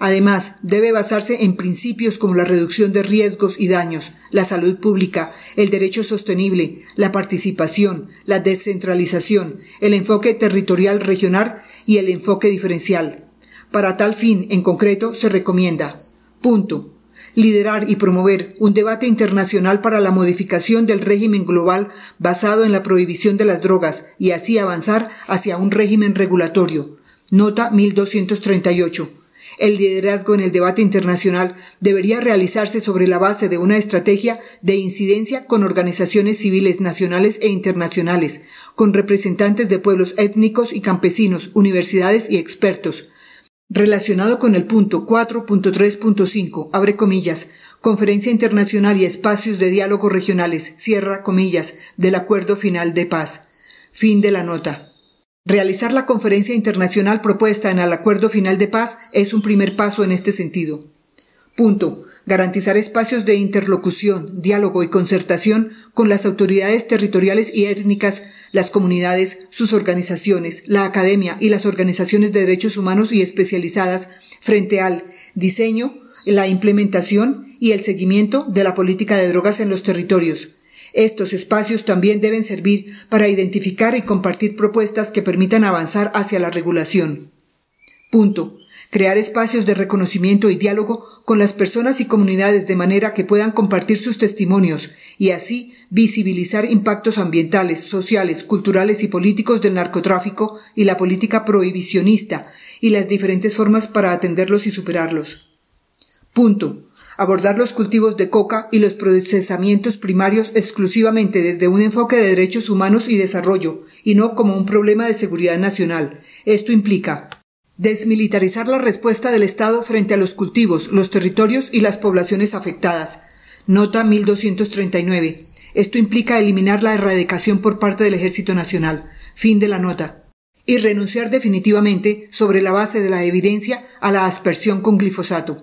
Además, debe basarse en principios como la reducción de riesgos y daños, la salud pública, el derecho sostenible, la participación, la descentralización, el enfoque territorial regional y el enfoque diferencial. Para tal fin, en concreto, se recomienda. Punto liderar y promover un debate internacional para la modificación del régimen global basado en la prohibición de las drogas y así avanzar hacia un régimen regulatorio. Nota 1238. El liderazgo en el debate internacional debería realizarse sobre la base de una estrategia de incidencia con organizaciones civiles nacionales e internacionales, con representantes de pueblos étnicos y campesinos, universidades y expertos, Relacionado con el punto 4.3.5, abre comillas, Conferencia Internacional y Espacios de Diálogo Regionales, cierra comillas, del Acuerdo Final de Paz. Fin de la nota. Realizar la conferencia internacional propuesta en el Acuerdo Final de Paz es un primer paso en este sentido. Punto garantizar espacios de interlocución, diálogo y concertación con las autoridades territoriales y étnicas, las comunidades, sus organizaciones, la academia y las organizaciones de derechos humanos y especializadas frente al diseño, la implementación y el seguimiento de la política de drogas en los territorios. Estos espacios también deben servir para identificar y compartir propuestas que permitan avanzar hacia la regulación. Punto crear espacios de reconocimiento y diálogo con las personas y comunidades de manera que puedan compartir sus testimonios y así visibilizar impactos ambientales, sociales, culturales y políticos del narcotráfico y la política prohibicionista y las diferentes formas para atenderlos y superarlos. Punto. Abordar los cultivos de coca y los procesamientos primarios exclusivamente desde un enfoque de derechos humanos y desarrollo, y no como un problema de seguridad nacional. Esto implica Desmilitarizar la respuesta del Estado frente a los cultivos, los territorios y las poblaciones afectadas. Nota 1239. Esto implica eliminar la erradicación por parte del Ejército Nacional. Fin de la nota. Y renunciar definitivamente, sobre la base de la evidencia, a la aspersión con glifosato.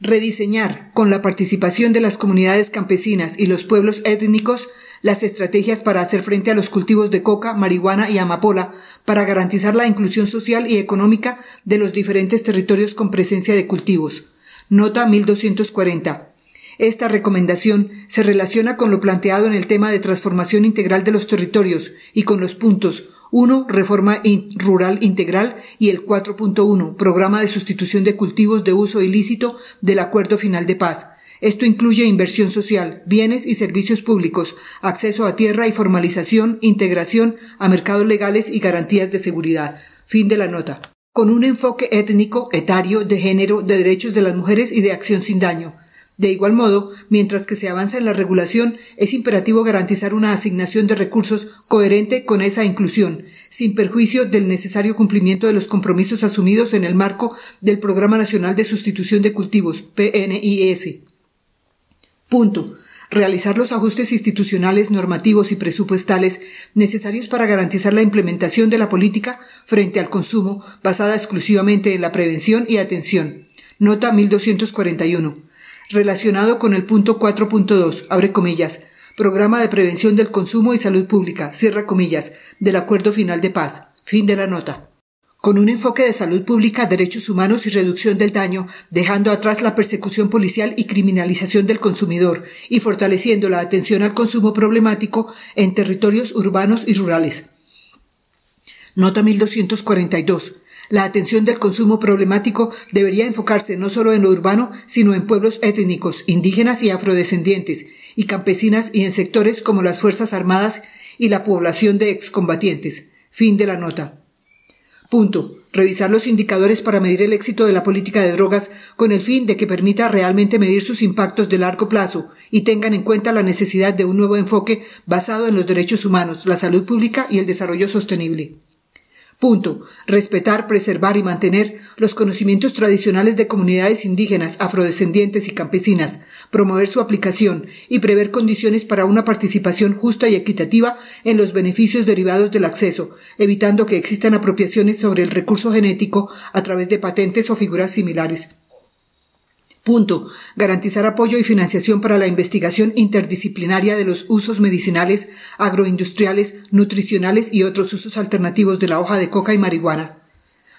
Rediseñar, con la participación de las comunidades campesinas y los pueblos étnicos, las estrategias para hacer frente a los cultivos de coca, marihuana y amapola, para garantizar la inclusión social y económica de los diferentes territorios con presencia de cultivos. Nota 1240. Esta recomendación se relaciona con lo planteado en el tema de transformación integral de los territorios y con los puntos 1. Reforma rural integral y el 4.1. Programa de sustitución de cultivos de uso ilícito del Acuerdo Final de Paz. Esto incluye inversión social, bienes y servicios públicos, acceso a tierra y formalización, integración a mercados legales y garantías de seguridad. Fin de la nota. Con un enfoque étnico, etario, de género, de derechos de las mujeres y de acción sin daño. De igual modo, mientras que se avanza en la regulación, es imperativo garantizar una asignación de recursos coherente con esa inclusión, sin perjuicio del necesario cumplimiento de los compromisos asumidos en el marco del Programa Nacional de Sustitución de Cultivos, PNIS. Punto. Realizar los ajustes institucionales, normativos y presupuestales necesarios para garantizar la implementación de la política frente al consumo basada exclusivamente en la prevención y atención. Nota 1241. Relacionado con el punto 4.2, abre comillas, Programa de Prevención del Consumo y Salud Pública, cierra comillas, del Acuerdo Final de Paz. Fin de la nota con un enfoque de salud pública, derechos humanos y reducción del daño, dejando atrás la persecución policial y criminalización del consumidor y fortaleciendo la atención al consumo problemático en territorios urbanos y rurales. Nota 1242. La atención del consumo problemático debería enfocarse no solo en lo urbano, sino en pueblos étnicos, indígenas y afrodescendientes, y campesinas y en sectores como las Fuerzas Armadas y la población de excombatientes. Fin de la nota. Punto. Revisar los indicadores para medir el éxito de la política de drogas con el fin de que permita realmente medir sus impactos de largo plazo y tengan en cuenta la necesidad de un nuevo enfoque basado en los derechos humanos, la salud pública y el desarrollo sostenible. Punto. Respetar, preservar y mantener los conocimientos tradicionales de comunidades indígenas, afrodescendientes y campesinas, promover su aplicación y prever condiciones para una participación justa y equitativa en los beneficios derivados del acceso, evitando que existan apropiaciones sobre el recurso genético a través de patentes o figuras similares. Punto. Garantizar apoyo y financiación para la investigación interdisciplinaria de los usos medicinales, agroindustriales, nutricionales y otros usos alternativos de la hoja de coca y marihuana.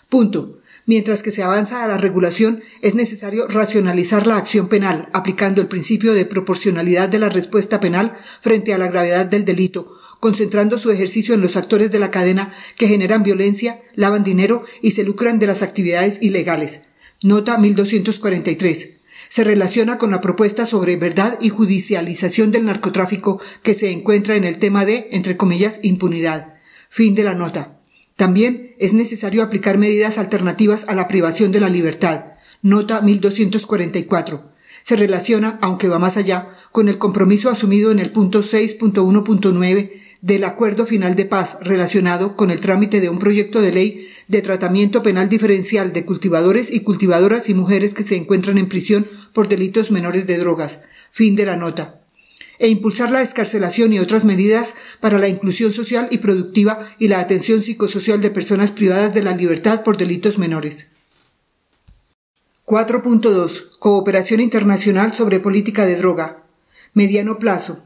Punto. Mientras que se avanza a la regulación, es necesario racionalizar la acción penal, aplicando el principio de proporcionalidad de la respuesta penal frente a la gravedad del delito, concentrando su ejercicio en los actores de la cadena que generan violencia, lavan dinero y se lucran de las actividades ilegales. Nota 1243. Se relaciona con la propuesta sobre verdad y judicialización del narcotráfico que se encuentra en el tema de, entre comillas, impunidad. Fin de la nota. También es necesario aplicar medidas alternativas a la privación de la libertad. Nota 1244. Se relaciona, aunque va más allá, con el compromiso asumido en el punto 6.1.9 del acuerdo final de paz relacionado con el trámite de un proyecto de ley de tratamiento penal diferencial de cultivadores y cultivadoras y mujeres que se encuentran en prisión por delitos menores de drogas. Fin de la nota e impulsar la escarcelación y otras medidas para la inclusión social y productiva y la atención psicosocial de personas privadas de la libertad por delitos menores. 4.2. Cooperación internacional sobre política de droga. Mediano plazo.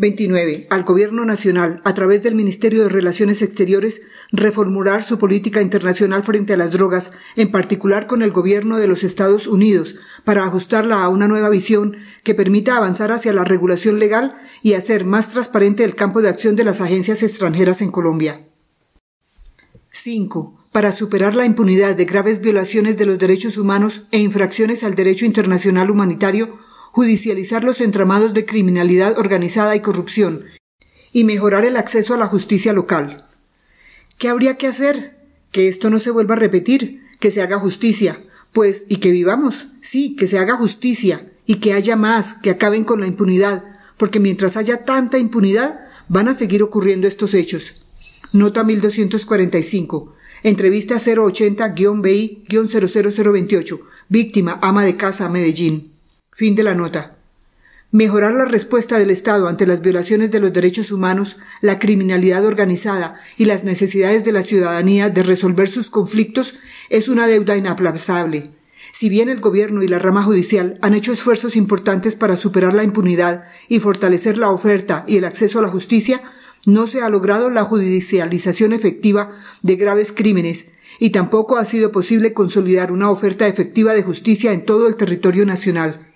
29. Al Gobierno Nacional, a través del Ministerio de Relaciones Exteriores, reformular su política internacional frente a las drogas, en particular con el Gobierno de los Estados Unidos, para ajustarla a una nueva visión que permita avanzar hacia la regulación legal y hacer más transparente el campo de acción de las agencias extranjeras en Colombia. 5 para superar la impunidad de graves violaciones de los derechos humanos e infracciones al derecho internacional humanitario, judicializar los entramados de criminalidad organizada y corrupción, y mejorar el acceso a la justicia local. ¿Qué habría que hacer? Que esto no se vuelva a repetir, que se haga justicia, pues, y que vivamos, sí, que se haga justicia, y que haya más, que acaben con la impunidad, porque mientras haya tanta impunidad, van a seguir ocurriendo estos hechos. Nota 1245. Entrevista 080-BI-00028. Víctima, ama de casa, Medellín. Fin de la nota. Mejorar la respuesta del Estado ante las violaciones de los derechos humanos, la criminalidad organizada y las necesidades de la ciudadanía de resolver sus conflictos es una deuda inaplazable. Si bien el Gobierno y la rama judicial han hecho esfuerzos importantes para superar la impunidad y fortalecer la oferta y el acceso a la justicia, no se ha logrado la judicialización efectiva de graves crímenes y tampoco ha sido posible consolidar una oferta efectiva de justicia en todo el territorio nacional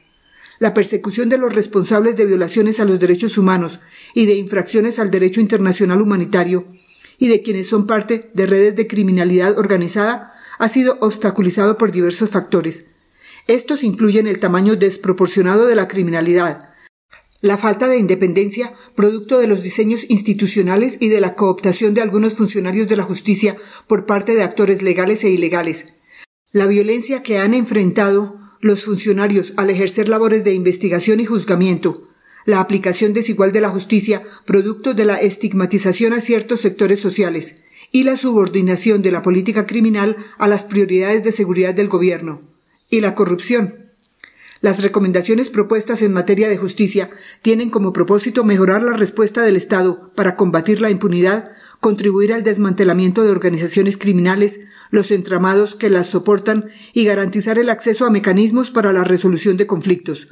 la persecución de los responsables de violaciones a los derechos humanos y de infracciones al derecho internacional humanitario y de quienes son parte de redes de criminalidad organizada ha sido obstaculizado por diversos factores. Estos incluyen el tamaño desproporcionado de la criminalidad, la falta de independencia, producto de los diseños institucionales y de la cooptación de algunos funcionarios de la justicia por parte de actores legales e ilegales, la violencia que han enfrentado los funcionarios, al ejercer labores de investigación y juzgamiento, la aplicación desigual de la justicia, producto de la estigmatización a ciertos sectores sociales, y la subordinación de la política criminal a las prioridades de seguridad del gobierno, y la corrupción. Las recomendaciones propuestas en materia de justicia tienen como propósito mejorar la respuesta del Estado para combatir la impunidad, contribuir al desmantelamiento de organizaciones criminales, los entramados que las soportan y garantizar el acceso a mecanismos para la resolución de conflictos.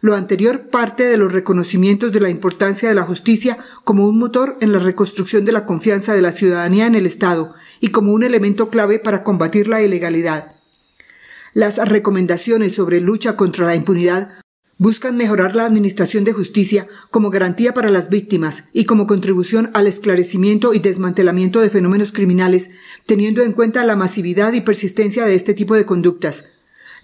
Lo anterior parte de los reconocimientos de la importancia de la justicia como un motor en la reconstrucción de la confianza de la ciudadanía en el Estado y como un elemento clave para combatir la ilegalidad. Las recomendaciones sobre lucha contra la impunidad Buscan mejorar la administración de justicia como garantía para las víctimas y como contribución al esclarecimiento y desmantelamiento de fenómenos criminales, teniendo en cuenta la masividad y persistencia de este tipo de conductas.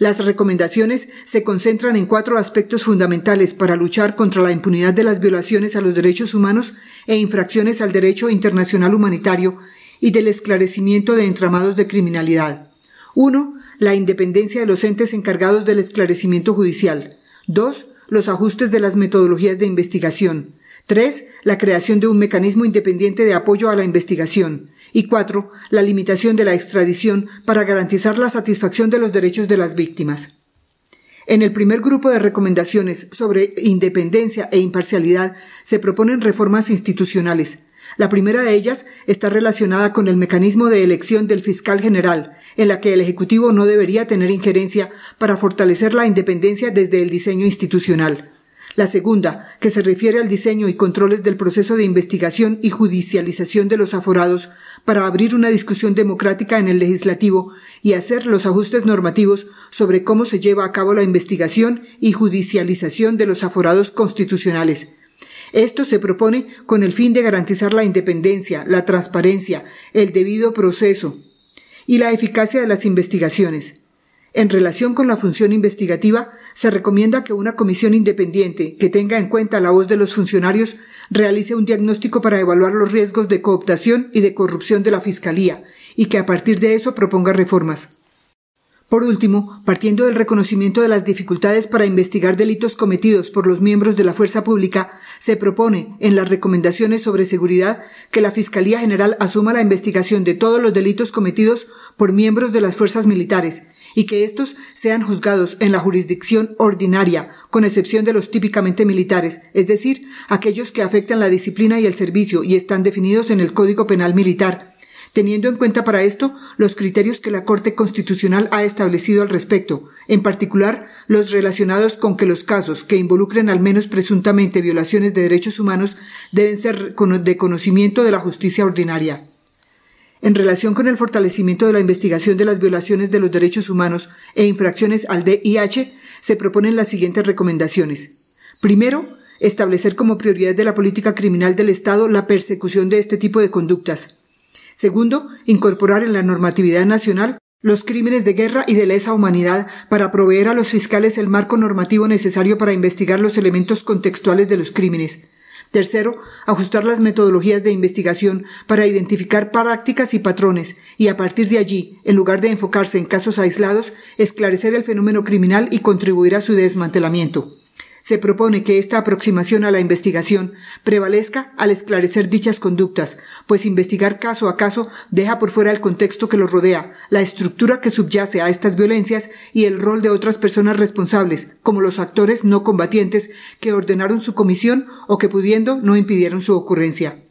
Las recomendaciones se concentran en cuatro aspectos fundamentales para luchar contra la impunidad de las violaciones a los derechos humanos e infracciones al derecho internacional humanitario y del esclarecimiento de entramados de criminalidad. 1. La independencia de los entes encargados del esclarecimiento judicial. 2. Los ajustes de las metodologías de investigación. 3. La creación de un mecanismo independiente de apoyo a la investigación. Y 4. La limitación de la extradición para garantizar la satisfacción de los derechos de las víctimas. En el primer grupo de recomendaciones sobre independencia e imparcialidad se proponen reformas institucionales, la primera de ellas está relacionada con el mecanismo de elección del fiscal general, en la que el Ejecutivo no debería tener injerencia para fortalecer la independencia desde el diseño institucional. La segunda, que se refiere al diseño y controles del proceso de investigación y judicialización de los aforados para abrir una discusión democrática en el legislativo y hacer los ajustes normativos sobre cómo se lleva a cabo la investigación y judicialización de los aforados constitucionales. Esto se propone con el fin de garantizar la independencia, la transparencia, el debido proceso y la eficacia de las investigaciones. En relación con la función investigativa, se recomienda que una comisión independiente que tenga en cuenta la voz de los funcionarios realice un diagnóstico para evaluar los riesgos de cooptación y de corrupción de la Fiscalía y que a partir de eso proponga reformas. Por último, partiendo del reconocimiento de las dificultades para investigar delitos cometidos por los miembros de la fuerza pública, se propone en las recomendaciones sobre seguridad que la Fiscalía General asuma la investigación de todos los delitos cometidos por miembros de las fuerzas militares y que estos sean juzgados en la jurisdicción ordinaria, con excepción de los típicamente militares, es decir, aquellos que afectan la disciplina y el servicio y están definidos en el Código Penal Militar, teniendo en cuenta para esto los criterios que la Corte Constitucional ha establecido al respecto, en particular los relacionados con que los casos que involucren al menos presuntamente violaciones de derechos humanos deben ser de conocimiento de la justicia ordinaria. En relación con el fortalecimiento de la investigación de las violaciones de los derechos humanos e infracciones al DIH, se proponen las siguientes recomendaciones. Primero, establecer como prioridad de la política criminal del Estado la persecución de este tipo de conductas. Segundo, incorporar en la normatividad nacional los crímenes de guerra y de lesa humanidad para proveer a los fiscales el marco normativo necesario para investigar los elementos contextuales de los crímenes. Tercero, ajustar las metodologías de investigación para identificar prácticas y patrones y a partir de allí, en lugar de enfocarse en casos aislados, esclarecer el fenómeno criminal y contribuir a su desmantelamiento. Se propone que esta aproximación a la investigación prevalezca al esclarecer dichas conductas, pues investigar caso a caso deja por fuera el contexto que los rodea, la estructura que subyace a estas violencias y el rol de otras personas responsables, como los actores no combatientes que ordenaron su comisión o que pudiendo no impidieron su ocurrencia.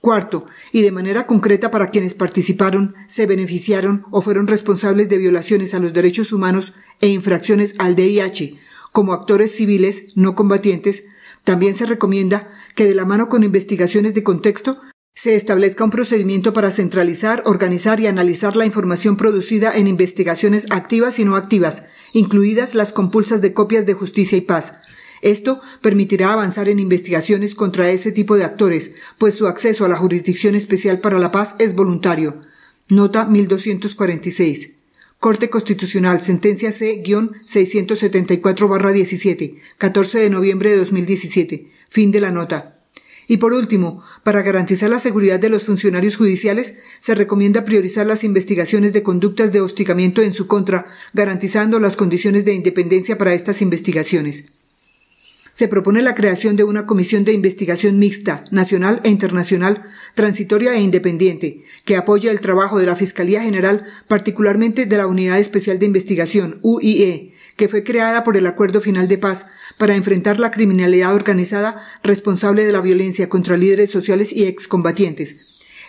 Cuarto, y de manera concreta para quienes participaron, se beneficiaron o fueron responsables de violaciones a los derechos humanos e infracciones al DIH, como actores civiles no combatientes, también se recomienda que de la mano con investigaciones de contexto se establezca un procedimiento para centralizar, organizar y analizar la información producida en investigaciones activas y no activas, incluidas las compulsas de copias de justicia y paz. Esto permitirá avanzar en investigaciones contra ese tipo de actores, pues su acceso a la Jurisdicción Especial para la Paz es voluntario. Nota 1246. Corte Constitucional, sentencia C-674-17, 14 de noviembre de 2017. Fin de la nota. Y por último, para garantizar la seguridad de los funcionarios judiciales, se recomienda priorizar las investigaciones de conductas de hostigamiento en su contra, garantizando las condiciones de independencia para estas investigaciones se propone la creación de una comisión de investigación mixta, nacional e internacional, transitoria e independiente, que apoya el trabajo de la Fiscalía General, particularmente de la Unidad Especial de Investigación, UIE, que fue creada por el Acuerdo Final de Paz para enfrentar la criminalidad organizada responsable de la violencia contra líderes sociales y excombatientes,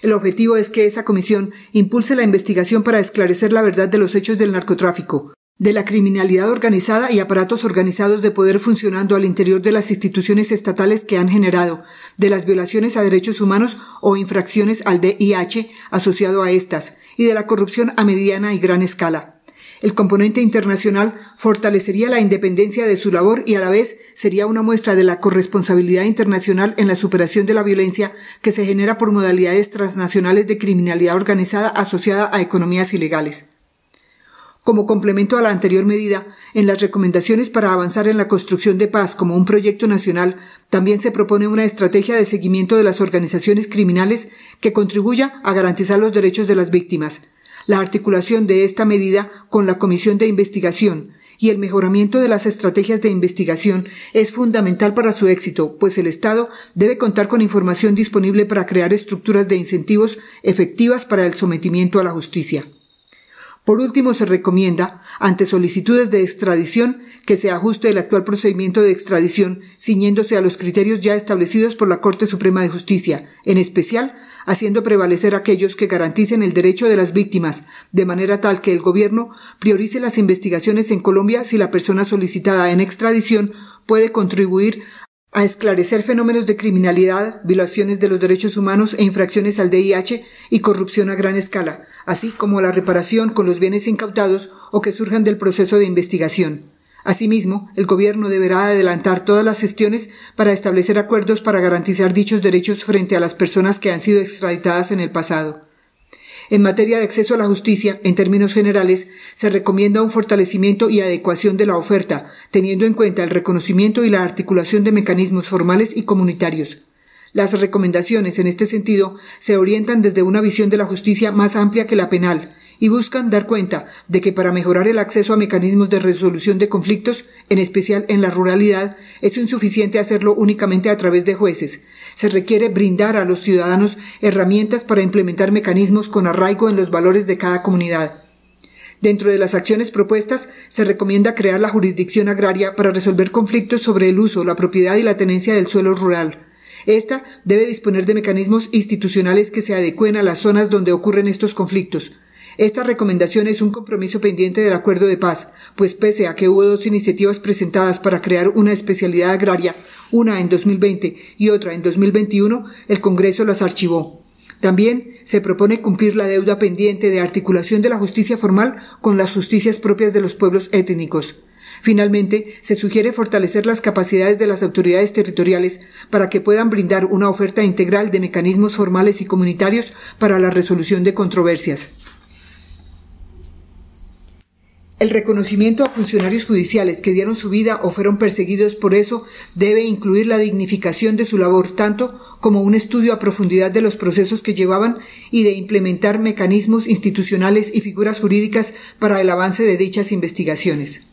el objetivo es que esa comisión impulse la investigación para esclarecer la verdad de los hechos del narcotráfico, de la criminalidad organizada y aparatos organizados de poder funcionando al interior de las instituciones estatales que han generado, de las violaciones a derechos humanos o infracciones al DIH asociado a estas, y de la corrupción a mediana y gran escala. El componente internacional fortalecería la independencia de su labor y a la vez sería una muestra de la corresponsabilidad internacional en la superación de la violencia que se genera por modalidades transnacionales de criminalidad organizada asociada a economías ilegales. Como complemento a la anterior medida, en las recomendaciones para avanzar en la construcción de paz como un proyecto nacional, también se propone una estrategia de seguimiento de las organizaciones criminales que contribuya a garantizar los derechos de las víctimas, la articulación de esta medida con la Comisión de Investigación, y el mejoramiento de las estrategias de investigación es fundamental para su éxito, pues el Estado debe contar con información disponible para crear estructuras de incentivos efectivas para el sometimiento a la justicia. Por último, se recomienda, ante solicitudes de extradición, que se ajuste el actual procedimiento de extradición, ciñéndose a los criterios ya establecidos por la Corte Suprema de Justicia, en especial, haciendo prevalecer aquellos que garanticen el derecho de las víctimas, de manera tal que el Gobierno priorice las investigaciones en Colombia si la persona solicitada en extradición puede contribuir a esclarecer fenómenos de criminalidad, violaciones de los derechos humanos e infracciones al DIH y corrupción a gran escala, así como la reparación con los bienes incautados o que surjan del proceso de investigación. Asimismo, el Gobierno deberá adelantar todas las gestiones para establecer acuerdos para garantizar dichos derechos frente a las personas que han sido extraditadas en el pasado. En materia de acceso a la justicia, en términos generales, se recomienda un fortalecimiento y adecuación de la oferta, teniendo en cuenta el reconocimiento y la articulación de mecanismos formales y comunitarios. Las recomendaciones en este sentido se orientan desde una visión de la justicia más amplia que la penal y buscan dar cuenta de que para mejorar el acceso a mecanismos de resolución de conflictos, en especial en la ruralidad, es insuficiente hacerlo únicamente a través de jueces. Se requiere brindar a los ciudadanos herramientas para implementar mecanismos con arraigo en los valores de cada comunidad. Dentro de las acciones propuestas, se recomienda crear la jurisdicción agraria para resolver conflictos sobre el uso, la propiedad y la tenencia del suelo rural esta debe disponer de mecanismos institucionales que se adecuen a las zonas donde ocurren estos conflictos. Esta recomendación es un compromiso pendiente del acuerdo de paz, pues pese a que hubo dos iniciativas presentadas para crear una especialidad agraria, una en 2020 y otra en 2021, el Congreso las archivó. También se propone cumplir la deuda pendiente de articulación de la justicia formal con las justicias propias de los pueblos étnicos. Finalmente, se sugiere fortalecer las capacidades de las autoridades territoriales para que puedan brindar una oferta integral de mecanismos formales y comunitarios para la resolución de controversias. El reconocimiento a funcionarios judiciales que dieron su vida o fueron perseguidos por eso debe incluir la dignificación de su labor, tanto como un estudio a profundidad de los procesos que llevaban y de implementar mecanismos institucionales y figuras jurídicas para el avance de dichas investigaciones.